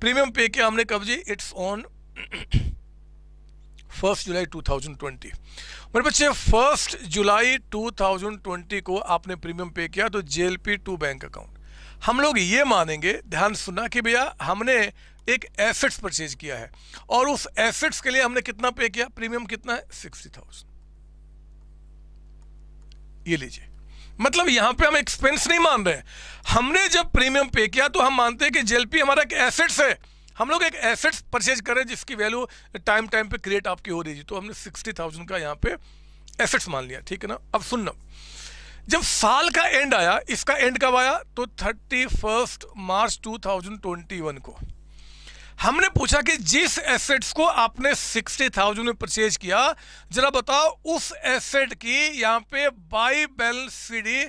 प्रीमियम पे किया हमने कब जी इट्स ऑन फर्स्ट जुलाई 2020 मेरे बच्चे फर्स्ट जुलाई 2020 को आपने प्रीमियम पे किया तो जेएलपी टू बैंक अकाउंट हम लोग ये मानेंगे ध्यान सुना कि भैया हमने एक एसेट्स परचेज किया है और उस एसेट्स के लिए हमने कितना पे किया प्रीमियम कितना है सिक्सटी थाउजेंड ये लीजिए मतलब यहां पे हम एक्सपेंस नहीं मान रहे हमने जब प्रीमियम पे किया तो हम मानते हैं कि जेलपी हमारा एक एसेट्स है हम लोग एक एसेट्स परचेज कर रहे हैं जिसकी वैल्यू टाइम टाइम पे क्रिएट आपकी हो रही थी तो हमने सिक्सटी थाउजेंड का यहाँ पे एसेट्स मान लिया ठीक है ना अब सुनना जब साल का एंड आया इसका एंड कब आया तो थर्टी फर्स्ट मार्च 2021 को हमने पूछा कि जिस एसेट्स को आपने सिक्सटी थाउजेंड में परचेज किया जरा बताओ उस एसेट की यहां पे बाई बैलेंस सीडी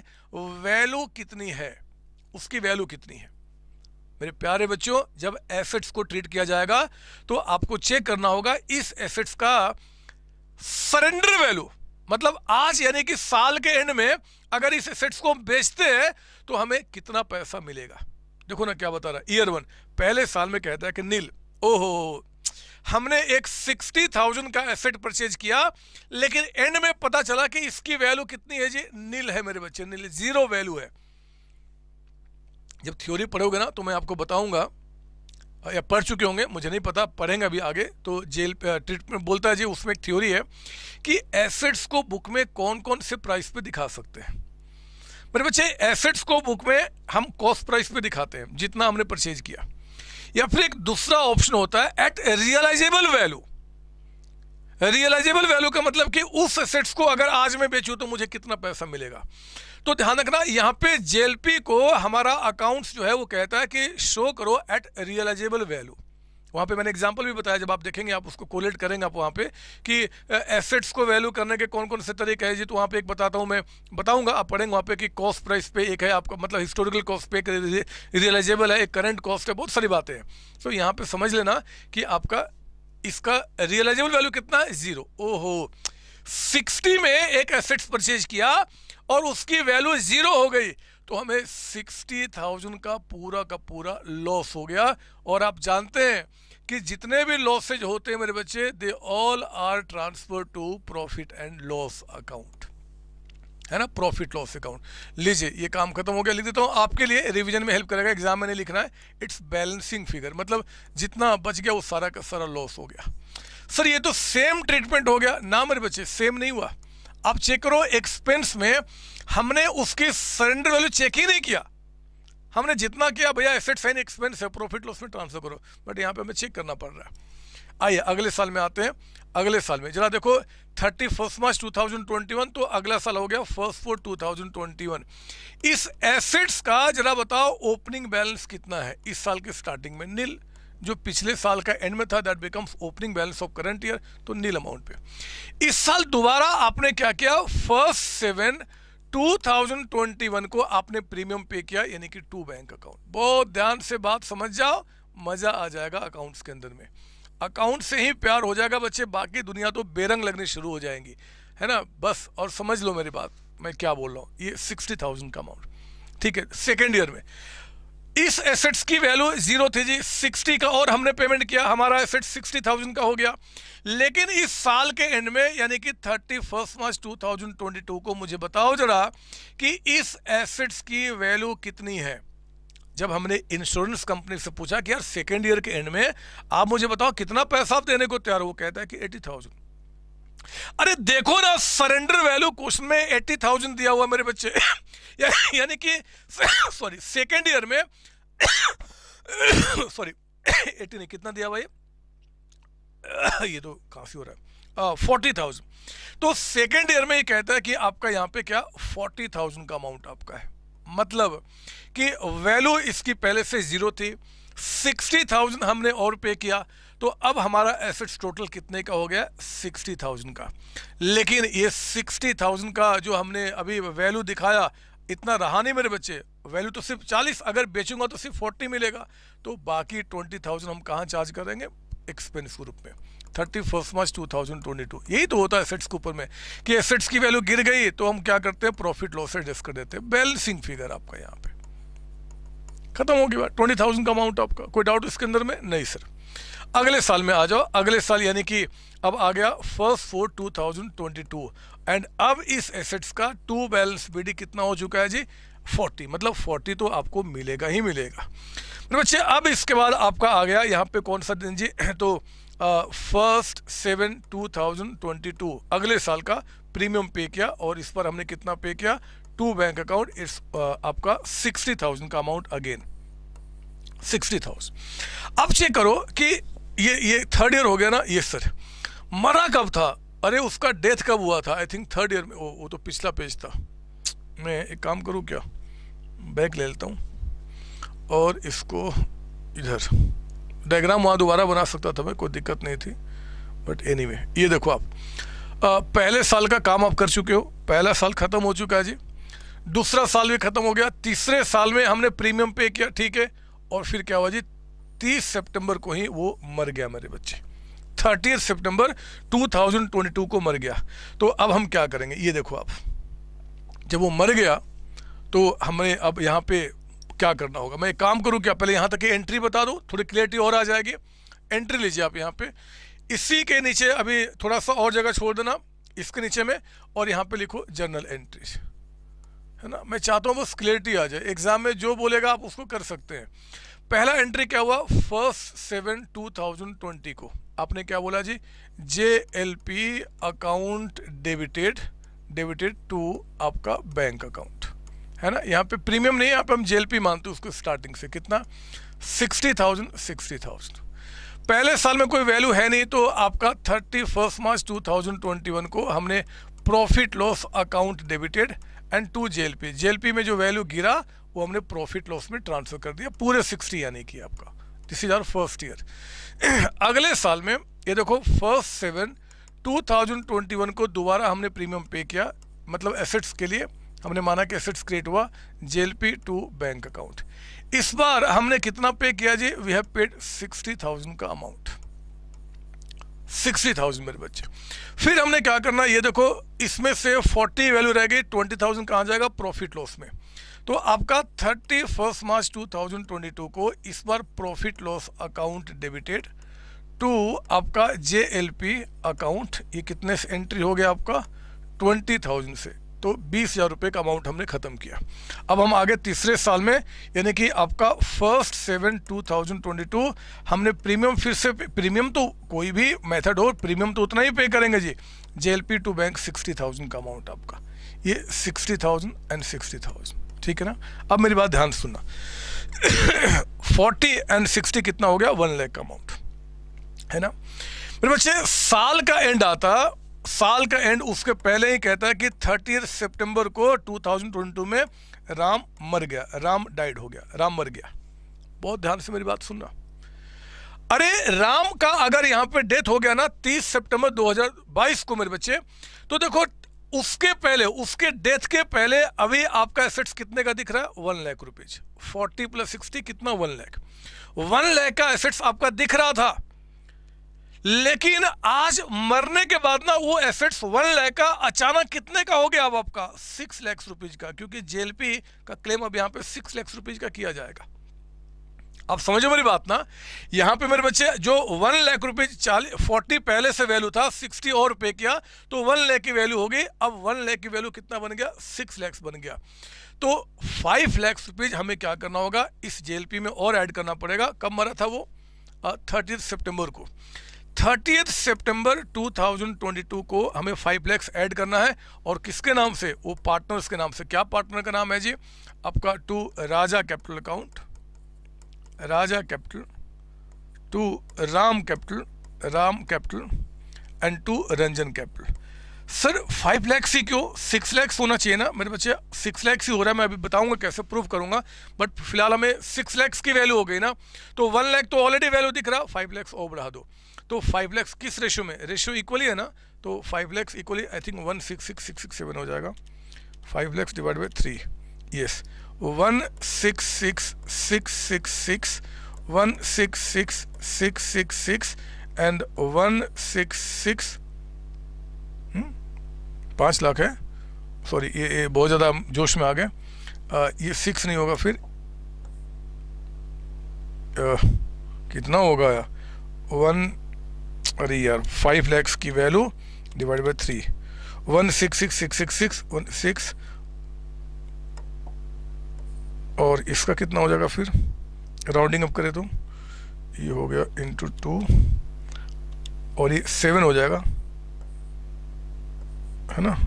वैल्यू कितनी है उसकी वैल्यू कितनी है मेरे प्यारे बच्चों जब एसेट्स को ट्रीट किया जाएगा तो आपको चेक करना होगा इस एसेट्स का सरेंडर वैल्यू मतलब आज यानी कि साल के एंड में अगर इस एसेट्स को हम बेचते हैं तो हमें कितना पैसा मिलेगा देखो ना क्या बता रहा है ईयर वन पहले साल में कहता है कि नील ओहो हमने एक सिक्सटी थाउजेंड का एसेट परचेज किया लेकिन एंड में पता चला कि इसकी वैल्यू कितनी है जी नील है मेरे बच्चे नील जीरो वैल्यू है जब थ्योरी पढ़ोगे ना तो मैं आपको बताऊंगा या पढ़ चुके होंगे मुझे नहीं पता पढ़ेंगे अभी आगे तो जेल ट्रीटमेंट बोलता है जी उसमें एक थ्योरी है कि एसेट्स को बुक में कौन कौन से प्राइस पे दिखा सकते हैं मेरे बच्चे एसेट्स को बुक में हम कॉस्ट प्राइस पे दिखाते हैं जितना हमने परचेज किया या फिर एक दूसरा ऑप्शन होता है at realisable value realisable value का मतलब कि उस एसेट्स को अगर आज मैं बेचूं तो मुझे कितना पैसा मिलेगा तो ध्यान रखना यहाँ पे जेएलपी को हमारा अकाउंट जो है वो कहता है कि शो करो एट रियलाइजेबल वैल्यू वहाँ पे मैंने एग्जांपल भी बताया जब आप देखेंगे आप उसको कोलेट करेंगे आप वहाँ पे कि एसेट्स को वैल्यू करने के कौन कौन से तरीके हैं जी तो वहाँ पे एक बताता हूँ मैं बताऊँगा आप पढ़ेंगे वहाँ पे कि कॉस्ट प्राइस पे एक है आपका मतलब हिस्टोरिकल कॉस्ट पे एक रियलाइजेबल है एक करंट कॉस्ट है बहुत सारी बातें हैं तो यहाँ पर समझ लेना कि आपका इसका रियलाइजेबल वैल्यू कितना है ज़ीरो ओहो सिक्सटी में एक एसेट्स परचेज किया और उसकी वैल्यू ज़ीरो हो गई तो हमें सिक्सटी थाउजेंड का पूरा का पूरा लॉस हो गया और आप जानते हैं कि जितने भी लॉसेज होते हैं मेरे बच्चे they all are transfer to profit and loss account है ना प्रॉफिट लॉस अकाउंट लीजिए ये काम खत्म हो गया लिख देता हूँ आपके लिए रिवीजन में हेल्प करेगा एग्जाम में नहीं लिखना है इट्स बैलेंसिंग फिगर मतलब जितना बच गया वो सारा का सारा लॉस हो गया सर ये तो सेम ट्रीटमेंट हो गया ना मेरे बच्चे सेम नहीं हुआ अब चेक करो एक्सपेंस में हमने उसकी सरेंडर वैल्यू चेक ही नहीं किया हमने जितना किया भैया एसेट साइन एक्सपेंस है प्रॉफिट लॉस में ट्रांसफर करो बट यहाँ पे हमें चेक करना पड़ रहा है आइए अगले साल में आते हैं अगले साल में जरा देखो thirty first March two thousand twenty one तो अगला साल हो गया first four two thousand twenty one इस एसेट्स का जरा बताओ ओपनिंग बैलेंस कितना है इस साल की स्टार्टिंग में नील जो पिछले साल का एंड में था that becomes opening balance of current year तो नील अमाउंट पे इस साल दोबारा आपने क्या किया फर्स्ट सेवन 2021 को आपने प्रीमियम पे किया यानी कि टू बैंक अकाउंट बहुत ध्यान से बात समझ जाओ मजा आ जाएगा अकाउंट्स के अंदर में अकाउंट से ही प्यार हो जाएगा बच्चे बाकी दुनिया तो बेरंग लगने शुरू हो जाएंगी है ना बस और समझ लो मेरी बात मैं क्या बोल रहा हूँ ये सिक्सटी का अमाउंट ठीक है सेकेंड ईयर में इस एसेट्स की वैल्यू जीरो थी जी सिक्सटी का और हमने पेमेंट किया हमारा एसेट सिक्सटी थाउजेंड का हो गया लेकिन इस साल के एंड में यानी कि thirty first March two thousand twenty two को मुझे बताओ जरा कि इस एसेट्स की वैल्यू कितनी है जब हमने इंश्योरेंस कंपनी से पूछा कि यार सेकेंड ईयर के एंड में आप मुझे बताओ कितना पैसा आप देने को तैयार हो कहता है कि एटी थाउजेंड अरे देखो ना सरेंडर वैल्यू क्वेश्चन में एट्टी थाउजेंड दिया हुआ मेरे बच्चे [COUGHS] या, यानी कि सॉरी सेकेंड ईयर में सॉरी [COUGHS] एट्टी [COUGHS] नहीं कितना दिया हुआ ये ये तो काफ़ी हो रहा है फोर्टी थाउजेंड तो सेकेंड ईयर में ये कहता है कि आपका यहाँ पे क्या फोर्टी थाउजेंड का अमाउंट आपका है मतलब कि वैल्यू इसकी पहले से ज़ीरो थी सिक्सटी थाउजेंड हमने और पे किया तो अब हमारा एसेट्स टोटल कितने का हो गया सिक्सटी थाउजेंड का लेकिन ये सिक्सटी थाउजेंड का जो हमने अभी वैल्यू दिखाया इतना रहा नहीं मेरे बच्चे वैल्यू तो सिर्फ चालीस अगर बेचूंगा तो सिर्फ फोर्टी मिलेगा तो बाकी ट्वेंटी थाउजेंड हम कहाँ चार्ज करेंगे एक्सपेंस रूप में thirty first March two thousand twenty two यही तो होता है एसेट्स के ऊपर में कि एसेट्स की वैल्यू गिर गई तो हम क्या करते हैं प्रॉफिट लॉस एडजस्ट कर देते हैं बैलेंसिंग फिगर आपका यहाँ पे खत्म हो गया ट्वेंटी थाउजेंड का अमाउंट आपका कोई डाउट इसके अंदर में नहीं सर अगले साल में आ जाओ अगले साल यानी कि अब आ गया फर्स्ट फोर 2022 एंड अब इस एसेट्स का टू बैलेंस बी कितना हो चुका है जी 40 मतलब 40 तो आपको मिलेगा ही मिलेगा मेरे तो बच्चे अब इसके बाद आपका आ गया यहाँ पे कौन सा दिन जी [CLEARS THROAT] तो फर्स्ट सेवन 2022 अगले साल का प्रीमियम पे किया और इस पर हमने कितना पे किया टू बैंक अकाउंट इट्स आपका सिक्सटी थाउजेंड का अमाउंट अगेन सिक्सटी थाउजेंड अब चेक करो कि ये ये थर्ड ईयर हो गया ना ये सर मरा कब था अरे उसका डेथ कब हुआ था आई थिंक थर्ड ईयर में वो, वो तो पिछला पेज था मैं एक काम करूँ क्या बैग ले लेता हूँ और इसको इधर डायग्राम वहाँ दोबारा बना सकता था मैं कोई दिक्कत नहीं थी बट एनी anyway, ये देखो आप आ, पहले साल का काम आप कर चुके हो पहला साल ख़त्म हो चुका है जी दूसरा साल भी ख़त्म हो गया तीसरे साल में हमने प्रीमियम पे किया ठीक है और फिर क्या हुआ जी तीस सितंबर को ही वो मर गया मेरे बच्चे 30 सितंबर 2022 को मर गया तो अब हम क्या करेंगे ये देखो आप जब वो मर गया तो हमें अब यहाँ पे क्या करना होगा मैं काम करूँ क्या पहले यहाँ तक की एंट्री बता दो थोड़ी क्लियरिटी और आ जाएगी एंट्री लीजिए आप यहाँ पे इसी के नीचे अभी थोड़ा सा और जगह छोड़ देना इसके नीचे में और यहाँ पे लिखो जर्नल एंट्री है ना मैं चाहता हूँ बस क्लियरिटी आ जाए एग्ज़ाम में जो बोलेगा आप उसको कर सकते हैं पहला एंट्री क्या हुआ first seven two thousand twenty को आपने क्या बोला जी J L P account debited debited to आपका बैंक अकाउंट है ना यहाँ पे प्रीमियम नहीं यहाँ पे हम जे एल पी मानते उसको स्टार्टिंग से कितना सिक्सटी थाउजेंड सिक्सटी थाउजेंड पहले साल में कोई वैल्यू है नहीं तो आपका thirty first March two thousand twenty one को हमने profit loss account debited and to J J L P L P में जो वैल्यू गिरा वो हमने प्रॉफिट लॉस में ट्रांसफ़र कर दिया पूरे सिक्सटी यानी कि आपका this is our first year अगले साल में ये देखो फर्स्ट सेवन 2021 को दोबारा हमने प्रीमियम पे किया मतलब एसेट्स के लिए हमने माना कि एसेट्स क्रिएट हुआ जेएलपी टू बैंक अकाउंट इस बार हमने कितना पे किया जी we have paid sixty thousand का अमाउंट 60,000 थाउजेंड मेरे बच्चे फिर हमने क्या करना ये देखो इसमें से फोर्टी वैल्यू रह गई ट्वेंटी थाउजेंड कहाँ जाएगा प्रॉफिट लॉस में तो आपका थर्टी फर्स्ट मार्च 2022 को इस बार profit loss account debited to आपका जे अकाउंट ये कितने से एंट्री हो गया आपका 20,000 से तो बीस हज़ार रुपये का अमाउंट हमने ख़त्म किया अब हम आगे तीसरे साल में यानी कि आपका first seven two thousand twenty two हमने प्रीमियम फिर से प्रीमियम तो कोई भी मेथड हो प्रीमियम तो उतना ही पे करेंगे जी J to bank sixty thousand का अमाउंट आपका ये sixty thousand and sixty thousand ठीक है ना अब मेरी बात ध्यान सुनना फोर्टी एंड सिक्सटी कितना हो गया वन लैख का अमाउंट है ना मेरे बच्चे साल का एंड आता साल का एंड उसके पहले ही कहता है कि थर्टी सितंबर को 2022 में राम मर गया राम डाइड हो गया राम मर गया बहुत ध्यान से मेरी बात सुनना अरे राम का अगर यहां पे डेथ हो गया ना 30 सितंबर 2022 को मेरे बच्चे तो देखो उसके पहले उसके डेथ के पहले अभी आपका एसेट्स कितने का दिख रहा है one lakh rupees forty plus sixty कितना वन लाख वन लाख का एसेट्स आपका दिख रहा था लेकिन आज मरने के बाद ना वो एसेट्स वन लाख का अचानक कितने का हो गया अब आपका सिक्स लैक्स रुपीज का क्योंकि जेएलपी का क्लेम अब यहां पे सिक्स लैक्स रुपीज का किया जाएगा आप समझो मेरी बात ना यहाँ पे मेरे बच्चे जो वन लाख रुपए चालीस फोर्टी पहले से वैल्यू था सिक्सटी और पे किया तो वन लाख की वैल्यू हो गई अब वन लाख की वैल्यू कितना बन गया सिक्स लैक्स बन गया तो फाइव लैक्स रुपीज हमें क्या करना होगा इस जे में और ऐड करना पड़ेगा कब मरा था वो थर्टी सितंबर को थर्टी सितंबर 2022 को हमें फाइव लैक्स ऐड करना है और किसके नाम से वो पार्टनर्स के नाम से क्या पार्टनर का नाम है जी आपका to Raja capital account Raja capital, to Ram capital, Ram capital and to Ranjan capital. Sir five lakhs ही क्यों सिक्स लैक्स होना चाहिए ना मेरे बच्चे सिक्स लैक्स ही हो रहा है मैं अभी बताऊंगा कैसे प्रूव करूंगा बट फिलहाल हमें सिक्स लैक्स की वैल्यू हो गई ना तो वन लैख तो ऑलरेडी वैल्यू दिख रहा फाइव लैक्स और बढ़ा दो तो फाइव लैक्स किस रेशो में रेशो इक्वली है ना तो five lakhs equally I think one six six six six seven हो जाएगा five lakhs divide by three yes one six six six six six one six six six six six and one six six पाँच लाख है sorry ये, ये बहुत ज़्यादा जोश में आ गए ये सिक्स नहीं होगा फिर आ, कितना होगा वन अरे यार फाइव लैक्स की value divide by three one six six six six six one six और इसका कितना हो जाएगा फिर राउंडिंग अप करें तो ये हो गया इंटू टू और ये सेवन हो जाएगा है ना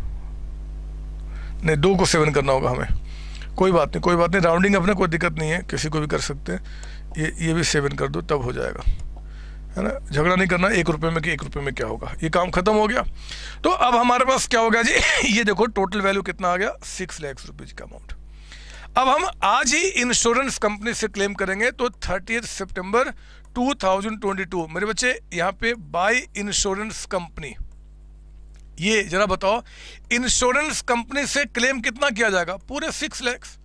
नहीं दो को सेवन करना होगा हमें कोई बात नहीं कोई बात नहीं राउंडिंग अपने कोई दिक्कत नहीं है किसी को भी कर सकते हैं ये ये भी सेवन कर दो तब हो जाएगा है ना झगड़ा नहीं करना एक रुपये में कि एक रुपये में क्या होगा ये काम खत्म हो गया तो अब हमारे पास क्या हो गया जी [LAUGHS] ये देखो टोटल वैल्यू कितना आ गया सिक्स लैक्स रुपीज़ का अमाउंट अब हम आज ही इंश्योरेंस कंपनी से क्लेम करेंगे तो थर्टी सितंबर 2022 मेरे बच्चे यहां पे बाय इंश्योरेंस कंपनी ये जरा बताओ इंश्योरेंस कंपनी से क्लेम कितना किया जाएगा पूरे सिक्स लैक्स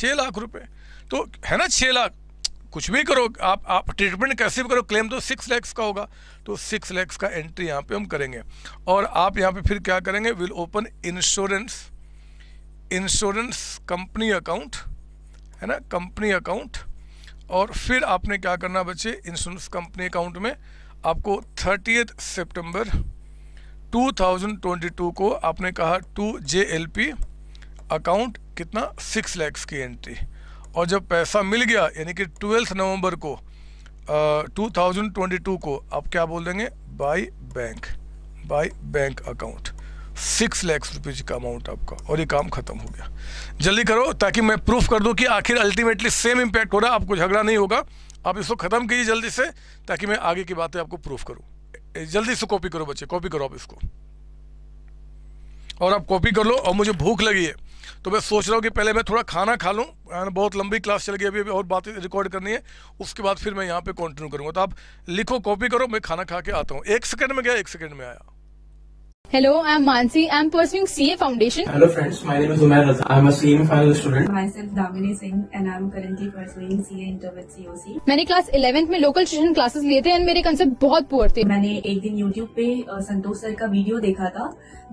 छः लाख रुपए तो है ना छः लाख कुछ भी करो आप आप ट्रीटमेंट कैसे भी करो क्लेम तो सिक्स लैक्स का होगा तो सिक्स लैक्स का एंट्री यहाँ पे हम करेंगे और आप यहाँ पे फिर क्या करेंगे will open insurance insurance company account है ना कंपनी अकाउंट और फिर आपने क्या करना बच्चे इंश्योरेंस कंपनी अकाउंट में आपको थर्टी सितंबर 2022 को आपने कहा to J L P account कितना सिक्स लैक्स की एंट्री और जब पैसा मिल गया यानी कि ट्वेल्थ नवंबर को टू थाउजेंड ट्वेंटी टू को आप क्या बोल देंगे by bank by bank account six lakhs rupees का अमाउंट आपका और ये काम ख़त्म हो गया जल्दी करो ताकि मैं प्रूफ कर दूँ कि आखिर अल्टीमेटली सेम इम्पैक्ट हो रहा है आपको झगड़ा नहीं होगा आप इसको ख़त्म कीजिए जल्दी से ताकि मैं आगे की बातें आपको प्रूफ करूँ जल्दी से कॉपी करो बच्चे कॉपी करो आप इसको और आप कॉपी कर लो और मुझे भूख लगी है तो मैं सोच रहा हूँ कि पहले मैं थोड़ा खाना खा लूँ बहुत लंबी क्लास चल गई अभी और बातें रिकॉर्ड करनी है उसके बाद फिर मैं यहाँ पे कंटिन्यू करूँगा तो आप लिखो कॉपी करो मैं खाना खा के आता हूँ एक सेकंड में गया एक सेकंड में आया Hello, I am Mansi. I am pursuing CA Foundation. Hello friends, my name is Umair Raza. I am a CA final student. Myself Damini Singh and I am currently pursuing CA Inter with COC. मैंने class 11th में local tuition classes लिए थे and मेरे concept बहुत poor थे मैंने एक दिन YouTube पे संतोष सर का वीडियो देखा था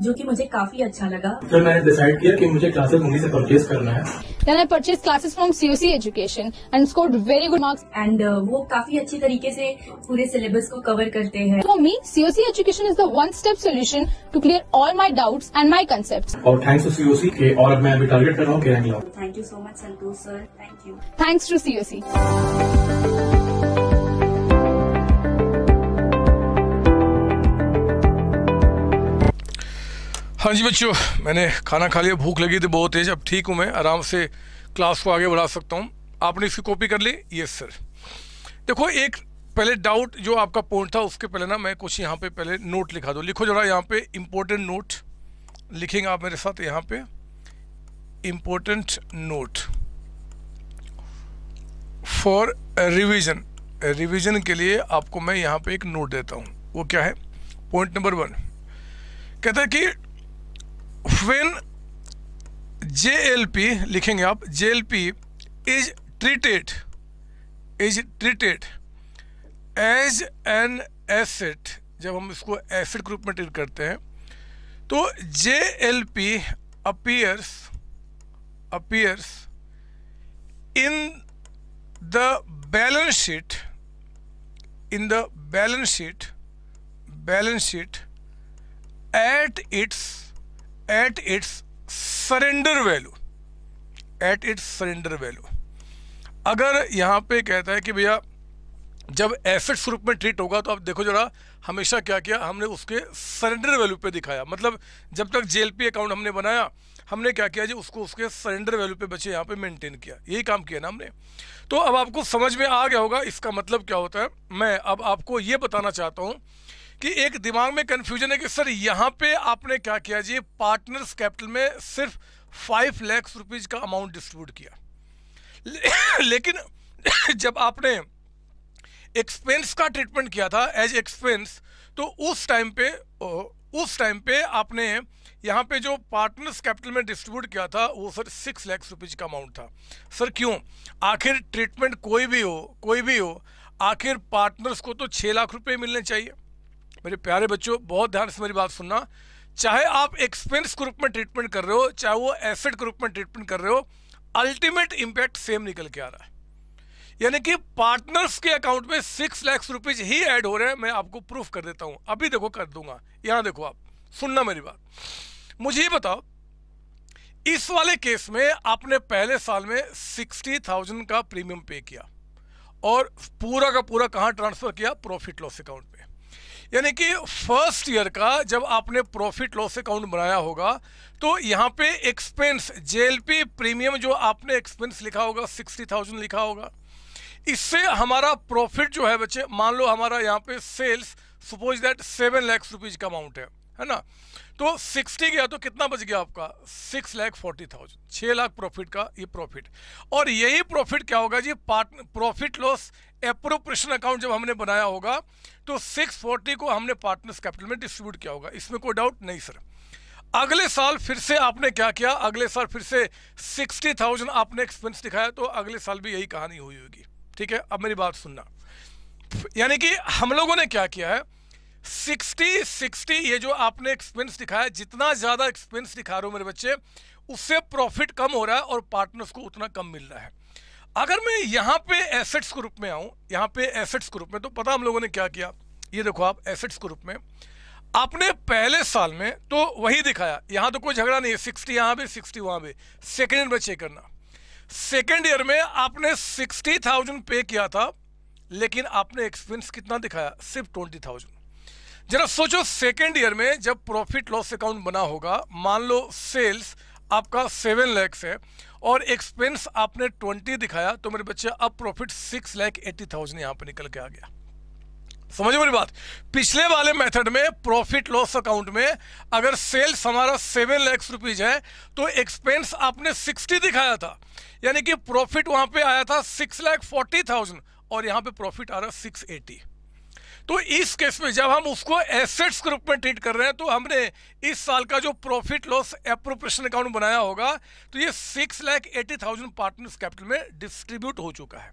जो कि मुझे काफी अच्छा लगा फिर मैंने डिसाइड किया कि मुझे क्लासेस उन्हीं से परचेज करना है Then I purchased classes from COC Education and scored very good marks. And uh, वो काफी अच्छी तरीके से पूरे सिलेबस को कवर करते हैं. For me, COC Education is the one-step solution to clear all my doubt and my concept और थैंक्स टू सीओसी के और मैं अभी टारगेट कर रहा हूँ thank you so much Santosh sir thank you thanks to CO C हाँ जी बच्चों मैंने खाना खा लिया भूख लगी थी बहुत तेज अब ठीक हूँ मैं आराम से क्लास को आगे बढ़ा सकता हूँ आपने इसकी कॉपी कर ली यस सर देखो एक पहले डाउट जो आपका पॉइंट था उसके पहले ना मैं कुछ यहाँ पे पहले नोट लिखा दो लिखो जरा यहाँ पे इम्पोर्टेंट नोट लिखेंगे आप मेरे साथ यहाँ पे important note for revision revision के लिए आपको मैं यहाँ पे एक नोट देता हूँ वो क्या है पॉइंट नंबर वन कहता है कि व्हेन जेएलपी लिखेंगे आप JLP is treated is treated as an asset जब हम इसको एसिड ग्रुप में ट्रीट करते हैं तो J L P appears appears in the balance sheet in the balance sheet balance sheet at its at its surrender value at its surrender value अगर यहाँ पे कहता है कि भैया जब एसेट्स रूप में ट्रीट होगा तो आप देखो जरा हमेशा क्या किया हमने उसके सरेंडर वैल्यू पे दिखाया मतलब जब तक जेएलपी अकाउंट हमने बनाया हमने क्या किया जी उसको उसके सरेंडर वैल्यू पे बचे यहाँ पे मेंटेन किया यही काम किया ना हमने तो अब आपको समझ में आ गया होगा इसका मतलब क्या होता है मैं अब आपको ये बताना चाहता हूँ कि एक दिमाग में कन्फ्यूजन है कि सर यहाँ पे आपने क्या किया जी पार्टनर्स कैपिटल में सिर्फ फाइव लैक्स रुपीज़ का अमाउंट डिस्ट्रीब्यूट किया लेकिन जब आपने एक्सपेंस का ट्रीटमेंट किया था एज एक्सपेंस तो उस टाइम पे उस टाइम पे आपने यहाँ पे जो पार्टनर्स कैपिटल में डिस्ट्रीब्यूट किया था वो सर सिक्स लैक्स रुपीज़ का अमाउंट था सर क्यों आखिर ट्रीटमेंट कोई भी हो कोई भी हो आखिर पार्टनर्स को तो छः लाख रुपये मिलने चाहिए मेरे प्यारे बच्चों बहुत ध्यान से मेरी बात सुनना चाहे आप एक्सपेंस ग्रुप में ट्रीटमेंट कर रहे हो चाहे वो एसेट ग्रुप में ट्रीटमेंट कर रहे हो अल्टीमेट इम्पैक्ट सेम निकल के आ रहा है यानी कि पार्टनर्स के अकाउंट में सिक्स लैक्स रुपीज ही ऐड हो रहे हैं मैं आपको प्रूफ कर देता हूं अभी देखो कर दूंगा यहां देखो आप सुनना मेरी बात मुझे बताओ इस वाले केस में आपने पहले साल में सिक्सटी थाउजेंड का प्रीमियम पे किया और पूरा का पूरा कहां ट्रांसफर किया प्रॉफिट लॉस अकाउंट में यानी कि फर्स्ट ईयर का जब आपने प्रॉफिट लॉस अकाउंट बनाया होगा तो यहां पे एक्सपेंस जेएलपी प्रीमियम जो आपने एक्सपेंस लिखा होगा सिक्सटी थाउजेंड लिखा होगा इससे हमारा प्रॉफिट जो है बच्चे मान लो हमारा यहाँ पे sales suppose that seven lakhs rupees का अमाउंट है है ना तो सिक्सटी गया तो कितना बच गया आपका सिक्स लैख फोर्टी थाउजेंड छः लाख प्रॉफिट का ये प्रॉफिट और यही प्रॉफिट क्या होगा जी part profit loss appropriation account जब हमने बनाया होगा तो सिक्स फोर्टी को हमने पार्टनर्स कैपिटल में डिस्ट्रीब्यूट किया होगा इसमें कोई डाउट नहीं सर अगले साल फिर से आपने क्या किया अगले साल फिर से सिक्सटी थाउजेंड आपने एक्सपेंस दिखाया तो अगले साल भी यही कहानी हुई होगी ठीक है अब मेरी बात सुनना यानी कि हम लोगों ने क्या किया है 60 60 ये जो आपने एक्सपेंस दिखाया जितना ज़्यादा एक्सपेंस दिखा रहे हो मेरे बच्चे उससे प्रॉफिट कम हो रहा है और पार्टनर्स को उतना कम मिल रहा है अगर मैं यहाँ पे एसेट्स के रूप में आऊँ यहाँ पे एसेट्स के रूप में तो पता हम लोगों ने क्या किया ये देखो आप एसेट्स के रूप में आपने पहले साल में तो वही दिखाया यहाँ तो कोई झगड़ा नहीं है सिक्सटी यहाँ भी सिक्सटी वहाँ भी सेकेंड में चेक करना सेकेंड ईयर में आपने सिक्सटी थाउजेंड पे किया था लेकिन आपने एक्सपेंस कितना दिखाया सिर्फ ट्वेंटी थाउजेंड जरा सोचो सेकेंड ईयर में जब प्रॉफिट लॉस अकाउंट बना होगा मान लो सेल्स आपका सेवन लैक्स है और एक्सपेंस आपने ट्वेंटी दिखाया तो मेरे बच्चे अब profit six lakh eighty thousand यहाँ पर निकल के आ गया समझ मेरी बात पिछले वाले मेथड में प्रॉफिट लॉस अकाउंट में अगर सेल्स हमारा सेवन लैक्स रुपीज है तो एक्सपेंस आपने सिक्सटी दिखाया था यानी कि प्रॉफिट वहां पे आया था सिक्स लैख फोर्टी थाउजेंड और यहां पे प्रॉफिट आ रहा है सिक्स एटी तो इस केस में जब हम उसको एसेट्स के रूप में ट्रीट कर रहे हैं तो हमने इस साल का जो प्रॉफिट लॉस एप्रोप्रेशन अकाउंट बनाया होगा तो ये six lakh eighty thousand partners capital में डिस्ट्रीब्यूट हो चुका है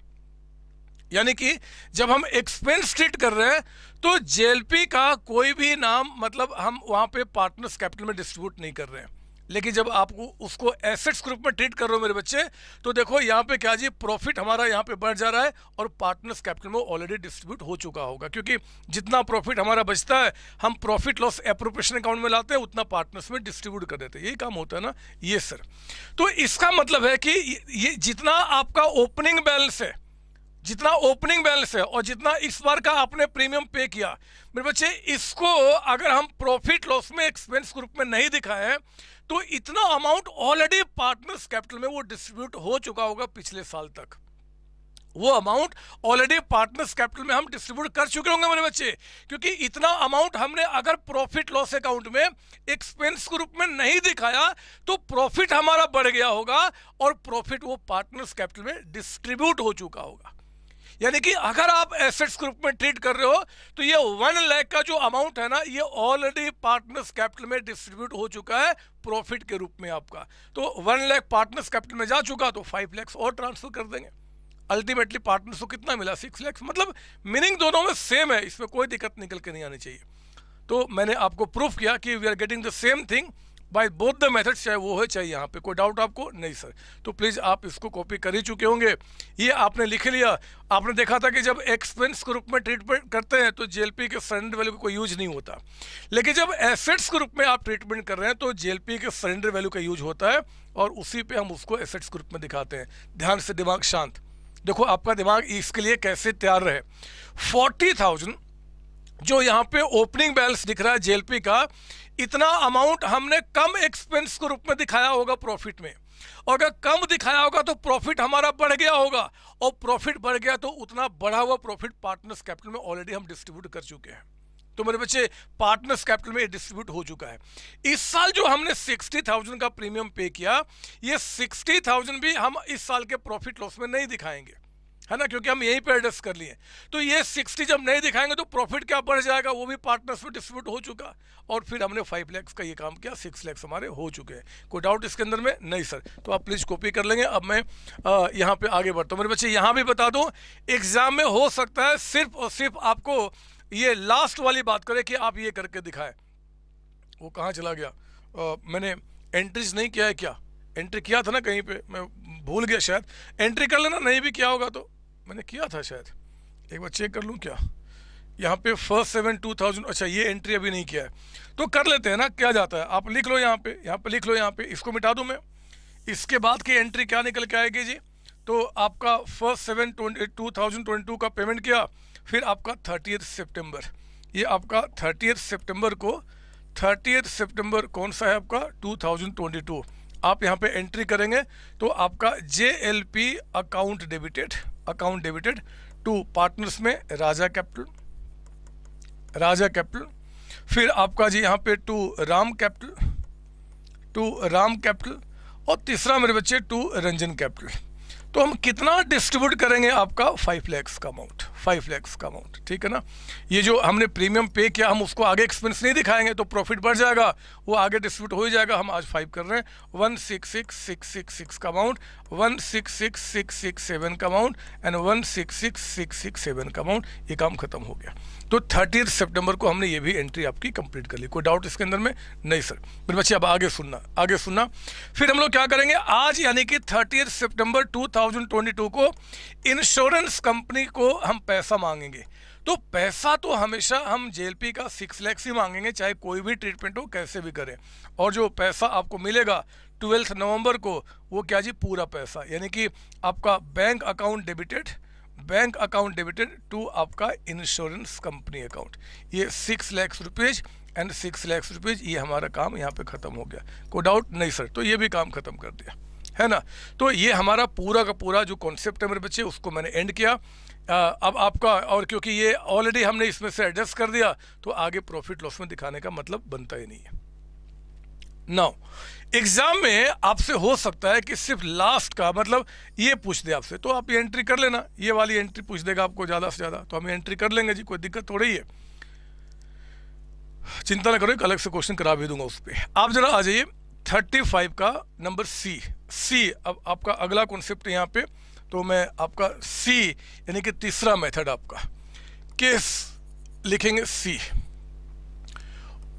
यानी कि जब हम एक्सपेंस ट्रीट कर रहे हैं तो जेएलपी का कोई भी नाम मतलब हम वहाँ पे पार्टनर्स कैपिटल में डिस्ट्रीब्यूट नहीं कर रहे हैं लेकिन जब आप उसको एसेट्स ग्रुप में ट्रीट कर रहे हो मेरे बच्चे तो देखो यहाँ पे क्या जी प्रॉफिट हमारा यहाँ पे बढ़ जा रहा है और पार्टनर्स कैपिटल में ऑलरेडी डिस्ट्रीब्यूट हो चुका होगा क्योंकि जितना प्रॉफिट हमारा बचता है हम प्रॉफिट लॉस अप्रोप्रेशन अकाउंट में लाते हैं उतना पार्टनर्स में डिस्ट्रीब्यूट कर देते हैं यही काम होता है ना ये सर तो इसका मतलब है कि ये जितना आपका ओपनिंग बैलेंस है जितना ओपनिंग बैलेंस है और जितना इस बार का आपने प्रीमियम पे किया मेरे बच्चे इसको अगर हम प्रॉफिट लॉस में एक्सपेंस ग्रुप में नहीं दिखाएं तो इतना अमाउंट ऑलरेडी पार्टनर्स कैपिटल में वो डिस्ट्रीब्यूट हो चुका होगा पिछले साल तक वो अमाउंट ऑलरेडी पार्टनर्स कैपिटल में हम डिस्ट्रीब्यूट कर चुके होंगे मेरे बच्चे क्योंकि इतना अमाउंट हमने अगर प्रॉफिट लॉस अकाउंट में एक्सपेंस के रूप में नहीं दिखाया तो प्रॉफिट हमारा बढ़ गया होगा और प्रॉफिट वो पार्टनर्स कैपिटल में डिस्ट्रीब्यूट हो चुका होगा यानी कि अगर आप एसेट्स ग्रुप में ट्रीट कर रहे हो तो ये वन लैख का जो अमाउंट है ना ये ऑलरेडी पार्टनर्स कैपिटल में डिस्ट्रीब्यूट हो चुका है प्रॉफिट के रूप में आपका तो वन लैख पार्टनर्स कैपिटल में जा चुका तो फाइव लैक्स और ट्रांसफर कर देंगे अल्टीमेटली पार्टनर्स को कितना मिला सिक्स लैक्स मतलब मीनिंग दोनों में सेम है इसमें कोई दिक्कत निकल के नहीं आनी चाहिए तो मैंने आपको प्रूफ किया कि we are getting the same thing by both the method चाहे वो है चाहे यहाँ पे कोई डाउट आपको नहीं सर तो प्लीज़ आप इसको कॉपी कर ही चुके होंगे ये आपने लिख लिया आपने देखा था कि जब एक्सपेंस के रूप में ट्रीटमेंट करते हैं तो जेएलपी के सरेंडर वैल्यू का कोई यूज नहीं होता लेकिन जब एसेट्स के रूप में आप ट्रीटमेंट कर रहे हैं तो जेएलपी के सरेंडर वैल्यू का यूज होता है और उसी पर हम उसको एसेट्स के रूप में दिखाते हैं ध्यान से दिमाग शांत देखो आपका दिमाग इसके लिए कैसे तैयार रहे फोर्टी थाउजेंड जो यहाँ पे ओपनिंग बैलेंस दिख रहा है जेएलपी का इतना अमाउंट हमने कम एक्सपेंस के रूप में दिखाया होगा प्रॉफिट में और अगर कम दिखाया होगा तो प्रॉफिट हमारा बढ़ गया होगा और प्रॉफिट बढ़ गया तो उतना बढ़ा हुआ प्रॉफिट पार्टनर्स कैपिटल में ऑलरेडी हम डिस्ट्रीब्यूट कर चुके हैं तो मेरे बच्चे पार्टनर्स कैपिटल में डिस्ट्रीब्यूट हो चुका है इस साल जो हमने सिक्सटी थाउजेंड का प्रीमियम पे किया ये सिक्सटी थाउजेंड भी हम इस साल के प्रॉफिट लॉस में नहीं दिखाएंगे है ना क्योंकि हम यहीं पे एड्रेस कर लिए तो ये सिक्सटी जब नहीं दिखाएंगे तो प्रॉफिट क्या बढ़ जाएगा वो भी पार्टनर्स में डिस्ट्रीब्यूट हो चुका और फिर हमने फाइव लैक्स का ये काम किया सिक्स लैक्स हमारे हो चुके हैं कोई डाउट इसके अंदर में नहीं सर तो आप प्लीज़ कॉपी कर लेंगे अब मैं यहाँ पर आगे बढ़ता हूँ मेरे बच्चे यहाँ भी बता दूँ एग्ज़ाम में हो सकता है सिर्फ और सिर्फ आपको ये लास्ट वाली बात करें कि आप ये करके दिखाएं वो कहाँ चला गया आ, मैंने एंट्रीज नहीं किया है क्या एंट्री किया था ना कहीं पे मैं भूल गया शायद एंट्री कर लेना नहीं भी किया होगा तो मैंने किया था शायद एक बार चेक कर लूँ क्या यहाँ पे फर्स्ट सेवन टू थाउजेंड अच्छा ये एंट्री अभी नहीं किया है तो कर लेते हैं ना क्या जाता है आप लिख लो यहाँ पे यहाँ पे लिख लो यहाँ पे इसको मिटा दूँ मैं इसके बाद की एंट्री क्या निकल के आएगी जी तो आपका first seven two thousand twenty two का पेमेंट किया फिर आपका थर्टी सितंबर ये आपका थर्टी सितंबर को थर्टी सितंबर कौन सा है आपका 2022 आप यहाँ पे एंट्री करेंगे तो आपका J account debited account debited to partners में राजा कैपिटल राजा कैपिटल फिर आपका जी यहाँ पे to Ram capital to Ram capital और तीसरा मेरे बच्चे टू रंजन कैपिटल तो हम कितना डिस्ट्रीब्यूट करेंगे आपका फाइव लैक्स का अमाउंट फाइव लैक्स का अमाउंट ठीक है ना ये जो हमने प्रीमियम पे किया हम उसको आगे एक्सपेंस नहीं दिखाएंगे तो प्रॉफिट बढ़ जाएगा वो आगे डिस्ट्रीब्यूट हो ही जाएगा हम आज फाइव कर रहे हैं one six six six six six का amount one six six six six seven का amount and one six six six six seven का अमाउंट ये काम खत्म हो गया तो थर्टी सेप्टेम्बर को हमने ये भी एंट्री आपकी कंप्लीट कर ली कोई डाउट इसके अंदर में नहीं सर मेरे बच्चे अब आगे सुनना आगे सुनना फिर हम लोग क्या करेंगे आज यानी कि थर्टी सेप्टेम्बर टू 2022 को इंश्योरेंस कंपनी को हम पैसा मांगेंगे तो पैसा तो हमेशा हम जेएलपी का सिक्स लैक्स ही मांगेंगे चाहे कोई भी ट्रीटमेंट हो कैसे भी करें और जो पैसा आपको मिलेगा ट्वेल्थ नवंबर को वो क्या जी पूरा पैसा यानी कि आपका bank account debited bank account debited to आपका इंश्योरेंस कंपनी अकाउंट ये six lakhs rupees and six lakhs rupees ये हमारा काम यहाँ पे ख़त्म हो गया कोई डाउट नहीं सर तो ये भी काम ख़त्म कर दिया है ना तो ये हमारा पूरा का पूरा जो कॉन्सेप्ट है मेरे बच्चे उसको मैंने एंड किया आ, अब आपका और क्योंकि ये ऑलरेडी हमने इसमें से एडजस्ट कर दिया तो आगे प्रॉफिट लॉस में दिखाने का मतलब बनता ही नहीं है नाउ एग्जाम में आपसे हो सकता है कि सिर्फ लास्ट का मतलब ये पूछ दे आपसे तो आप ये एंट्री कर लेना ये वाली एंट्री पूछ देगा आपको ज़्यादा से ज़्यादा तो हम एंट्री कर लेंगे जी कोई दिक्कत थोड़ी है चिंता ना करो एक अलग से क्वेश्चन करा भी दूंगा उस पर आप जरा आ जाइए थर्टी फाइव का नंबर सी सी अब आपका अगला कॉन्सेप्ट यहाँ पे तो मैं आपका सी यानी कि तीसरा मेथड आपका केस लिखेंगे C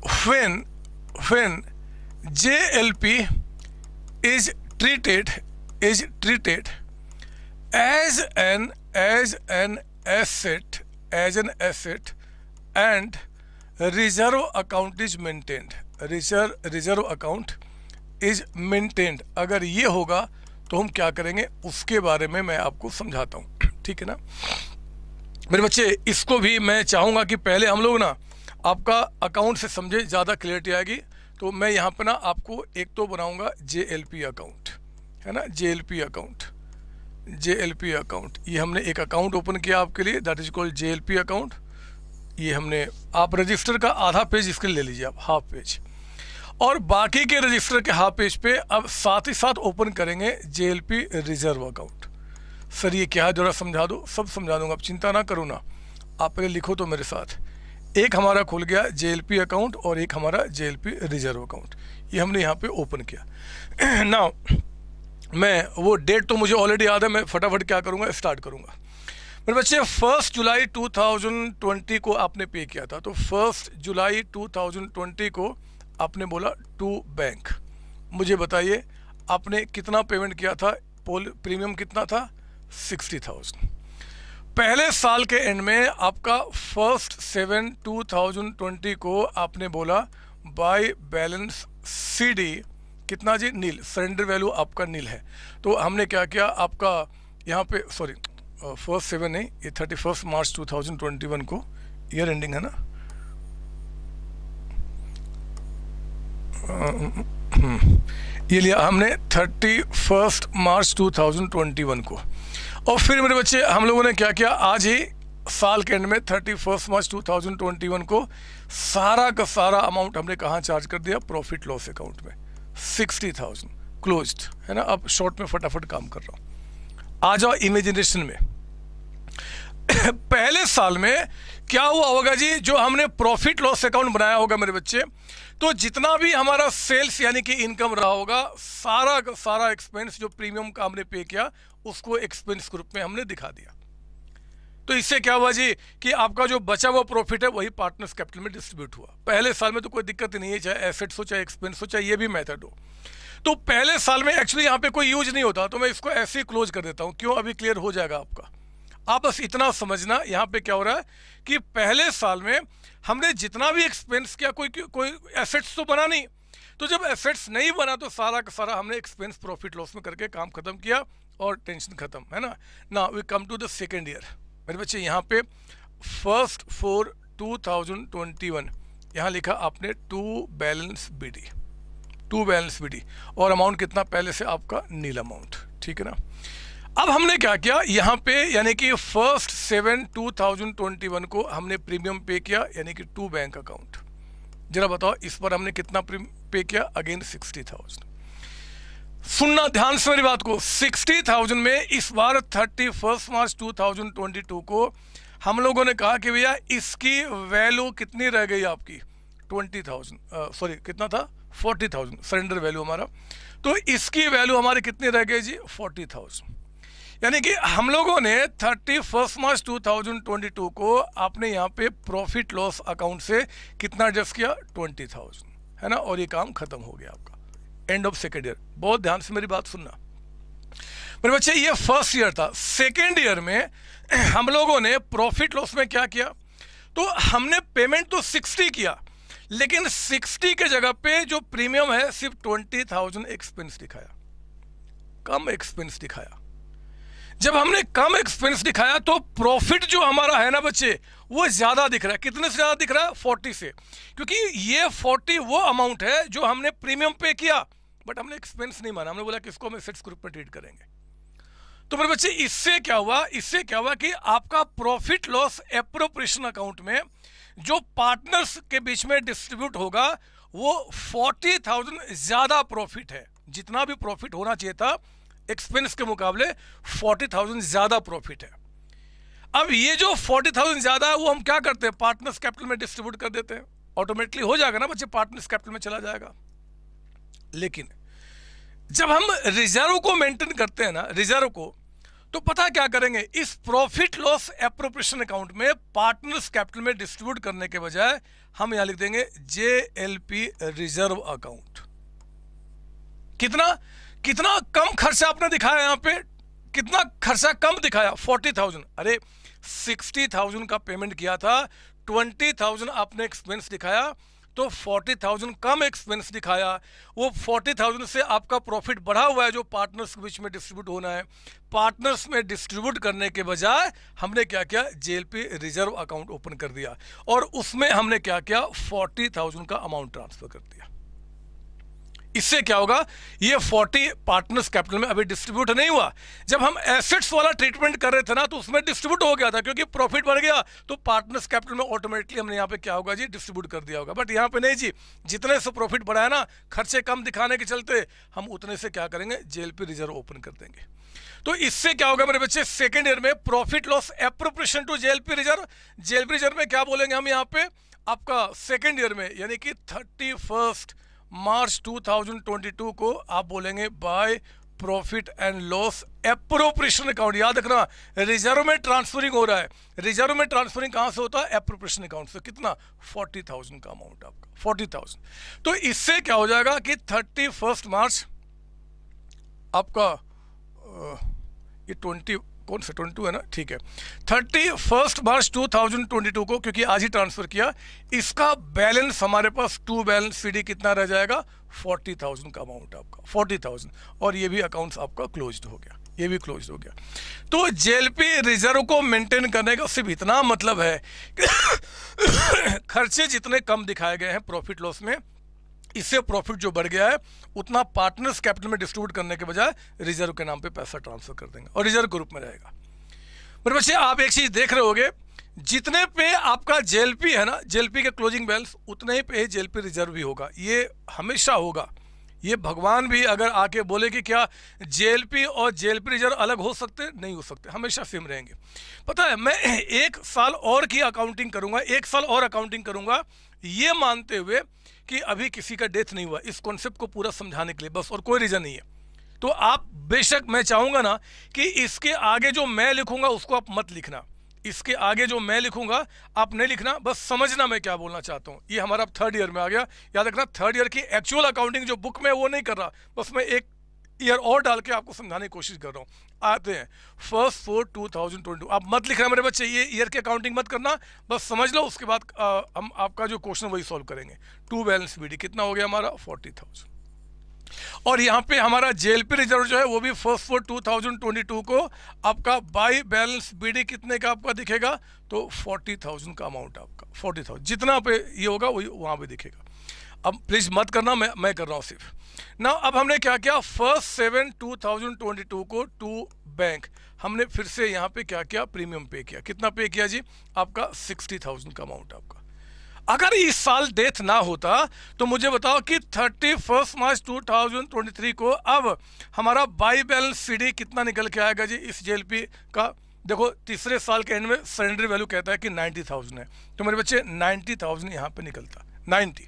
when when P is treated is treated as an as an asset as an asset and reserve account is maintained reserve reserve account is maintained अगर ये होगा तो हम क्या करेंगे उसके बारे में मैं आपको समझाता हूँ [CLEARS THROAT] ठीक है ना मेरे बच्चे इसको भी मैं चाहूँगा कि पहले हम लोग ना आपका अकाउंट से समझे ज़्यादा क्लियरिटी आएगी तो मैं यहाँ पर ना आपको एक तो बनाऊँगा जे अकाउंट है ना जे अकाउंट जे अकाउंट ये हमने एक अकाउंट ओपन किया आपके लिए that is called J account ये हमने आप रजिस्टर का आधा पेज इसके ले लीजिए आप हाफ पेज और बाकी के रजिस्टर के हाफ पेज पे अब साथ ही साथ ओपन करेंगे जेएलपी रिजर्व अकाउंट सर ये क्या है जरा समझा दो सब समझा दूंगा आप चिंता ना करो ना आप पहले लिखो तो मेरे साथ एक हमारा खुल गया जे अकाउंट और एक हमारा जे रिजर्व अकाउंट ये हमने यहाँ पे ओपन किया [CLEARS THROAT] ना मैं वो डेट तो मुझे ऑलरेडी याद है मैं फटाफट क्या करूँगा स्टार्ट करूँगा मेरे बच्चे फर्स्ट जुलाई 2020 को आपने पे किया था तो फर्स्ट जुलाई 2020 को आपने बोला टू बैंक मुझे बताइए आपने कितना पेमेंट किया था पोल प्रीमियम कितना था सिक्सटी थाउजेंड पहले साल के एंड में आपका first seven two thousand twenty को आपने बोला बाय बैलेंस सीडी कितना जी नील सरेंडर वैल्यू आपका नील है तो हमने क्या किया आपका यहाँ पे सॉरी फर्स्ट सेवन नहीं ये thirty first March two thousand twenty one को ईयर एंडिंग है ना ये लिया हमने थर्टी फर्स्ट मार्च 2021 को और फिर मेरे बच्चे हम लोगों ने क्या किया आज ही साल के एंड में थर्टी फर्स्ट मार्च 2021 को सारा का सारा अमाउंट हमने कहाँ चार्ज कर दिया प्रॉफिट लॉस अकाउंट में सिक्सटी थाउजेंड क्लोज है ना अब शॉर्ट में फटाफट काम कर रहा हूँ आ जाओ इमेजिनेशन में [COUGHS] पहले साल में क्या हुआ होगा जी जो हमने प्रॉफिट लॉस अकाउंट बनाया होगा मेरे बच्चे तो जितना भी हमारा सेल्स यानी कि इनकम रहा होगा सारा सारा एक्सपेंस जो प्रीमियम का हमने पे किया उसको एक्सपेंस ग्रुप में हमने दिखा दिया तो इससे क्या हुआ जी कि आपका जो बचा हुआ प्रॉफिट है वही पार्टनर्स कैपिटल में डिस्ट्रीब्यूट हुआ पहले साल में तो कोई दिक्कत नहीं है चाहे एसेट्स हो चाहे एक्सपेंस हो चाहे ये भी मेथड हो तो पहले साल में एक्चुअली यहाँ पे कोई यूज नहीं होता तो मैं इसको ऐसे ही क्लोज कर देता हूँ क्यों अभी क्लियर हो जाएगा आपका आप बस इतना समझना यहाँ पे क्या हो रहा है कि पहले साल में हमने जितना भी एक्सपेंस किया कोई कोई एसेट्स तो बना नहीं तो जब एसेट्स नहीं बना तो सारा का सारा हमने एक्सपेंस प्रॉफिट लॉस में करके काम खत्म किया और टेंशन खत्म है ना ना we come to the second year मेरे बच्चे यहाँ पे first four two thousand twenty one यहाँ लिखा आपने to balance B D to balance B D और अमाउंट कितना पहले से आपका नील अमाउंट ठीक है ना अब हमने क्या किया यहाँ पे यानी कि first seven two thousand twenty one को हमने प्रीमियम पे किया यानी कि टू बैंक अकाउंट जरा बताओ इस पर हमने कितना पे किया अगेन सिक्सटी थाउजेंड सुनना ध्यान से मेरी बात को सिक्सटी थाउजेंड में इस बार thirty first March two thousand twenty two को हम लोगों ने कहा कि भैया इसकी वैल्यू कितनी रह गई आपकी ट्वेंटी थाउजेंड सॉरी कितना था फोर्टी थाउजेंड सरेंडर वैल्यू हमारा तो इसकी वैल्यू हमारी कितनी रह गई जी फोर्टी थाउजेंड यानी कि हम लोगों ने थर्टी फर्स्ट मार्च 2022 को आपने यहाँ पे प्रॉफिट लॉस अकाउंट से कितना एडजस्ट किया ट्वेंटी थाउजेंड है ना और ये काम खत्म हो गया आपका एंड ऑफ सेकेंड ईयर बहुत ध्यान से मेरी बात सुनना मेरे बच्चे ये फर्स्ट ईयर था सेकेंड ईयर में [CLEARS THROAT] हम लोगों ने प्रॉफिट लॉस में क्या किया तो हमने पेमेंट तो सिक्सटी किया लेकिन सिक्सटी के जगह पे जो प्रीमियम है सिर्फ ट्वेंटी थाउजेंड एक्सपेंस दिखाया कम एक्सपेंस दिखाया जब हमने कम एक्सपेंस दिखाया तो प्रॉफिट जो हमारा है ना बच्चे वो ज़्यादा दिख रहा है कितने से ज़्यादा दिख रहा है फोर्टी से क्योंकि ये फोर्टी वो अमाउंट है जो हमने प्रीमियम पे किया बट हमने एक्सपेंस नहीं माना हमने बोला कि इसको हम एसेट्स ग्रुप में ट्रीट करेंगे तो मेरे बच्चे इससे क्या हुआ इससे क्या हुआ कि आपका प्रॉफिट लॉस एप्रोप्रिएशन अकाउंट में जो पार्टनर्स के बीच में डिस्ट्रीब्यूट होगा वो फोर्टी थाउजेंड ज़्यादा प्रॉफिट है जितना भी प्रॉफिट होना चाहिए था एक्सपेंस के मुकाबले फोर्टी थाउजेंड ज़्यादा प्रॉफिट है अब ये जो फोर्टी थाउजेंड ज़्यादा है वो हम क्या करते हैं पार्टनर्स कैपिटल में डिस्ट्रीब्यूट कर देते हैं ऑटोमेटिकली हो जाएगा ना बच्चे पार्टनर्स कैपिटल में चला जाएगा लेकिन जब हम रिजर्व को मेंटेन करते हैं ना रिजर्व को तो पता क्या करेंगे इस प्रॉफिट लॉस एप्रोप्रिएशन अकाउंट में पार्टनर्स कैपिटल में डिस्ट्रीब्यूट करने के बजाय हम यहां लिख देंगे जे रिजर्व अकाउंट कितना कितना कम खर्चा आपने दिखाया यहाँ पे कितना खर्चा कम दिखाया फोर्टी थाउजेंड अरे सिक्सटी थाउजेंड का पेमेंट किया था ट्वेंटी थाउजेंड आपने एक्सपेंस दिखाया तो फोर्टी थाउजेंड कम एक्सपेंस दिखाया वो फोर्टी थाउजेंड से आपका प्रॉफिट बढ़ा हुआ है जो पार्टनर्स के बीच में डिस्ट्रीब्यूट होना है पार्टनर्स में डिस्ट्रीब्यूट करने के बजाय हमने क्या किया जे रिजर्व अकाउंट ओपन कर दिया और उसमें हमने क्या किया फोर्टी थाउजेंड का अमाउंट ट्रांसफर कर दिया इससे क्या होगा ये 40 पार्टनर्स कैपिटल में अभी डिस्ट्रीब्यूट नहीं हुआ जब हम एसेट्स वाला ट्रीटमेंट कर रहे थे ना तो उसमें डिस्ट्रीब्यूट हो गया था क्योंकि प्रॉफिट बढ़ गया तो पार्टनर्स कैपिटल में ऑटोमेटिकली हमने यहाँ पे क्या होगा जी डिस्ट्रीब्यूट कर दिया होगा बट यहाँ पे नहीं जी जितने से प्रॉफिट बढ़ाया ना खर्चे कम दिखाने के चलते हम उतने से क्या करेंगे जेएलपी रिजर्व ओपन कर देंगे तो इससे क्या होगा मेरे बच्चे सेकेंड ईयर में profit loss appropriation to JLP reserve JLP reserve में क्या बोलेंगे हम यहाँ पे आपका सेकेंड ईयर में यानी कि थर्टी फर्स्ट मार्च 2022 को आप बोलेंगे by profit and loss appropriation account याद रखना रिजर्व में ट्रांसफरिंग हो रहा है रिजर्व में ट्रांसफरिंग कहाँ से होता है एप्रोप्रिएशन अकाउंट से कितना फोर्टी थाउजेंड का अमाउंट आपका फोर्टी थाउजेंड तो इससे क्या हो जाएगा कि थर्टी फर्स्ट मार्च आपका ये ट्वेंटी कौन सा ट्वेंटी टू है ना ठीक है thirty first March two thousand twenty two को क्योंकि आज ही ट्रांसफर किया इसका बैलेंस हमारे पास टू बैलेंस सी डी कितना रह जाएगा फोर्टी थाउजेंड का अमाउंट आपका फोर्टी थाउजेंड और ये भी अकाउंट आपका क्लोज हो गया ये भी क्लोज हो गया तो जेएलपी रिजर्व को मेंटेन करने का सिर्फ इतना मतलब है कि [COUGHS] खर्चे जितने कम दिखाए गए हैं प्रॉफिट लॉस में इससे प्रॉफिट जो बढ़ गया है उतना पार्टनर्स कैपिटल में डिस्ट्रीब्यूट करने के बजाय रिजर्व के नाम पे पैसा ट्रांसफर कर देंगे और रिजर्व ग्रुप में रहेगा मेरे बच्चे आप एक चीज़ देख रहे होगे जितने पे आपका जेएलपी है ना जेएलपी के क्लोजिंग बैलेंस उतने ही पे जेएलपी रिजर्व भी होगा ये हमेशा होगा ये भगवान भी अगर आके बोले कि क्या जेएलपी और जेएलपी रिजर्व अलग हो सकते नहीं हो सकते हमेशा सेम रहेंगे पता है मैं एक साल और की अकाउंटिंग करूंगा एक साल और अकाउंटिंग करूंगा ये मानते हुए कि अभी किसी का डेथ नहीं हुआ इस कॉन्सेप्ट को पूरा समझाने के लिए बस और कोई रीज़न नहीं है तो आप बेशक मैं चाहूंगा ना कि इसके आगे जो मैं लिखूंगा उसको आप मत लिखना इसके आगे जो मैं लिखूंगा आप नहीं लिखना बस समझना मैं क्या बोलना चाहता हूं ये हमारा थर्ड ईयर में आ गया याद रखना थर्ड ईयर की एक्चुअल अकाउंटिंग जो बुक में वो नहीं कर रहा बस मैं एक ईयर और डाल के आपको समझाने की कोशिश कर रहा हूँ आते हैं first four two thousand twenty आप मत लिखना मेरे बच्चे ये ईयर की अकाउंटिंग मत करना बस समझ लो उसके बाद आ, हम आपका जो क्वेश्चन वही सॉल्व करेंगे टू बैलेंस बी कितना हो गया हमारा फोर्टी और यहाँ पे हमारा जेल पे रिजर्व जो है वो भी first four two thousand twenty two को आपका बाई बैलेंस बीडी कितने का आपका दिखेगा तो फोर्टी थाउजेंड का अमाउंट आपका फोर्टी थाउजेंड जितना पे ये होगा वही वहाँ पे दिखेगा अब प्लीज़ मत करना मैं मैं कर रहा हूँ सिर्फ ना अब हमने क्या किया first seven two thousand twenty two को टू बैंक हमने फिर से यहाँ पे क्या किया प्रीमियम पे किया कितना पे किया जी आपका सिक्सटी थाउजेंड का अमाउंट आपका अगर इस साल डेथ ना होता तो मुझे बताओ कि thirty first March two thousand twenty three को अब हमारा बाई बैलेंस डी कितना निकल के आएगा जी इस पी का देखो तीसरे साल के एंड में सरेंडर वैल्यू कहता है कि नाइन्टी थाउजेंड है तो मेरे बच्चे नाइन्टी थाउजेंड यहाँ पर निकलता नाइन्टी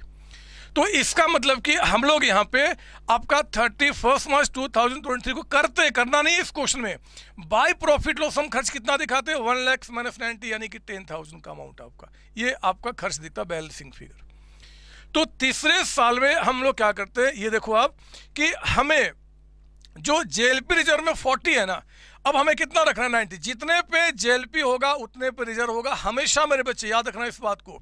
तो इसका मतलब कि हम लोग यहाँ पे आपका thirty first March two thousand twenty three को करते करना नहीं इस क्वेश्चन में बाय प्रॉफिट लॉस हम खर्च कितना दिखाते हैं वन लैक्स माइनस नाइनटी यानी कि टेन थाउजेंड का अमाउंट आपका ये आपका खर्च दिखता बैलेंसिंग फिगर तो तीसरे साल में हम लोग क्या करते हैं ये देखो आप कि हमें जो जेएलपी रिजर्व में फोर्टी है ना अब हमें कितना रखना है नाइन्टी जितने पे जेएलपी होगा उतने पे रिजर्व होगा हमेशा मेरे बच्चे याद रखना इस बात को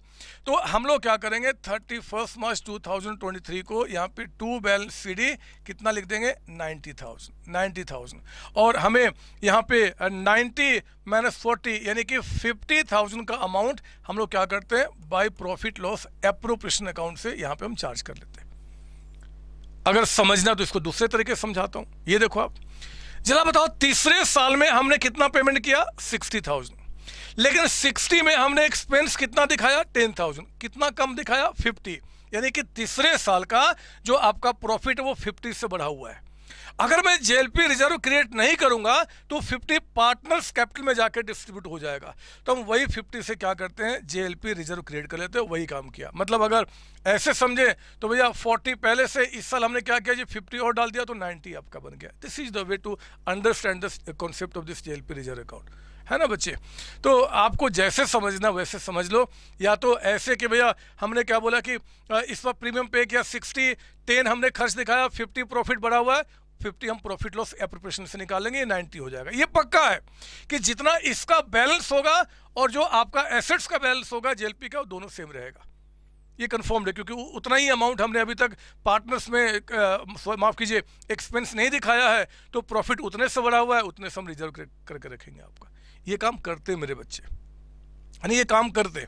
तो हम लोग क्या करेंगे thirty first March two thousand twenty three को यहाँ पे टू बैलेंस सी कितना लिख देंगे नाइन्टी थाउजेंड नाइन्टी थाउजेंड और हमें यहाँ पे नाइन्टी माइनस फोर्टी यानी कि फिफ्टी थाउजेंड का अमाउंट हम लोग क्या करते हैं by profit loss appropriation account से यहाँ पर हम चार्ज कर लेते हैं अगर समझना तो इसको दूसरे तरीके से समझाता हूँ ये देखो आप जरा बताओ तीसरे साल में हमने कितना पेमेंट किया सिक्सटी थाउजेंड लेकिन सिक्सटी में हमने एक्सपेंस कितना दिखाया टेन थाउजेंड कितना कम दिखाया फिफ्टी यानी कि तीसरे साल का जो आपका प्रॉफिट है वो फिफ्टी से बढ़ा हुआ है अगर मैं जेएलपी रिजर्व क्रिएट नहीं करूंगा तो 50 पार्टनर्स कैपिटल में जाकर डिस्ट्रीब्यूट हो जाएगा तो हम वही 50 से क्या करते हैं जेएलपी रिजर्व क्रिएट कर लेते हैं वही काम किया मतलब अगर ऐसे समझे तो भैया 40 पहले से इस साल हमने क्या किया जी 50 और डाल दिया तो 90 आपका बन गया this is the way to understand the concept of this J reserve account है ना बच्चे तो आपको जैसे समझना वैसे समझ लो या तो ऐसे कि भैया हमने क्या बोला कि इस पर प्रीमियम पे किया 60 टेन हमने खर्च दिखाया 50 प्रॉफिट बढ़ा हुआ है फिफ्टी हम प्रॉफिट लॉस एप्रोप्रिएशन से निकालेंगे ये नाइन्टी हो जाएगा ये पक्का है कि जितना इसका बैलेंस होगा और जो आपका एसेट्स का बैलेंस होगा जे का वो दोनों सेम रहेगा ये कंफर्म्ड है क्योंकि उतना ही अमाउंट हमने अभी तक पार्टनर्स में माफ़ कीजिए एक्सपेंस नहीं दिखाया है तो प्रॉफिट उतने से बढ़ा हुआ है उतने से हम रिजर्व करके रखेंगे आपका ये काम करते हैं मेरे बच्चे यानी ये काम कर दे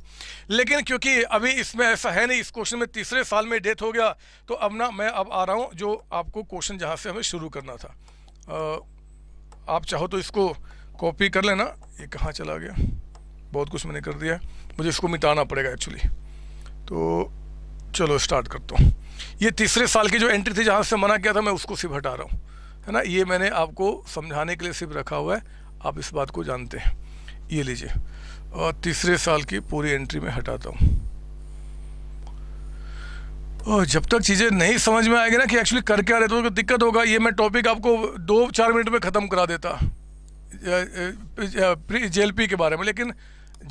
लेकिन क्योंकि अभी इसमें ऐसा है नहीं इस क्वेश्चन में तीसरे साल में डेथ हो गया तो अब ना मैं अब आ रहा हूँ जो आपको क्वेश्चन जहाँ से हमें शुरू करना था आ, आप चाहो तो इसको कॉपी कर लेना ये कहाँ चला गया बहुत कुछ मैंने कर दिया मुझे इसको मिटाना पड़ेगा एक्चुअली तो चलो स्टार्ट करता हूँ ये तीसरे साल की जो एंट्री थी जहाँ से मना किया था मैं उसको सिर्फ हटा रहा हूँ है ना ये मैंने आपको समझाने के लिए सिर्फ रखा हुआ है आप इस बात को जानते हैं ये लीजिए और तीसरे साल की पूरी एंट्री में हटाता हूँ और जब तक चीज़ें नहीं समझ में आएगी ना कि एक्चुअली कर क्या रहे तो दिक्कत होगा ये मैं टॉपिक आपको दो चार मिनट में ख़त्म करा देता जेएलपी के बारे में लेकिन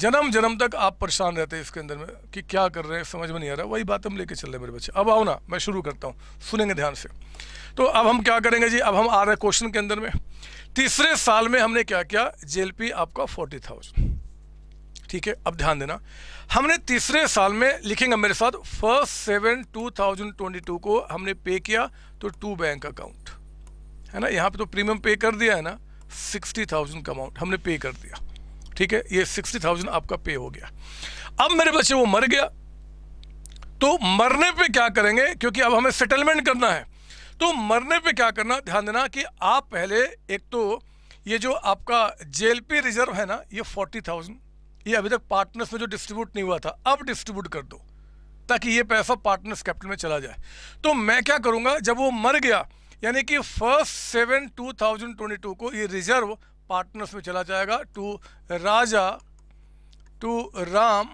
जन्म जन्म तक आप परेशान रहते हैं इसके अंदर में कि क्या कर रहे हैं समझ में नहीं आ रहा वही बात हम लेके चल रहे हैं मेरे बच्चे अब आओ ना मैं शुरू करता हूँ सुनेंगे ध्यान से तो अब हम क्या करेंगे जी अब हम आ रहे क्वेश्चन के अंदर में तीसरे साल में हमने क्या किया जे आपका फोर्टी थाउजेंड ठीक है अब ध्यान देना हमने तीसरे साल में लिखेंगे मेरे साथ first seven two thousand twenty two को हमने पे किया तो टू बैंक अकाउंट है ना यहाँ पे तो प्रीमियम पे कर दिया है ना सिक्सटी थाउजेंड का अमाउंट हमने पे कर दिया ठीक है ये सिक्सटी थाउजेंड आपका पे हो गया अब मेरे बच्चे वो मर गया तो मरने पे क्या करेंगे क्योंकि अब हमें सेटलमेंट करना है तो मरने पे क्या करना ध्यान देना कि आप पहले एक तो ये जो आपका जेएलपी रिजर्व है ना ये फोर्टी थाउजेंड ये अभी तक पार्टनर्स में जो डिस्ट्रीब्यूट नहीं हुआ था अब डिस्ट्रीब्यूट कर दो ताकि ये पैसा पार्टनर्स कैपिटल में चला जाए तो मैं क्या करूँगा जब वो मर गया यानी कि first seven two thousand twenty two को ये रिजर्व पार्टनर्स में चला जाएगा to Raja to Ram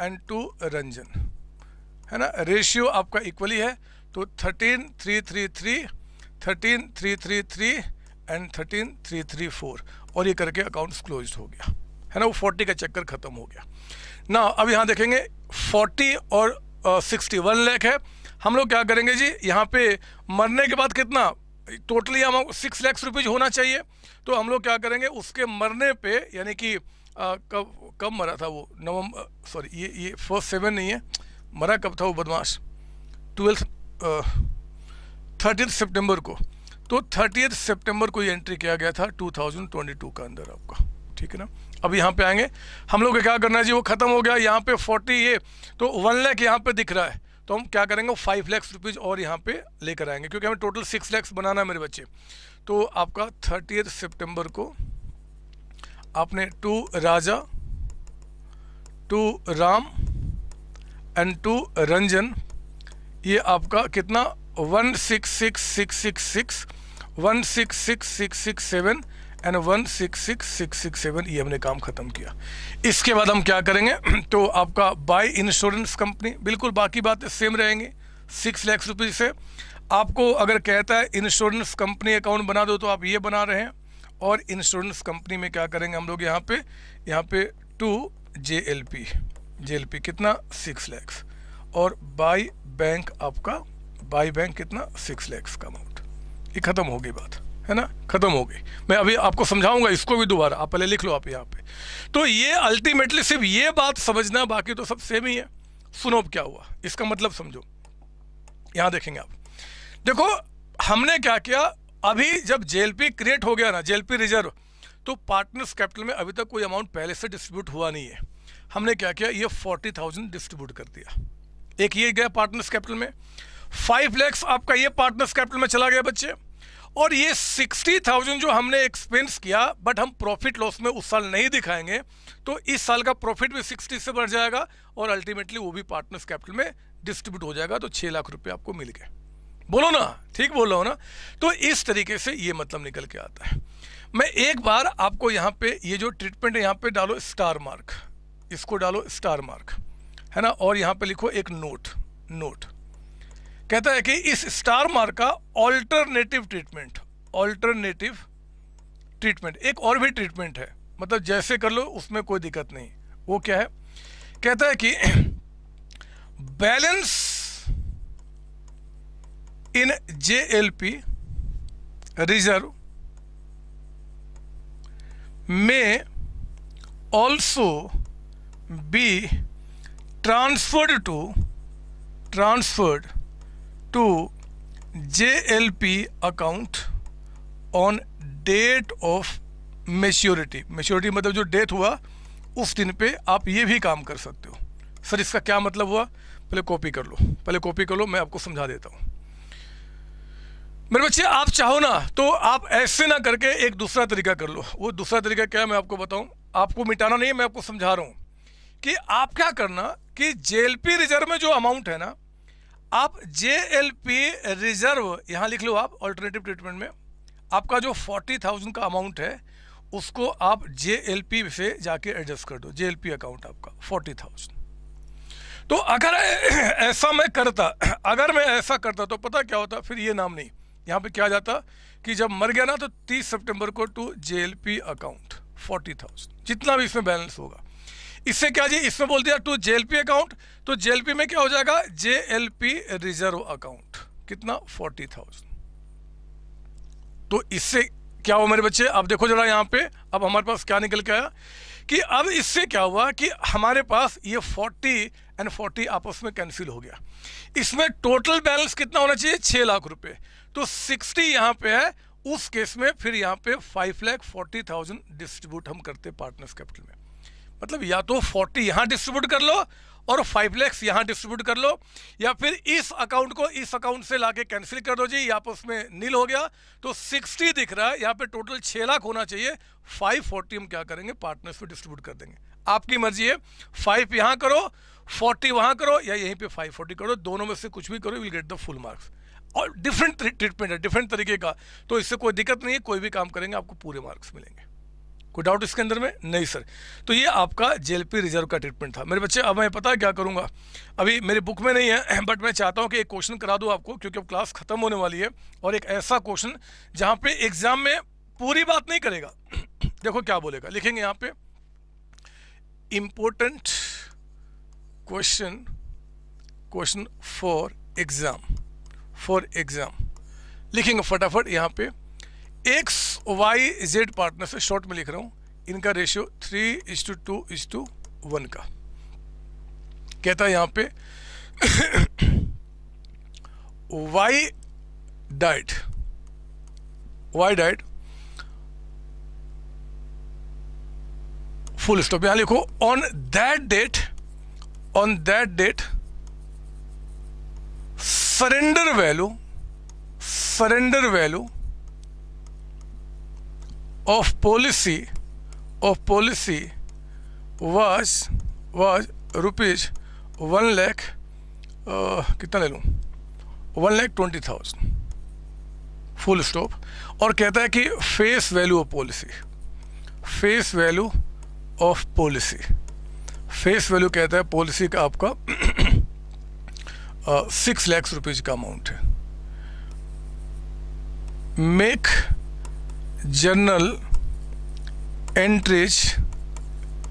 and to Ranjan है ना रेशियो आपका इक्वली है तो thirteen three three three thirteen three three three and thirteen three three four और ये करके अकाउंट्स क्लोज हो गया है ना वो फोर्टी का चक्कर खत्म हो गया ना अब यहाँ देखेंगे फोर्टी और सिक्सटी वन लैख है हम लोग क्या करेंगे जी यहाँ पे मरने के बाद कितना टोटली हम सिक्स लैक्स रुपीज़ होना चाहिए तो हम लोग क्या करेंगे उसके मरने पे यानी कि कब कब मरा था वो नवम्बर सॉरी ये ये फर्स्ट सेवन नहीं है मरा कब था वो बदमाश ट्वेल्थ थर्टीथ सितंबर को तो थर्टीथ सितंबर को ये एंट्री किया गया था 2022 का अंदर आपका ठीक है ना अब यहाँ पे आएंगे हम लोग क्या करना है जी वो खत्म हो गया यहाँ पे फोर्टी ये तो वन लैख यहाँ पे दिख रहा है तो हम क्या करेंगे फाइव लैक्स रुपीज़ और यहाँ पे लेकर आएंगे क्योंकि हमें टोटल सिक्स लैक्स बनाना है मेरे बच्चे तो आपका थर्टी सितंबर को आपने to Raja to Ram and to Ranjan ये आपका कितना one six six six six six one six six six six seven and one six six six six seven ये हमने काम ख़त्म किया इसके बाद हम क्या करेंगे [CLEARS THROAT] तो आपका बाय इंश्योरेंस कंपनी बिल्कुल बाकी बातें सेम रहेंगी सिक्स लैक्स रुपीज़ से आपको अगर कहता है इंश्योरेंस कंपनी अकाउंट बना दो तो आप ये बना रहे हैं और इंश्योरेंस कंपनी में क्या करेंगे हम लोग यहाँ पे यहाँ पे to J L P J L P कितना सिक्स लैक्स और बाई बैंक आपका बाई बैंक कितना सिक्स लैक्स का अमाउंट ये ख़त्म होगी बात है ना ख़त्म हो गई मैं अभी आपको समझाऊंगा इसको भी दोबारा आप पहले लिख लो आप यहाँ पे तो ये अल्टीमेटली सिर्फ ये बात समझना बाकी तो सब सेम ही है सुनो अब क्या हुआ इसका मतलब समझो यहाँ देखेंगे आप देखो हमने क्या किया अभी जब जेएलपी क्रिएट हो गया ना जेएलपी रिजर्व तो पार्टनर्स कैपिटल में अभी तक कोई अमाउंट पहले से डिस्ट्रीब्यूट हुआ नहीं है हमने क्या किया ये फोर्टी थाउजेंड डिस्ट्रीब्यूट कर दिया एक ये गया पार्टनर्स कैपिटल में फाइव लैक्स आपका ये पार्टनर्स कैपिटल में चला गया बच्चे और ये सिक्सटी थाउजेंड जो हमने एक्सपेंस किया बट हम प्रॉफिट लॉस में उस साल नहीं दिखाएंगे तो इस साल का प्रॉफिट भी सिक्सटी से बढ़ जाएगा और अल्टीमेटली वो भी पार्टनर्स कैपिटल में डिस्ट्रीब्यूट हो जाएगा तो छः लाख रुपये आपको मिल गए बोलो ना ठीक बोल रहा हूँ ना तो इस तरीके से ये मतलब निकल के आता है मैं एक बार आपको यहाँ पे ये जो ट्रीटमेंट है यहाँ पे डालो स्टार मार्क इसको डालो स्टार मार्क है ना और यहाँ पे लिखो एक नोट नोट कहता है कि इस स्टार मार्क का ऑल्टरनेटिव ट्रीटमेंट ऑल्टरनेटिव ट्रीटमेंट एक और भी ट्रीटमेंट है मतलब जैसे कर लो उसमें कोई दिक्कत नहीं वो क्या है कहता है कि balance in J L P reserve में also be transferred to transferred to JLP account on date of maturity. Maturity मतलब जो date हुआ उस दिन पे आप ये भी काम कर सकते हो सर इसका क्या मतलब हुआ पहले कॉपी कर लो पहले कॉपी कर लो मैं आपको समझा देता हूँ मेरे बच्चे आप चाहो ना तो आप ऐसे ना करके एक दूसरा तरीका कर लो वो दूसरा तरीका क्या है मैं आपको बताऊं आपको मिटाना नहीं है मैं आपको समझा रहा हूं कि आप क्या करना कि जेएलपी रिजर्व में जो अमाउंट है ना आप जे एल पी रिजर्व यहाँ लिख लो आप ऑल्टरनेटिव ट्रीटमेंट में आपका जो फोर्टी थाउजेंड का अमाउंट है उसको आप जे एल पी से जाके एडजस्ट कर दो जे एल पी अकाउंट आपका फोर्टी थाउजेंड तो अगर [COUGHS] ऐसा मैं करता [COUGHS] अगर मैं ऐसा करता तो पता क्या होता फिर ये नाम नहीं यहाँ पे क्या जाता कि जब मर गया ना तो 30 सितंबर को to J L P account forty thousand जितना भी इसमें बैलेंस होगा इससे क्या जी इसमें बोल दिया टू जे अकाउंट तो जे में क्या हो जाएगा जे रिजर्व अकाउंट कितना फोर्टी थाउजेंड तो इससे क्या हुआ मेरे बच्चे अब देखो जरा यहाँ पे अब हमारे पास क्या निकल के आया कि अब इससे क्या हुआ कि हमारे पास ये फोर्टी एंड फोर्टी आपस में कैंसिल हो गया इसमें टोटल बैलेंस कितना होना चाहिए छः लाख रुपए तो सिक्सटी यहाँ पे है उस केस में फिर यहाँ पे five lakh forty thousand distribute हम करते पार्टनर्स कैपिटल में मतलब या तो फोर्टी यहाँ डिस्ट्रीब्यूट कर लो और फाइव लैक्स यहाँ डिस्ट्रीब्यूट कर लो या फिर इस अकाउंट को इस अकाउंट से लाके कैंसिल कर दो जी यहाँ पर तो उसमें नील हो गया तो सिक्सटी दिख रहा है यहाँ पे टोटल छः लाख होना चाहिए फाइव फोर्टी हम क्या करेंगे पार्टनर्स पर डिस्ट्रीब्यूट कर देंगे आपकी मर्जी है फाइव यहाँ करो फोर्टी वहाँ करो या यहीं पर फाइव फोर्टी करो दोनों में से कुछ भी करो will get the full marks और डिफरेंट ट्रीटमेंट है डिफरेंट तरीके का तो इससे कोई दिक्कत नहीं है कोई भी काम करेंगे आपको पूरे मार्क्स मिलेंगे कोई डाउट इसके अंदर में नहीं सर तो ये आपका जेएलपी रिजर्व का ट्रीटमेंट था मेरे बच्चे अब मैं पता है क्या करूँगा अभी मेरे बुक में नहीं है बट [CLEARS THROAT] मैं चाहता हूँ कि एक क्वेश्चन करा दूँ आपको क्योंकि अब क्लास खत्म होने वाली है और एक ऐसा क्वेश्चन जहाँ पे एग्जाम में पूरी बात नहीं करेगा [CLEARS THROAT] देखो क्या बोलेगा लिखेंगे यहाँ पे important question question for exam for exam लिखेंगे फटाफट यहाँ पे एक्स वाई जेड पार्टनर से शॉर्ट में लिख रहा हूं इनका ratio three is to two is to one का कहता है यहां पे Y died Y died full stop यहां लिखो on that date on that date surrender value surrender value of policy of policy was was rupees one lakh uh, कितना ले लूँ one lakh twenty thousand full stop और कहता है कि face value of policy face value of policy face value कहता है policy का आपका सिक्स लैक्स रुपीज़ का अमाउंट है make journal entries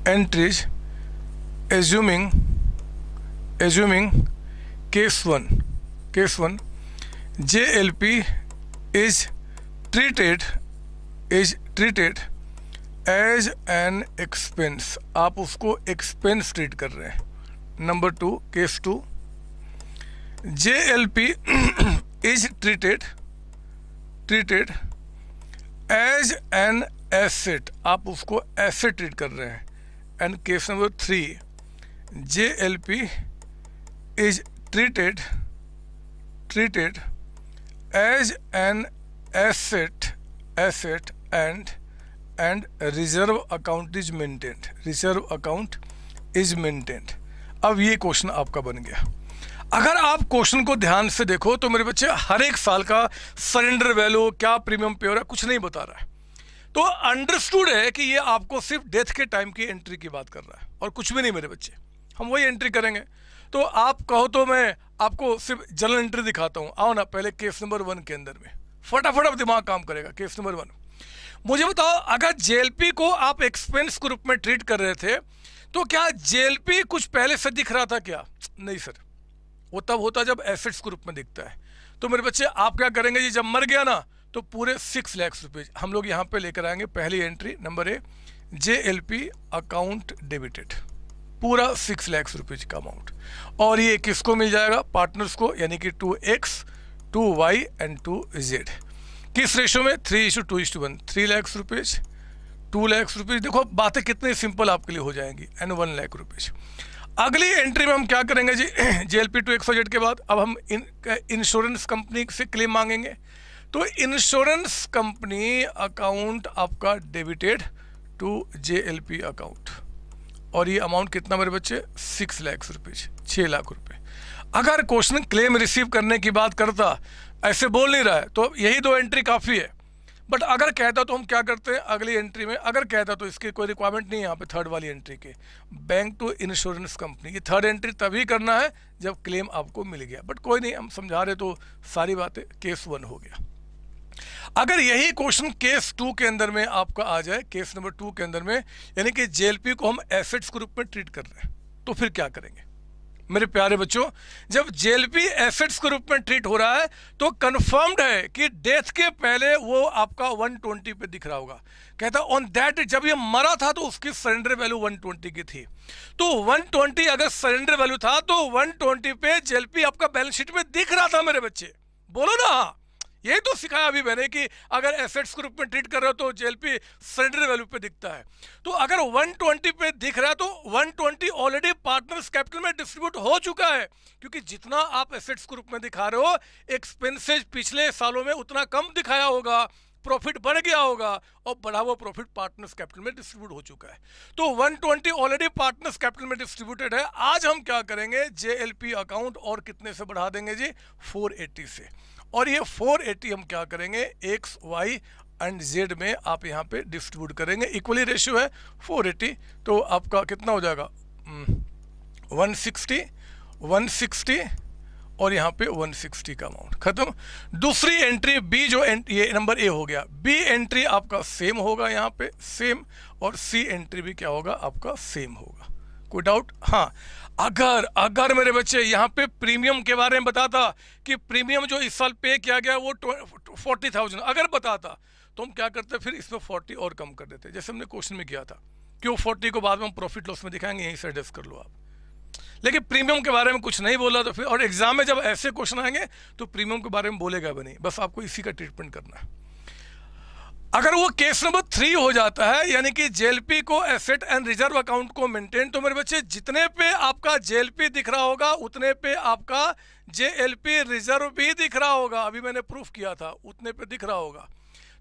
entries assuming assuming case one case one J L P is treated is treated as an expense आप उसको expense treat कर रहे हैं number two case two J L P is treated treated as an asset आप उसको asset treat कर रहे हैं and case number three J L P is treated treated as an asset asset and and reserve account is maintained reserve account is maintained अब ये question आपका बन गया अगर आप क्वेश्चन को ध्यान से देखो तो मेरे बच्चे हर एक साल का सरेंडर वैल्यू क्या प्रीमियम पे हो रहा है कुछ नहीं बता रहा है तो अंडरस्टूड है कि ये आपको सिर्फ डेथ के टाइम की एंट्री की बात कर रहा है और कुछ भी नहीं मेरे बच्चे हम वही एंट्री करेंगे तो आप कहो तो मैं आपको सिर्फ जनरल एंट्री दिखाता हूँ आओ ना पहले केस नंबर वन के अंदर में फटाफट अब दिमाग काम करेगा केस नंबर वन मुझे बताओ अगर जे को आप एक्सपेंस के रूप में ट्रीट कर रहे थे तो क्या जे कुछ पहले से दिख रहा था क्या नहीं सर वो तब होता जब एसेट्स ग्रुप में दिखता है तो मेरे बच्चे आप क्या करेंगे जी जब मर गया ना तो पूरे सिक्स लैक्स रुपीज़ हम लोग यहाँ पे लेकर आएंगे पहली entry number A J L P account debited पूरा सिक्स लैक्स रुपीज़ का अमाउंट और ये किसको मिल जाएगा पार्टनर्स को यानी कि to X to Y and to Z किस रेशो में three is to two is to one three lakhs rupees two lakhs rupees देखो बातें कितनी सिंपल आपके लिए हो जाएंगी एंड वन लैख रुपीज़ अगली एंट्री में हम क्या करेंगे जी जे एल पी टू एक सौ के बाद अब हम इन इंश्योरेंस कंपनी से क्लेम मांगेंगे तो इंश्योरेंस कंपनी अकाउंट आपका debited to J L P account और ये अमाउंट कितना मेरे बच्चे सिक्स लैक्स रुपीज छः लाख रुपए अगर क्वेश्चन क्लेम रिसीव करने की बात करता ऐसे बोल नहीं रहा है तो यही दो एंट्री काफ़ी है बट अगर कहता तो हम क्या करते हैं अगली एंट्री में अगर कहता तो इसकी कोई रिक्वायरमेंट नहीं है यहाँ पे थर्ड वाली एंट्री के बैंक टू इंश्योरेंस कंपनी ये थर्ड एंट्री तभी करना है जब क्लेम आपको मिल गया बट कोई नहीं हम समझा रहे तो सारी बातें केस वन हो गया अगर यही क्वेश्चन केस टू के अंदर में आपका आ जाए केस नंबर टू के अंदर में यानी कि जेएलपी को हम एसेट्स के रूप में ट्रीट कर रहे हैं तो फिर क्या करेंगे मेरे प्यारे बच्चों जब जेलपी एसेट्स के रूप में ट्रीट हो रहा है तो कन्फर्म्ड है कि डेथ के पहले वो आपका 120 पे दिख रहा होगा कहता ऑन दैट जब ये मरा था तो उसकी सरेंडर वैल्यू 120 की थी तो 120 अगर सरेंडर वैल्यू था तो 120 पे जेलपी आपका बैलेंस शीट में दिख रहा था मेरे बच्चे बोलो ना यही तो सिखाया अभी मैंने कि अगर एसेट्स के रूप में ट्रीट कर रहे हो तो जेएलपी सरेंडर वैल्यू पे दिखता है तो अगर 120 पे दिख रहा है तो 120 ऑलरेडी पार्टनर्स कैपिटल में डिस्ट्रीब्यूट हो चुका है क्योंकि जितना आप एसेट्स के रूप में दिखा रहे हो एक्सपेंसेज पिछले सालों में उतना कम दिखाया होगा प्रॉफिट बढ़ गया होगा और बढ़ा हुआ प्रॉफिट पार्टनर्स कैपिटल में डिस्ट्रीब्यूट हो चुका है तो 120 ऑलरेडी पार्टनर्स कैपिटल में डिस्ट्रीब्यूटेड है आज हम क्या करेंगे जेएलपी अकाउंट और कितने से बढ़ा देंगे जी 480 से और ये 480 हम क्या करेंगे एक्स वाई एंड जेड में आप यहाँ पे डिस्ट्रीब्यूट करेंगे इक्वली रेशियो है फोर तो आपका कितना हो जाएगा वन hmm, सिक्सटी और यहाँ पे 160 का अमाउंट खत्म दूसरी एंट्री बी जो एंट्री ये नंबर ए हो गया बी एंट्री आपका सेम होगा यहाँ पे सेम और सी एंट्री भी क्या होगा आपका सेम होगा कोई डाउट हाँ अगर अगर मेरे बच्चे यहाँ पे प्रीमियम के बारे में बताता कि प्रीमियम जो इस साल पे किया गया वो फोर्टी थाउजेंड अगर बताता तो हम क्या करते फिर इसमें फोर्टी और कम कर देते जैसे हमने क्वेश्चन में किया था क्यों फोर्टी को बाद में हम प्रॉफिट लॉस में दिखाएंगे यहीं से एडजस्ट कर लो आप लेकिन प्रीमियम के बारे में कुछ नहीं बोला तो फिर और एग्ज़ाम में जब ऐसे क्वेश्चन आएंगे तो प्रीमियम के बारे में बोलेगा भी नहीं बस आपको इसी का ट्रीटमेंट करना है अगर वो केस नंबर थ्री हो जाता है यानी कि जेएलपी को एसेट एंड रिजर्व अकाउंट को मेंटेन तो मेरे बच्चे जितने पे आपका जेएलपी दिख रहा होगा उतने पे आपका जे रिजर्व भी दिख रहा होगा अभी मैंने प्रूफ किया था उतने पे दिख रहा होगा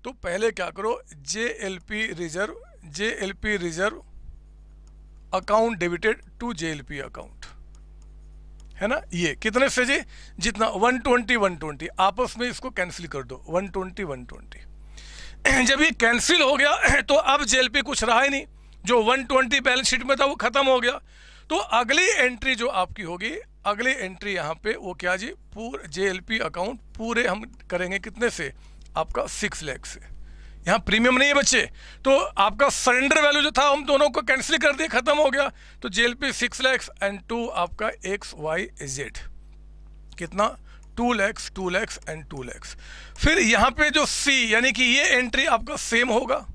तो पहले क्या करो J reserve J reserve account debited to JLP account है ना ये कितने से जी जितना 120 120 आपस में इसको कैंसिल कर दो 120 120 [CLEARS THROAT] जब ये कैंसिल हो गया [CLEARS THROAT] तो अब जेएलपी कुछ रहा ही नहीं जो 120 बैलेंस शीट में था वो खत्म हो गया तो अगली एंट्री जो आपकी होगी अगली एंट्री यहाँ पे वो क्या जी पूरे जेएलपी अकाउंट पूरे हम करेंगे कितने से आपका सिक्स लैख से यहाँ प्रीमियम नहीं है बच्चे तो आपका सरेंडर वैल्यू जो था हम दोनों को कैंसिल कर दिया खत्म हो गया तो J L P six lakhs and to आपका एक्स वाई जेड कितना two lakhs two lakhs and two lakhs फिर यहाँ पे जो सी यानी कि ये एंट्री आपका सेम होगा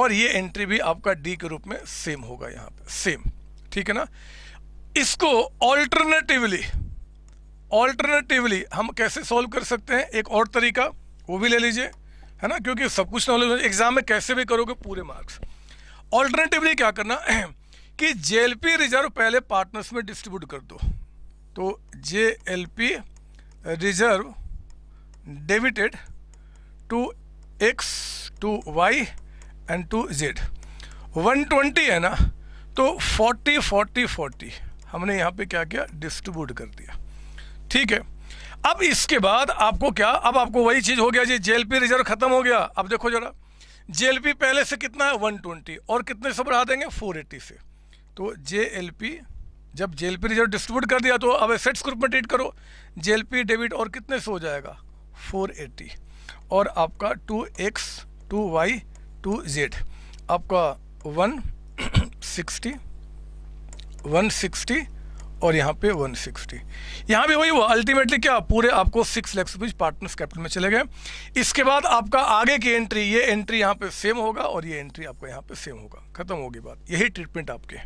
और ये एंट्री भी आपका डी के रूप में सेम होगा यहाँ पे सेम ठीक है ना इसको ऑल्टरनेटिवली ऑल्टरनेटिवली हम कैसे सॉल्व कर सकते हैं एक और तरीका वो भी ले लीजिए है ना क्योंकि सब कुछ तो नॉलेज एग्जाम में कैसे भी करोगे पूरे मार्क्स ऑल्टरनेटिवली क्या करना [CLEARS THROAT] कि जे रिजर्व पहले पार्टनर्स में डिस्ट्रीब्यूट कर दो तो J reserve debited to X to Y and to Z 120 है ना तो 40 40 40 हमने यहाँ पे क्या किया डिस्ट्रीब्यूट कर दिया ठीक है अब इसके बाद आपको क्या अब आपको वही चीज़ हो गया जी जेएलपी रिजर्व खत्म हो गया अब देखो जरा जे पहले से कितना है 120 और कितने से बढ़ा देंगे 480 से तो जे जब जे रिजर्व डिस्ट्रीब्यूट कर दिया तो अब एसेट्स ग्रुप में ट्रीट करो जे डेबिट और कितने से हो जाएगा 480 और आपका 2x 2y 2z आपका वन सिक्सटी और यहाँ पे 160 सिक्सटी यहाँ भी वही वो अल्टीमेटली क्या पूरे आपको six lakhs rupees partners capital में चले गए इसके बाद आपका आगे की एंट्री ये एंट्री यहाँ पे सेम होगा और ये एंट्री आपको यहाँ पे सेम होगा खत्म होगी बात यही ट्रीटमेंट आपके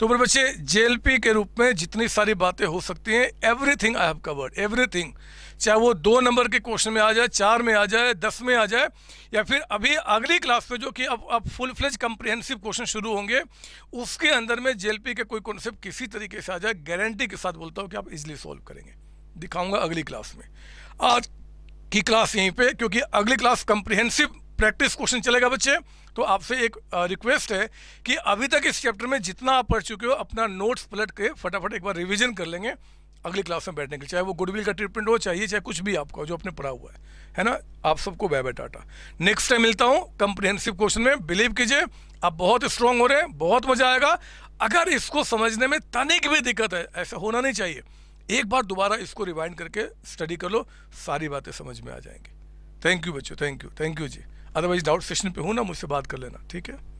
तो मेरे बच्चे जेएलपी के रूप में जितनी सारी बातें हो सकती हैं everything I have covered everything चाहे वो दो नंबर के क्वेश्चन में आ जाए चार में आ जाए दस में आ जाए या फिर अभी अगली क्लास में जो कि अब अब फुल फ्लेज कंप्रिहेंसिव क्वेश्चन शुरू होंगे उसके अंदर में जे के कोई कॉन्सेप्ट किसी तरीके से आ जाए गारंटी के साथ बोलता हूँ कि आप इजिली सॉल्व करेंगे दिखाऊंगा अगली क्लास में आज की क्लास यहीं पर क्योंकि अगली क्लास कंप्रिहेंसिव प्रैक्टिस क्वेश्चन चलेगा बच्चे तो आपसे एक रिक्वेस्ट है कि अभी तक इस चैप्टर में जितना आप पढ़ चुके हो अपना नोट्स पलट के फटाफट एक बार रिवीजन कर लेंगे अगली क्लास में बैठने के लिए चाहे वो गुडविल का ट्रीटमेंट हो चाहिए चाहे कुछ भी आपका जो आपने पढ़ा हुआ है है ना आप सबको bye bye tata next time मिलता हूँ कंप्रिहेंसिव क्वेश्चन में बिलीव कीजिए आप बहुत स्ट्रांग हो रहे हैं बहुत मजा आएगा अगर इसको समझने में तने की भी दिक्कत है ऐसा होना नहीं चाहिए एक बार दोबारा इसको रिवाइंड करके स्टडी कर लो सारी बातें समझ में आ जाएंगी थैंक यू बच्चों थैंक यू थैंक यू जी अदरवाइज डाउट सेशन पे हूँ ना मुझसे बात कर लेना ठीक है